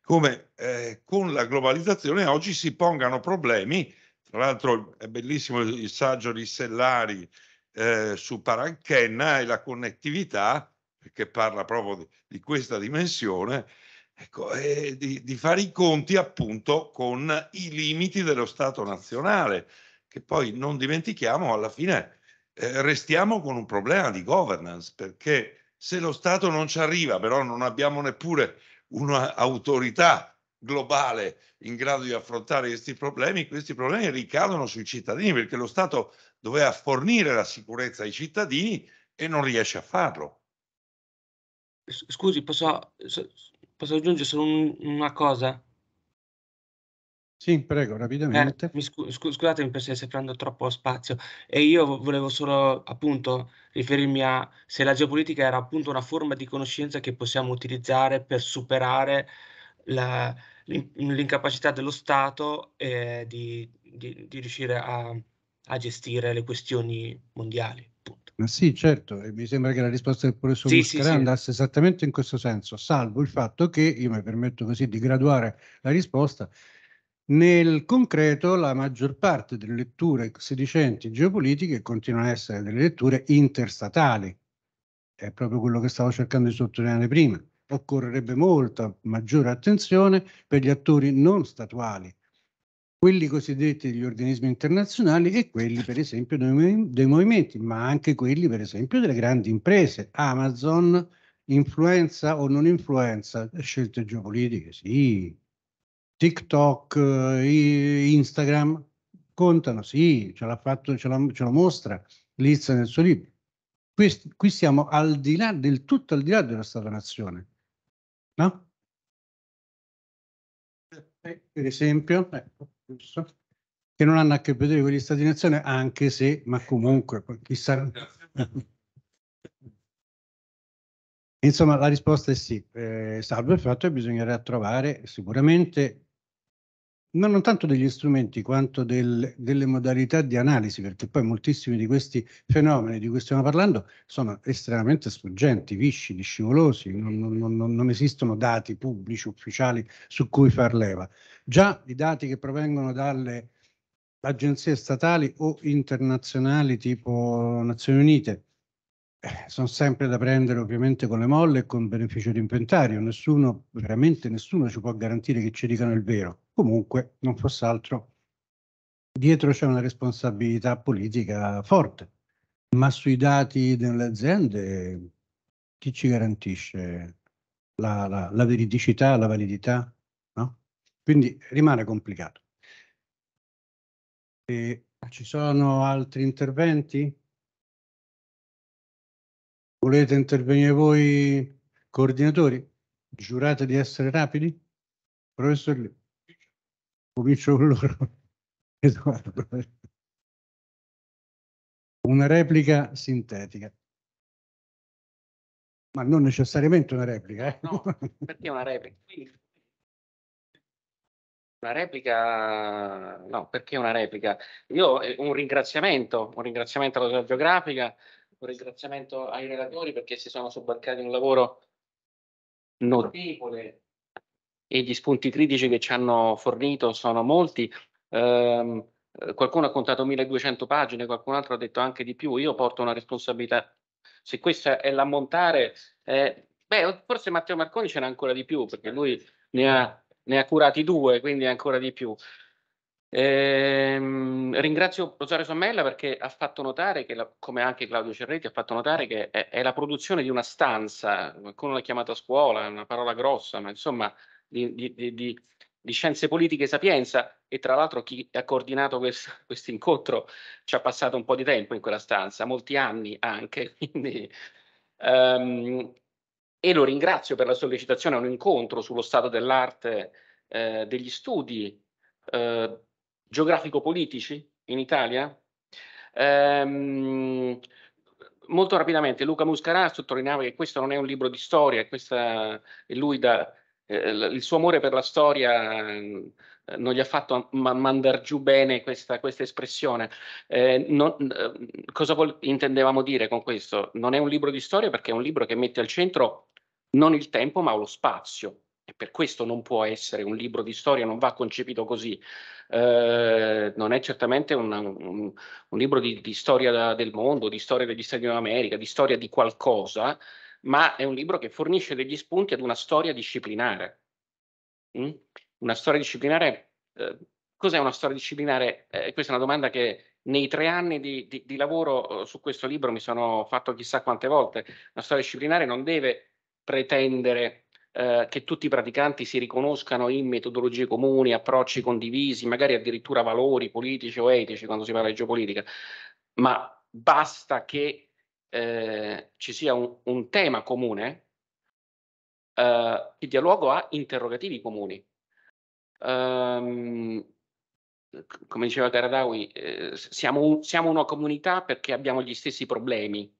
come eh, con la globalizzazione oggi si pongano problemi. Tra l'altro è bellissimo il saggio di Sellari eh, su Paranchenna e la connettività, che parla proprio di, di questa dimensione, ecco, eh, di, di fare i conti appunto con i limiti dello Stato nazionale che poi non dimentichiamo, alla fine eh, restiamo con un problema di governance, perché se lo Stato non ci arriva, però non abbiamo neppure un'autorità globale in grado di affrontare questi problemi, questi problemi ricadono sui cittadini, perché lo Stato doveva fornire la sicurezza ai cittadini e non riesce a farlo. Scusi, posso, posso aggiungere solo una cosa? Sì, prego, rapidamente. Eh, scu- scu- scusatemi per se, prendo troppo spazio. E io volevo solo appunto riferirmi a se la geopolitica era appunto una forma di conoscenza che possiamo utilizzare per superare la, l'in- l'incapacità dello Stato eh, di, di, di, riuscire a, a, gestire le questioni mondiali. Ma sì, certo, e mi sembra che la risposta del professor sì, Muscara sì, andasse sì. esattamente in questo senso, salvo il fatto che, io mi permetto così di graduare la risposta, nel concreto la maggior parte delle letture sedicenti geopolitiche continuano a essere delle letture interstatali, è proprio quello che stavo cercando di sottolineare prima. Occorrerebbe molta maggiore attenzione per gli attori non statuali, quelli cosiddetti degli organismi internazionali e quelli per esempio dei, movimenti, ma anche quelli per esempio delle grandi imprese, Amazon, influenza o non influenza, scelte geopolitiche, sì, TikTok, eh, Instagram, contano, sì, ce l'ha fatto, ce, la, ce lo mostra Liz nel suo libro. Qui, qui, siamo al di là del tutto, al di là della Stato-Nazione, no? Eh, eh, per esempio, ecco, che non hanno a che vedere con gli stati nazione, anche se, ma comunque, chissà. Insomma, la risposta è sì, eh, salvo il fatto che bisognerà trovare sicuramente No, non tanto degli strumenti quanto del, delle modalità di analisi, perché poi moltissimi di questi fenomeni di cui stiamo parlando sono estremamente sfuggenti, viscidi, scivolosi, non, non, non, esistono dati pubblici, ufficiali su cui far leva. Già i dati che provengono dalle agenzie statali o internazionali tipo Nazioni Unite eh, sono sempre da prendere ovviamente con le molle e con beneficio di inventario. Nessuno, veramente nessuno ci può garantire che ci dicano il vero. Comunque, non fosse altro, dietro c'è una responsabilità politica forte. Ma sui dati delle aziende, chi ci garantisce la, la, la veridicità, la validità? No? Quindi rimane complicato. E ci sono altri interventi? Volete intervenire voi, coordinatori? Giurate di essere rapidi? Professor Lì. Comincio con loro. Una replica sintetica. Ma non necessariamente una replica. Eh? No, perché una replica? Una replica, no, perché una replica? Io eh, un ringraziamento, un ringraziamento alla geografica un ringraziamento ai relatori perché si sono sobbarcati un lavoro notevole e gli spunti critici che ci hanno fornito sono molti. Eh, qualcuno ha contato 1200 pagine, qualcun altro ha detto anche di più. Io porto una responsabilità. Se questa è l'ammontare, eh, beh, forse Matteo Marconi ce n'ha ancora di più perché lui ne ha, ne ha curati due, quindi ancora di più. Ehm, ringrazio Rosario Sommella perché ha fatto notare, la, come anche Claudio Cerretti, ha fatto notare che è, è, la produzione di una stanza, qualcuno l'ha chiamata scuola, è una parola grossa, ma insomma di, di, di, di scienze politiche e sapienza e tra l'altro chi ha coordinato questo incontro ci ha passato un po' di tempo in quella stanza, molti anni anche, quindi... Um, e lo ringrazio per la sollecitazione a un incontro sullo stato dell'arte eh, degli studi eh, geografico-politici in Italia? Ehm, molto rapidamente, Luca Muscarà sottolineava che questo non è un libro di storia, questa, lui da, eh, il suo amore per la storia eh, non gli ha fatto mandar giù bene questa, questa espressione. Eh, non, eh, cosa vol- intendevamo dire con questo? Non è un libro di storia perché è un libro che mette al centro non il tempo ma lo spazio e per questo non può essere un libro di storia, non va concepito così. Eh, non è certamente un, un, un libro di, di, storia del mondo, di storia degli Stati Uniti d'America, di storia di qualcosa, ma è un libro che fornisce degli spunti ad una storia disciplinare. Mm? Una storia disciplinare, eh, cos'è una storia disciplinare? Eh, questa è una domanda che nei tre anni di, di, di lavoro eh, su questo libro mi sono fatto chissà quante volte. Una storia disciplinare non deve pretendere eh, che tutti i praticanti si riconoscano in metodologie comuni, approcci condivisi, magari addirittura valori politici o etici quando si parla di geopolitica, ma basta che eh, ci sia un, un tema comune eh, che dia luogo a interrogativi comuni. Um, come diceva Karadawi, eh, siamo, un, siamo, una comunità perché abbiamo gli stessi problemi.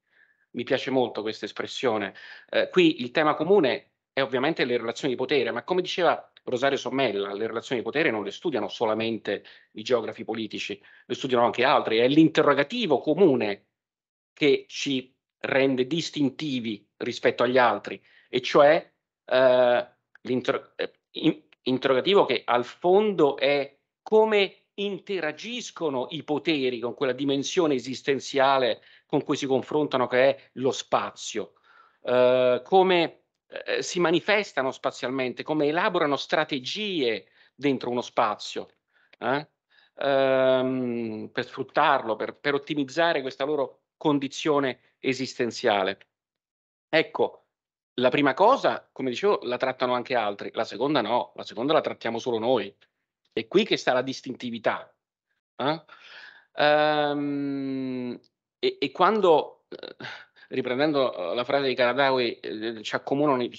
Mi piace molto questa espressione. Eh, qui il tema comune è ovviamente le relazioni di potere, ma come diceva Rosario Sommella, le relazioni di potere non le studiano solamente i geografi politici, le studiano anche altri, è l'interrogativo comune che ci rende distintivi rispetto agli altri, e cioè eh, l'interrogativo eh, che al fondo è come interagiscono i poteri con quella dimensione esistenziale con cui si confrontano che è lo spazio, eh, come eh, si manifestano spazialmente, come elaborano strategie dentro uno spazio eh? ehm, per sfruttarlo, per, per, ottimizzare questa loro condizione esistenziale. Ecco, la prima cosa, come dicevo, la trattano anche altri, la seconda no, la seconda la trattiamo solo noi. È qui che sta la distintività. Eh? Ehm, e, e, quando eh, riprendendo eh, la frase di Karadawi, eh, ci accomunano, ehm,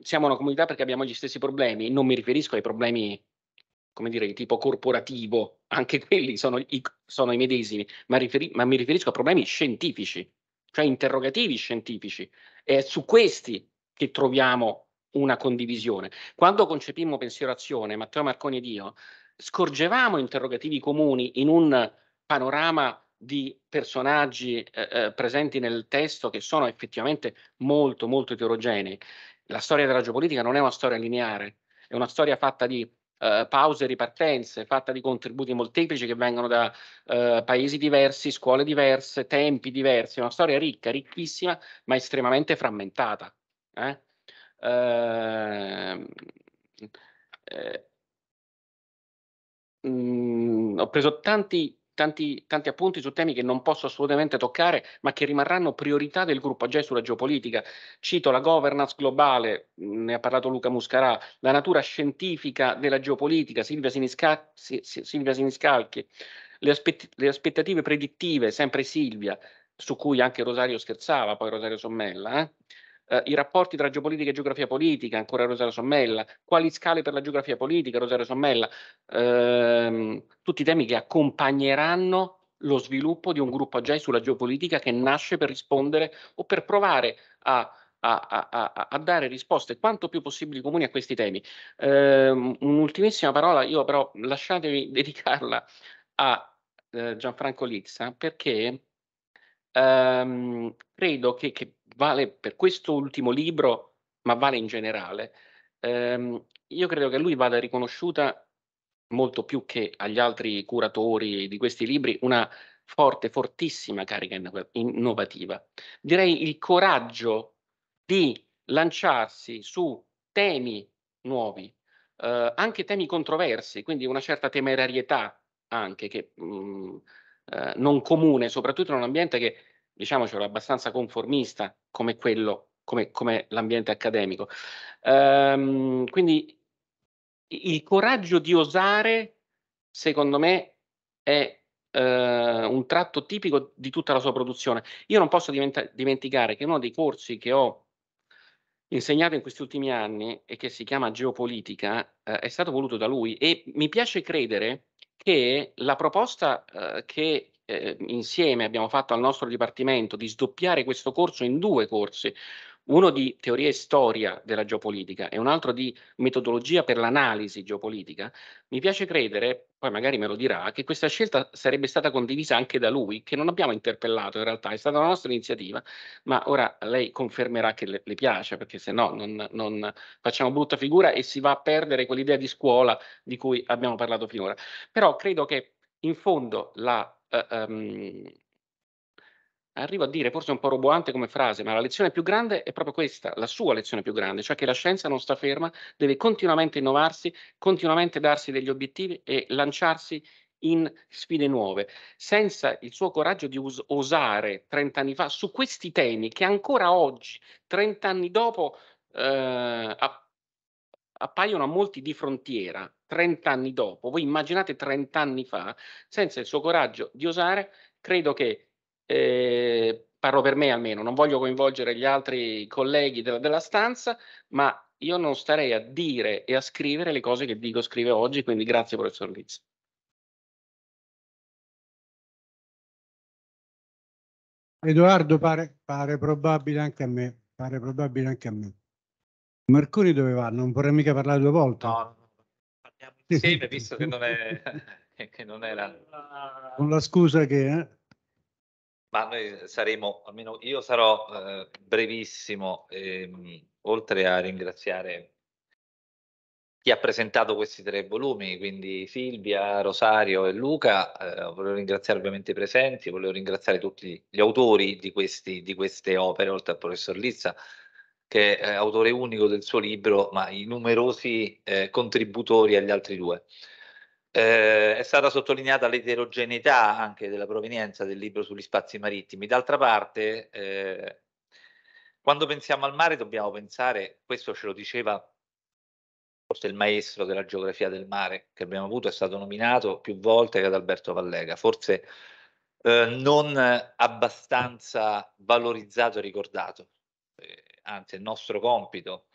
siamo una comunità perché abbiamo gli stessi problemi, non mi riferisco ai problemi, come dire, di tipo corporativo, anche quelli sono i, sono i medesimi, ma, riferi, ma mi riferisco a problemi scientifici, cioè interrogativi scientifici. È su questi che troviamo una condivisione. Quando concepimmo Pensiero Azione, Matteo Marconi ed io, scorgevamo interrogativi comuni in un panorama di personaggi eh, eh, presenti nel testo che sono effettivamente molto, molto eterogenei. La storia della geopolitica non è una storia lineare, è una storia fatta di Uh, pause e ripartenze, fatta di contributi molteplici che vengono da uh, paesi diversi, scuole diverse, tempi diversi, È una storia ricca, ricchissima, ma estremamente frammentata. Eh? Uh, eh, mh, mm, ho preso tanti tanti, tanti, appunti su temi che non posso assolutamente toccare, ma che rimarranno priorità del gruppo AGE sulla geopolitica. Cito la governance globale, ne ha parlato Luca Muscarà, la natura scientifica della geopolitica, Silvia, Sinisca, Silvia Siniscalchi, le, aspetti, le aspettative predittive, sempre Silvia, su cui anche Rosario scherzava, poi Rosario Sommella. Eh? eh, i rapporti tra geopolitica e geografia politica, ancora Rosario Sommella, quali scale per la geografia politica, Rosario Sommella, ehm, tutti temi che accompagneranno lo sviluppo di un gruppo AGEI sulla geopolitica che nasce per rispondere o per provare a a, a, a, dare risposte quanto più possibili comuni a questi temi. Eh, un'ultimissima parola, io però lasciatemi dedicarla a eh, Gianfranco Lizza, perché ehm, credo che, che, vale per questo ultimo libro, ma vale in generale. Ehm, io credo che a lui vada riconosciuta molto più che agli altri curatori di questi libri una forte, fortissima carica innovativa. Direi il coraggio di lanciarsi su temi nuovi, eh, anche temi controversi, quindi una certa temerarietà anche che mh, mm, eh, non comune, soprattutto in un ambiente che, diciamocelo, è abbastanza conformista come quello, come, come l'ambiente accademico. Ehm, quindi il coraggio di osare, secondo me, è eh, un tratto tipico di tutta la sua produzione. Io non posso dimenticare che uno dei corsi che ho insegnato in questi ultimi anni e che si chiama Geopolitica eh, è stato voluto da lui e mi piace credere che la proposta eh, che eh, insieme abbiamo fatto al nostro dipartimento di sdoppiare questo corso in due corsi, uno di teoria e storia della geopolitica e un altro di metodologia per l'analisi geopolitica, mi piace credere, poi magari me lo dirà, che questa scelta sarebbe stata condivisa anche da lui, che non abbiamo interpellato in realtà, è stata la nostra iniziativa, ma ora lei confermerà che le, le piace, perché se no non, non, facciamo brutta figura e si va a perdere quell'idea di scuola di cui abbiamo parlato finora. Però credo che in fondo la... Uh, um, arrivo a dire, forse è un po' roboante come frase, ma la lezione più grande è proprio questa, la sua lezione più grande, cioè che la scienza non sta ferma, deve continuamente innovarsi, continuamente darsi degli obiettivi e lanciarsi in sfide nuove. Senza il suo coraggio di us- osare 30 anni fa su questi temi che ancora oggi, 30 anni dopo, eh, appaiono a molti di frontiera, 30 anni dopo, voi immaginate 30 anni fa, senza il suo coraggio di osare, credo che eh, parlo per me almeno, non voglio coinvolgere gli altri colleghi della, della stanza, ma io non starei a dire e a scrivere le cose che dico scrive oggi, quindi grazie professor Liz. Edoardo pare, pare, probabile anche a me, pare probabile anche a me. Marconi dove va? Non vorrei mica parlare due volte. No, parliamo insieme, visto che non, è, che non era... Con la scusa che... Eh? Ma noi saremo, almeno io sarò eh, brevissimo, ehm, oltre a ringraziare chi ha presentato questi tre volumi, quindi Silvia, Rosario e Luca, eh, volevo ringraziare ovviamente i presenti, voglio ringraziare tutti gli autori di, questi, di queste opere, oltre al professor Lizza, che è autore unico del suo libro, ma i numerosi eh, contributori agli altri due. Eh, è stata sottolineata l'eterogeneità anche della provenienza del libro sugli spazi marittimi. D'altra parte, eh, quando pensiamo al mare dobbiamo pensare, questo ce lo diceva forse il maestro della geografia del mare che abbiamo avuto, è stato nominato più volte ad Alberto Vallega, forse eh, non abbastanza valorizzato e ricordato. Eh, anzi, è il nostro compito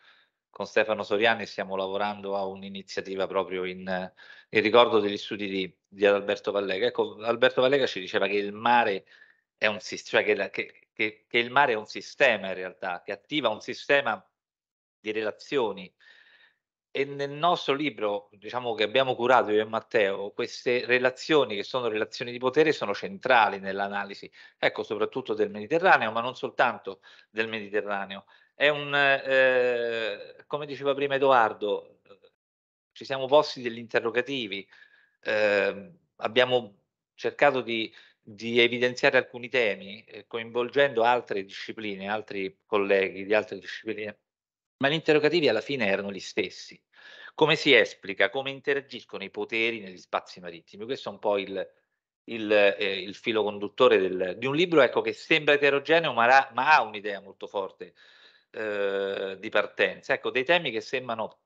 con Stefano Soriani stiamo lavorando a un'iniziativa proprio in, eh, in ricordo degli studi di, di, Alberto Vallega. Ecco, Alberto Vallega ci diceva che il mare è un, cioè che che, che, che il mare è un sistema in realtà, che attiva un sistema di relazioni. E nel nostro libro, diciamo che abbiamo curato io e Matteo, queste relazioni che sono relazioni di potere sono centrali nell'analisi, ecco, soprattutto del Mediterraneo, ma non soltanto del Mediterraneo è un, eh, come diceva prima Edoardo, ci siamo posti degli interrogativi, eh, abbiamo cercato di, di, evidenziare alcuni temi eh, coinvolgendo altre discipline, altri colleghi di altre discipline, ma gli interrogativi alla fine erano gli stessi. Come si esplica, come interagiscono i poteri negli spazi marittimi? Questo è un po' il, il, eh, il filo conduttore del, di un libro ecco, che sembra eterogeneo ma, ra, ma ha un'idea molto forte Uhm, di partenza. Ecco, dei temi che sembrano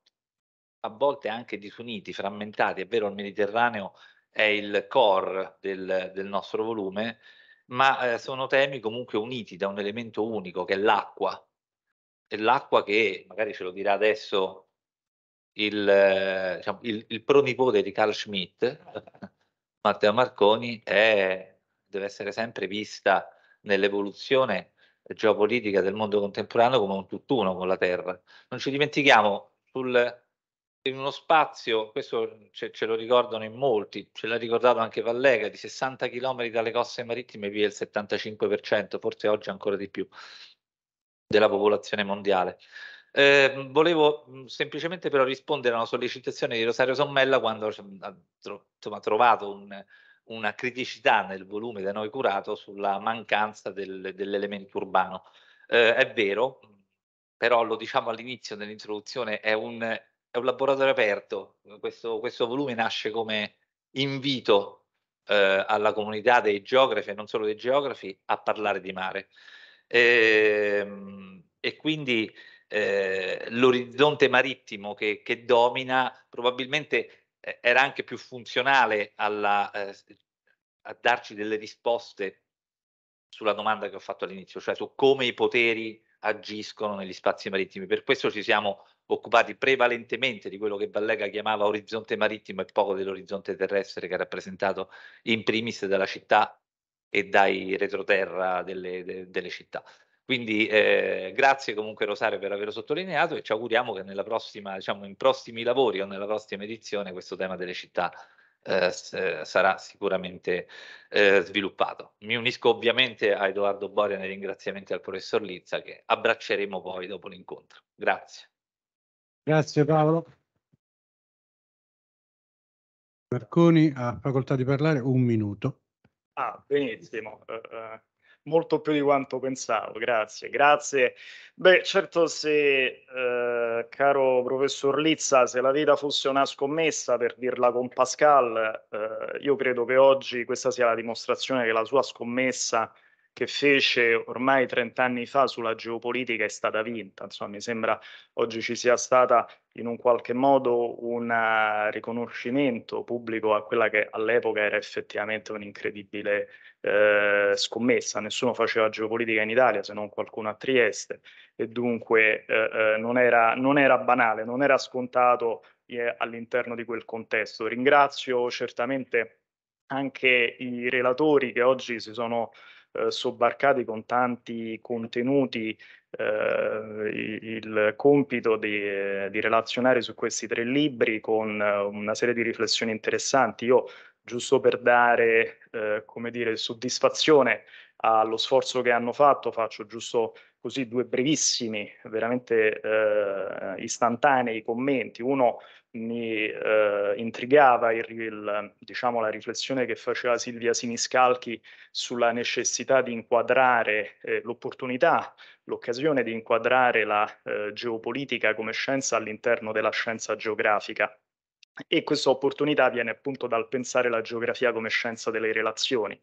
a volte anche disuniti, frammentati, è vero il Mediterraneo è il core del, del nostro volume, ma eh, sono temi comunque uniti da un elemento unico che è l'acqua. E l'acqua che magari ce lo dirà adesso il, diciamo, il, il pronipote di Carl Schmitt, Matteo Marconi, è, deve essere sempre vista nell'evoluzione geopolitica del mondo contemporaneo come un tutt'uno con la Terra. Non ci dimentichiamo sul, in uno spazio, questo ce, ce, lo ricordano in molti, ce l'ha ricordato anche Vallega, di 60 km dalle coste marittime vive il 75%, forse oggi ancora di più, della popolazione mondiale. Eh, volevo semplicemente però rispondere a una sollecitazione di Rosario Sommella quando cioè, ha trovato un, una criticità nel volume da noi curato sulla mancanza del, dell'elemento urbano. Eh, è vero, però lo diciamo all'inizio nell'introduzione, è un, è un laboratorio aperto, questo, questo volume nasce come invito eh, alla comunità dei geografi e non solo dei geografi a parlare di mare. E, ehm, e quindi eh, l'orizzonte marittimo che, che domina probabilmente eh, era anche più funzionale alla, eh, a darci delle risposte sulla domanda che ho fatto all'inizio, cioè su come i poteri agiscono negli spazi marittimi. Per questo ci siamo occupati prevalentemente di quello che Vallega chiamava orizzonte marittimo e poco dell'orizzonte terrestre che è rappresentato in primis dalla città e dai retroterra delle, de, delle città. Quindi eh, grazie comunque Rosario per averlo sottolineato e ci auguriamo che nella prossima, diciamo, in prossimi lavori o nella prossima edizione questo tema delle città eh, eh, sarà sicuramente eh, sviluppato. Mi unisco ovviamente a Edoardo Boria nei ringraziamenti al professor Lizza che abbracceremo poi dopo l'incontro. Grazie. Grazie Paolo. Marconi ha facoltà di parlare un minuto. Ah, benissimo. Uh, uh molto più di quanto pensavo, grazie, grazie. Beh, certo se, eh, caro professor Lizza, se la vita fosse una scommessa, per dirla con Pascal, eh, io credo che oggi questa sia la dimostrazione che la sua scommessa che fece ormai 30 anni fa sulla geopolitica è stata vinta. Insomma, mi sembra oggi ci sia stata in un qualche modo un eh, riconoscimento pubblico a quella che all'epoca era effettivamente un'incredibile eh, scommessa. Nessuno faceva geopolitica in Italia se non qualcuno a Trieste e dunque eh, eh non, era, non era banale, non era scontato eh, all'interno di quel contesto. Ringrazio certamente anche i relatori che oggi si sono eh, sobbarcati con tanti contenuti eh, il compito di, eh, di, relazionare su questi tre libri con eh, una serie di riflessioni interessanti. Io, giusto per dare, eh, come dire, soddisfazione allo sforzo che hanno fatto, faccio giusto così due brevissimi, veramente eh, istantanei commenti. Uno mi eh, intrigava il, il, diciamo, la riflessione che faceva Silvia Siniscalchi sulla necessità di inquadrare eh, l'opportunità, l'occasione di inquadrare la eh, geopolitica come scienza all'interno della scienza geografica. E questa opportunità viene appunto dal pensare la geografia come scienza delle relazioni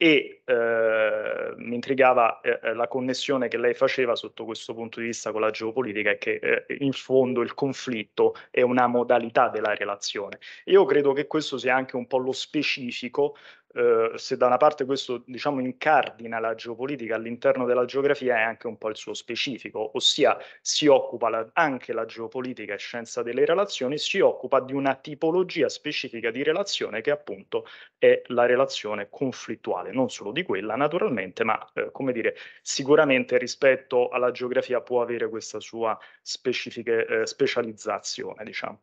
e eh, mi intrigava eh, eh, la connessione che lei faceva sotto questo punto di vista con la geopolitica che eh, in fondo il conflitto è una modalità della relazione. Io credo che questo sia anche un po' lo specifico eh, se da una parte questo diciamo incardina la geopolitica all'interno della geografia è anche un po' il suo specifico, ossia si occupa la, anche la geopolitica e scienza delle relazioni, si occupa di una tipologia specifica di relazione che appunto è la relazione conflittuale, non solo di quella naturalmente, ma eh, come dire, sicuramente rispetto alla geografia può avere questa sua specifica eh, specializzazione, diciamo.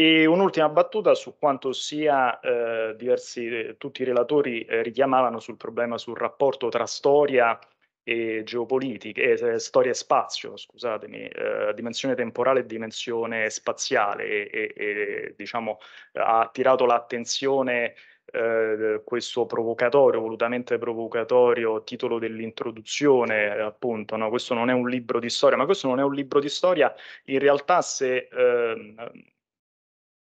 E un'ultima battuta su quanto sia eh, diversi, eh, tutti i relatori eh, richiamavano sul problema sul rapporto tra storia e geopolitica, eh, storia e spazio, scusatemi, eh, dimensione temporale e dimensione spaziale, e, e, e diciamo, ha attirato l'attenzione eh, questo provocatorio, volutamente provocatorio titolo dell'introduzione, appunto, no? questo non è un libro di storia, ma questo non è un libro di storia, in realtà se eh,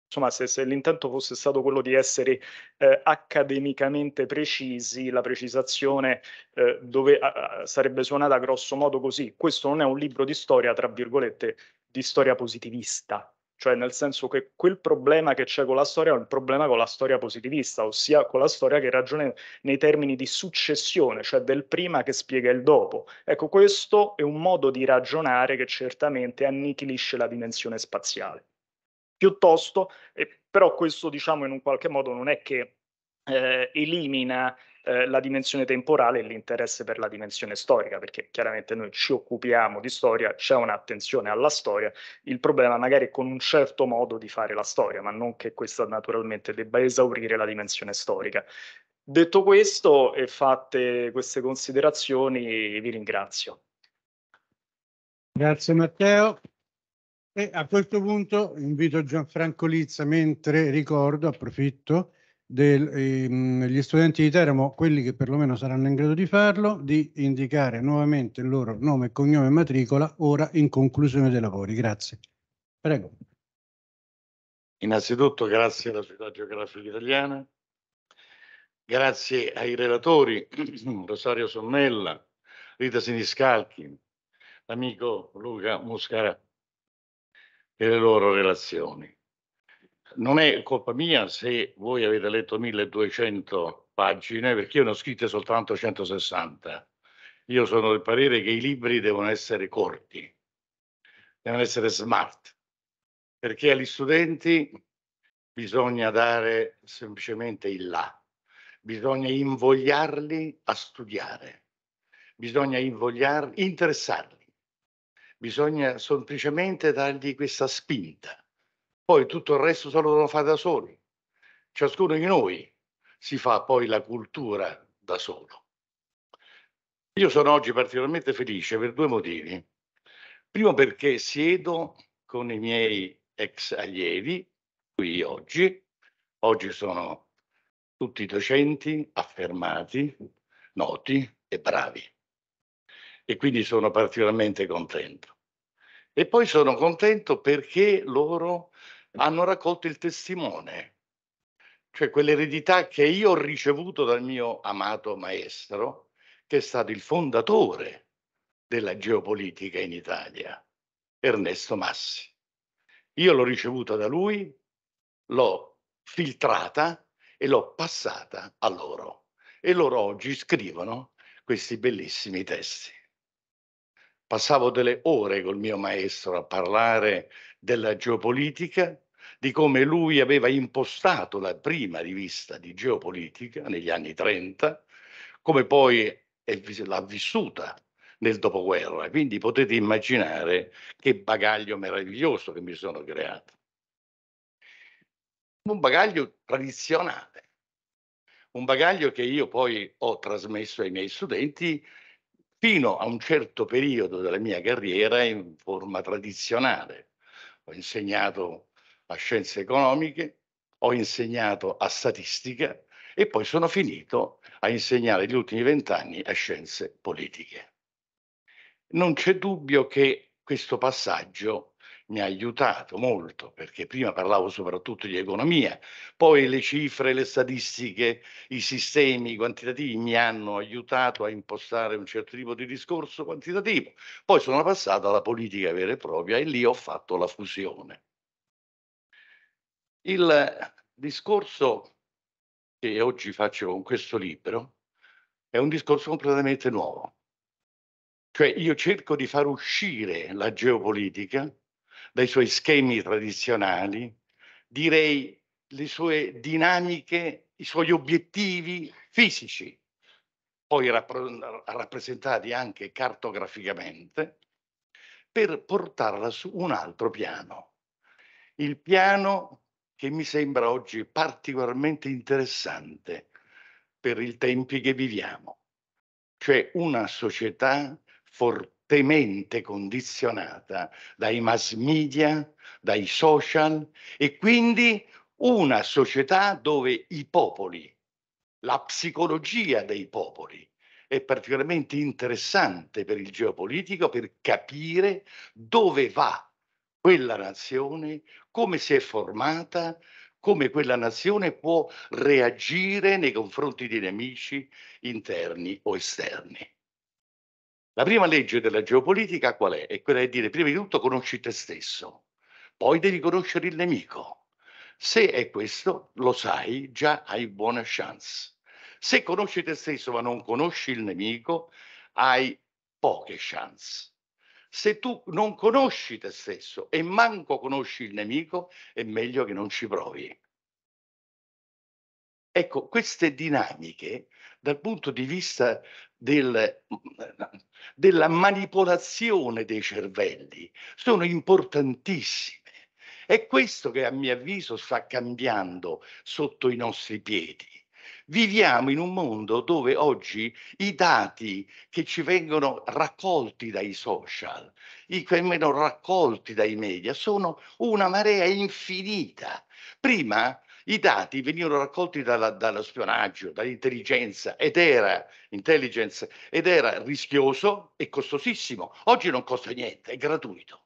insomma, se, se, l'intento fosse stato quello di essere eh, accademicamente precisi, la precisazione eh, dove, a, sarebbe suonata grosso modo così. Questo non è un libro di storia, tra virgolette, di storia positivista. Cioè, nel senso che quel problema che c'è con la storia è un problema con la storia positivista, ossia con la storia che ragiona nei termini di successione, cioè del prima che spiega il dopo. Ecco, questo è un modo di ragionare che certamente annichilisce la dimensione spaziale piuttosto, eh, però questo diciamo in un qualche modo non è che eh, elimina eh, la dimensione temporale e l'interesse per la dimensione storica, perché chiaramente noi ci occupiamo di storia, c'è un'attenzione alla storia, il problema magari è con un certo modo di fare la storia, ma non che questa naturalmente debba esaurire la dimensione storica. Detto questo e fatte queste considerazioni, vi ringrazio. Grazie Matteo. E a questo punto invito Gianfranco Lizza, mentre ricordo, approfitto, degli ehm, studenti di Teramo, quelli che perlomeno saranno in grado di farlo, di indicare nuovamente il loro nome, cognome e matricola ora in conclusione dei lavori. Grazie. Prego. Innanzitutto grazie alla Società Geografica Italiana, grazie ai relatori Rosario Sonnella, Rita Siniscalchi, l'amico Luca Muscara e le loro relazioni. Non è colpa mia se voi avete letto 1200 pagine, perché io ne ho scritte soltanto 160. Io sono del parere che i libri devono essere corti, devono essere smart, perché agli studenti bisogna dare semplicemente il là, bisogna invogliarli a studiare, bisogna invogliarli, interessarli bisogna semplicemente dargli questa spinta. Poi tutto il resto se lo devono fare da soli. Ciascuno di noi si fa poi la cultura da solo. Io sono oggi particolarmente felice per due motivi. Primo perché siedo con i miei ex allievi qui oggi. Oggi sono tutti docenti affermati, noti e bravi e quindi sono particolarmente contento. E poi sono contento perché loro hanno raccolto il testimone, cioè quell'eredità che io ho ricevuto dal mio amato maestro, che è stato il fondatore della geopolitica in Italia, Ernesto Massi. Io l'ho ricevuta da lui, l'ho filtrata e l'ho passata a loro. E loro oggi scrivono questi bellissimi testi. Passavo delle ore col mio maestro a parlare della geopolitica, di come lui aveva impostato la prima rivista di geopolitica negli anni 30, come poi l'ha vissuta nel dopoguerra. Quindi potete immaginare che bagaglio meraviglioso che mi sono creato. Un bagaglio tradizionale, un bagaglio che io poi ho trasmesso ai miei studenti fino a un certo periodo della mia carriera in forma tradizionale. Ho insegnato a scienze economiche, ho insegnato a statistica e poi sono finito a insegnare gli ultimi vent'anni a scienze politiche. Non c'è dubbio che questo passaggio mi ha aiutato molto, perché prima parlavo soprattutto di economia, poi le cifre, le statistiche, i sistemi quantitativi mi hanno aiutato a impostare un certo tipo di discorso quantitativo. Poi sono passato alla politica vera e propria e lì ho fatto la fusione. Il discorso che oggi faccio con questo libro è un discorso completamente nuovo. Cioè io cerco di far uscire la geopolitica dai suoi schemi tradizionali, direi le sue dinamiche, i suoi obiettivi fisici, poi rappr- rappresentati anche cartograficamente, per portarla su un altro piano, il piano che mi sembra oggi particolarmente interessante per i tempi che viviamo, cioè una società fortunata fortemente condizionata dai mass media, dai social e quindi una società dove i popoli, la psicologia dei popoli è particolarmente interessante per il geopolitico per capire dove va quella nazione, come si è formata, come quella nazione può reagire nei confronti di nemici interni o esterni. La prima legge della geopolitica qual è? È quella di dire prima di tutto conosci te stesso, poi devi conoscere il nemico. Se è questo, lo sai, già hai buona chance. Se conosci te stesso ma non conosci il nemico, hai poche chance. Se tu non conosci te stesso e manco conosci il nemico, è meglio che non ci provi. Ecco, queste dinamiche dal punto di vista del, della manipolazione dei cervelli sono importantissime. È questo che a mio avviso sta cambiando sotto i nostri piedi. Viviamo in un mondo dove oggi i dati che ci vengono raccolti dai social, i che vengono raccolti dai media, sono una marea infinita. Prima i dati venivano raccolti dalla, dallo spionaggio, dall'intelligenza ed era, intelligence, ed era rischioso e costosissimo. Oggi non costa niente, è gratuito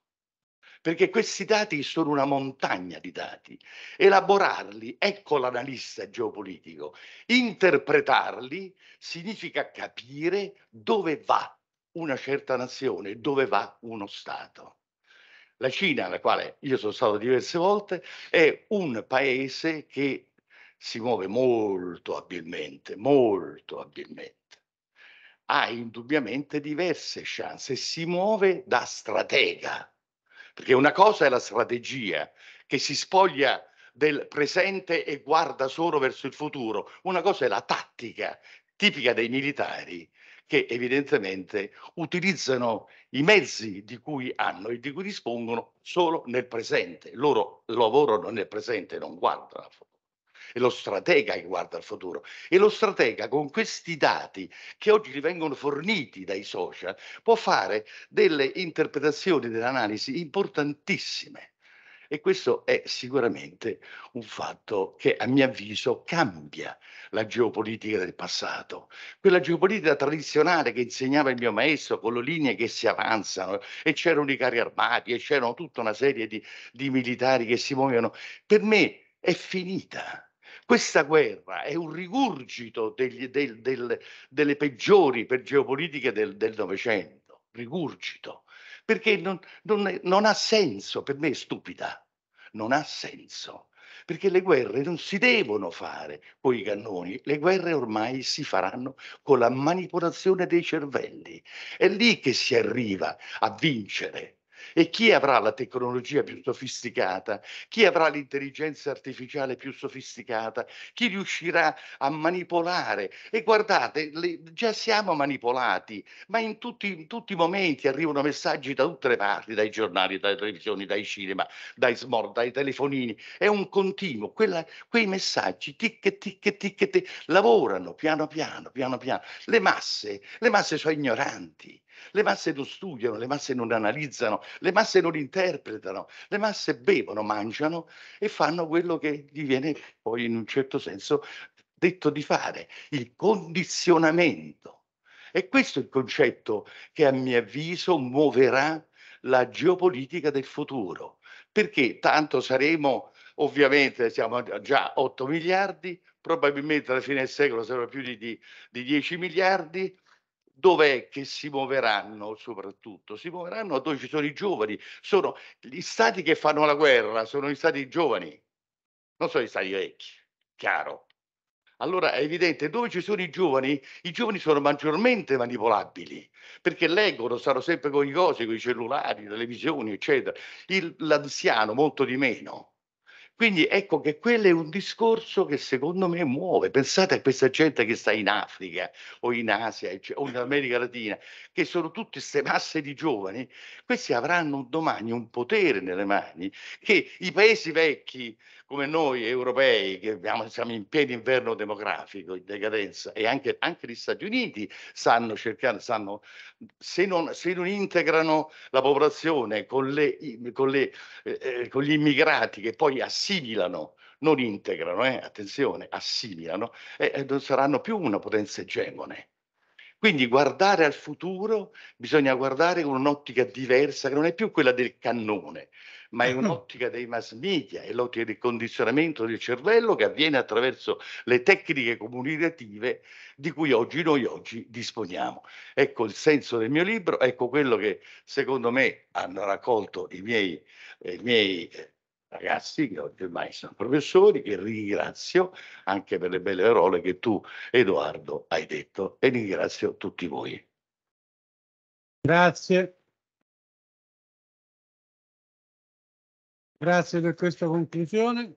perché questi dati sono una montagna di dati. Elaborarli, ecco l'analista geopolitico, interpretarli significa capire dove va una certa nazione, dove va uno Stato. La Cina, alla quale io sono stato diverse volte, è un paese che si muove molto abilmente, molto abilmente. Ha indubbiamente diverse chance si muove da stratega, perché una cosa è la strategia che si spoglia del presente e guarda solo verso il futuro, una cosa è la tattica tipica dei militari che evidentemente utilizzano i mezzi di cui hanno e di cui dispongono solo nel presente. Loro lavorano nel presente, non guardano al futuro. È lo stratega che guarda al futuro. E lo stratega con questi dati che oggi gli vengono forniti dai social può fare delle interpretazioni, delle analisi importantissime e questo è sicuramente un fatto che a mio avviso cambia la geopolitica del passato, quella geopolitica tradizionale che insegnava il mio maestro con le linee che si avanzano e c'erano i carri armati e c'erano tutta una serie di, di militari che si muovono. Per me è finita. Questa guerra è un rigurgito degli, del, del, delle peggiori per geopolitiche del, del Novecento, rigurgito perché non, non, non ha senso, per me è stupida, non ha senso, perché le guerre non si devono fare con i cannoni, le guerre ormai si faranno con la manipolazione dei cervelli, è lì che si arriva a vincere e chi avrà la tecnologia più sofisticata? Chi avrà l'intelligenza artificiale più sofisticata? Chi riuscirà a manipolare? E guardate, le, già siamo manipolati, ma in tutti, in tutti, i momenti arrivano messaggi da tutte le parti, dai giornali, dalle televisioni, dai cinema, dai smart, dai telefonini. È un continuo, quella, quei messaggi tic, tic, tic, tic, lavorano piano piano, piano piano. Le masse, le masse sono ignoranti le masse non studiano, le masse non analizzano, le masse non interpretano, le masse bevono, mangiano e fanno quello che gli viene poi in un certo senso detto di fare, il condizionamento. E questo è il concetto che a mio avviso muoverà la geopolitica del futuro, perché tanto saremo, ovviamente siamo già 8 miliardi, probabilmente alla fine del secolo sarà più di, di, di, 10 miliardi, dov'è che si muoveranno soprattutto? Si muoveranno dove ci sono i giovani, sono gli stati che fanno la guerra, sono gli stati giovani, non sono gli stati vecchi, chiaro. Allora è evidente, dove ci sono i giovani, i giovani sono maggiormente manipolabili, perché leggono, stanno sempre con i cosi, con i cellulari, le televisioni, eccetera. Il, l'anziano molto di meno. Quindi ecco che quello è un discorso che secondo me muove. Pensate a questa gente che sta in Africa o in Asia o in America Latina, che sono tutte queste masse di giovani, questi avranno un domani un potere nelle mani che i paesi vecchi come noi europei che abbiamo, siamo in pieno inverno demografico, in decadenza, e anche, anche gli Stati Uniti stanno cercando, stanno, se, non, se non integrano la popolazione con, le, con, le, eh, eh con gli immigrati che poi assimilano, non integrano, eh, attenzione, assimilano, eh, eh non saranno più una potenza egemone. Quindi guardare al futuro bisogna guardare con un'ottica diversa che non è più quella del cannone, ma è un'ottica dei mass media, è l'ottica del condizionamento del cervello che avviene attraverso le tecniche comunicative di cui oggi noi oggi disponiamo. Ecco il senso del mio libro, ecco quello che secondo me hanno raccolto i miei, eh, i miei eh, ragazzi che oggi ormai sono professori, che ringrazio anche per le belle parole che tu, Edoardo, hai detto e ringrazio tutti voi. Grazie. Grazie per questa conclusione,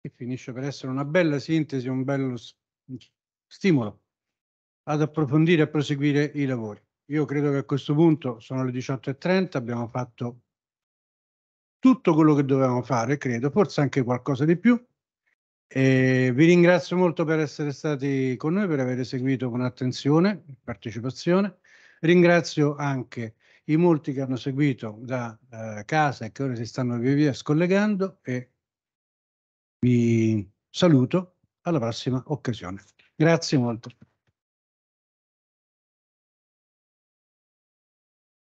che finisce per essere una bella sintesi, un bello stimolo ad approfondire e proseguire i lavori. Io credo che a questo punto sono le 18.30, abbiamo fatto tutto quello che dovevamo fare, credo, forse anche qualcosa di più. E vi ringrazio molto per essere stati con noi, per aver seguito con attenzione, partecipazione. Ringrazio anche i molti che hanno seguito da eh, casa e che ora si stanno via via scollegando e vi saluto alla prossima occasione. Grazie molto.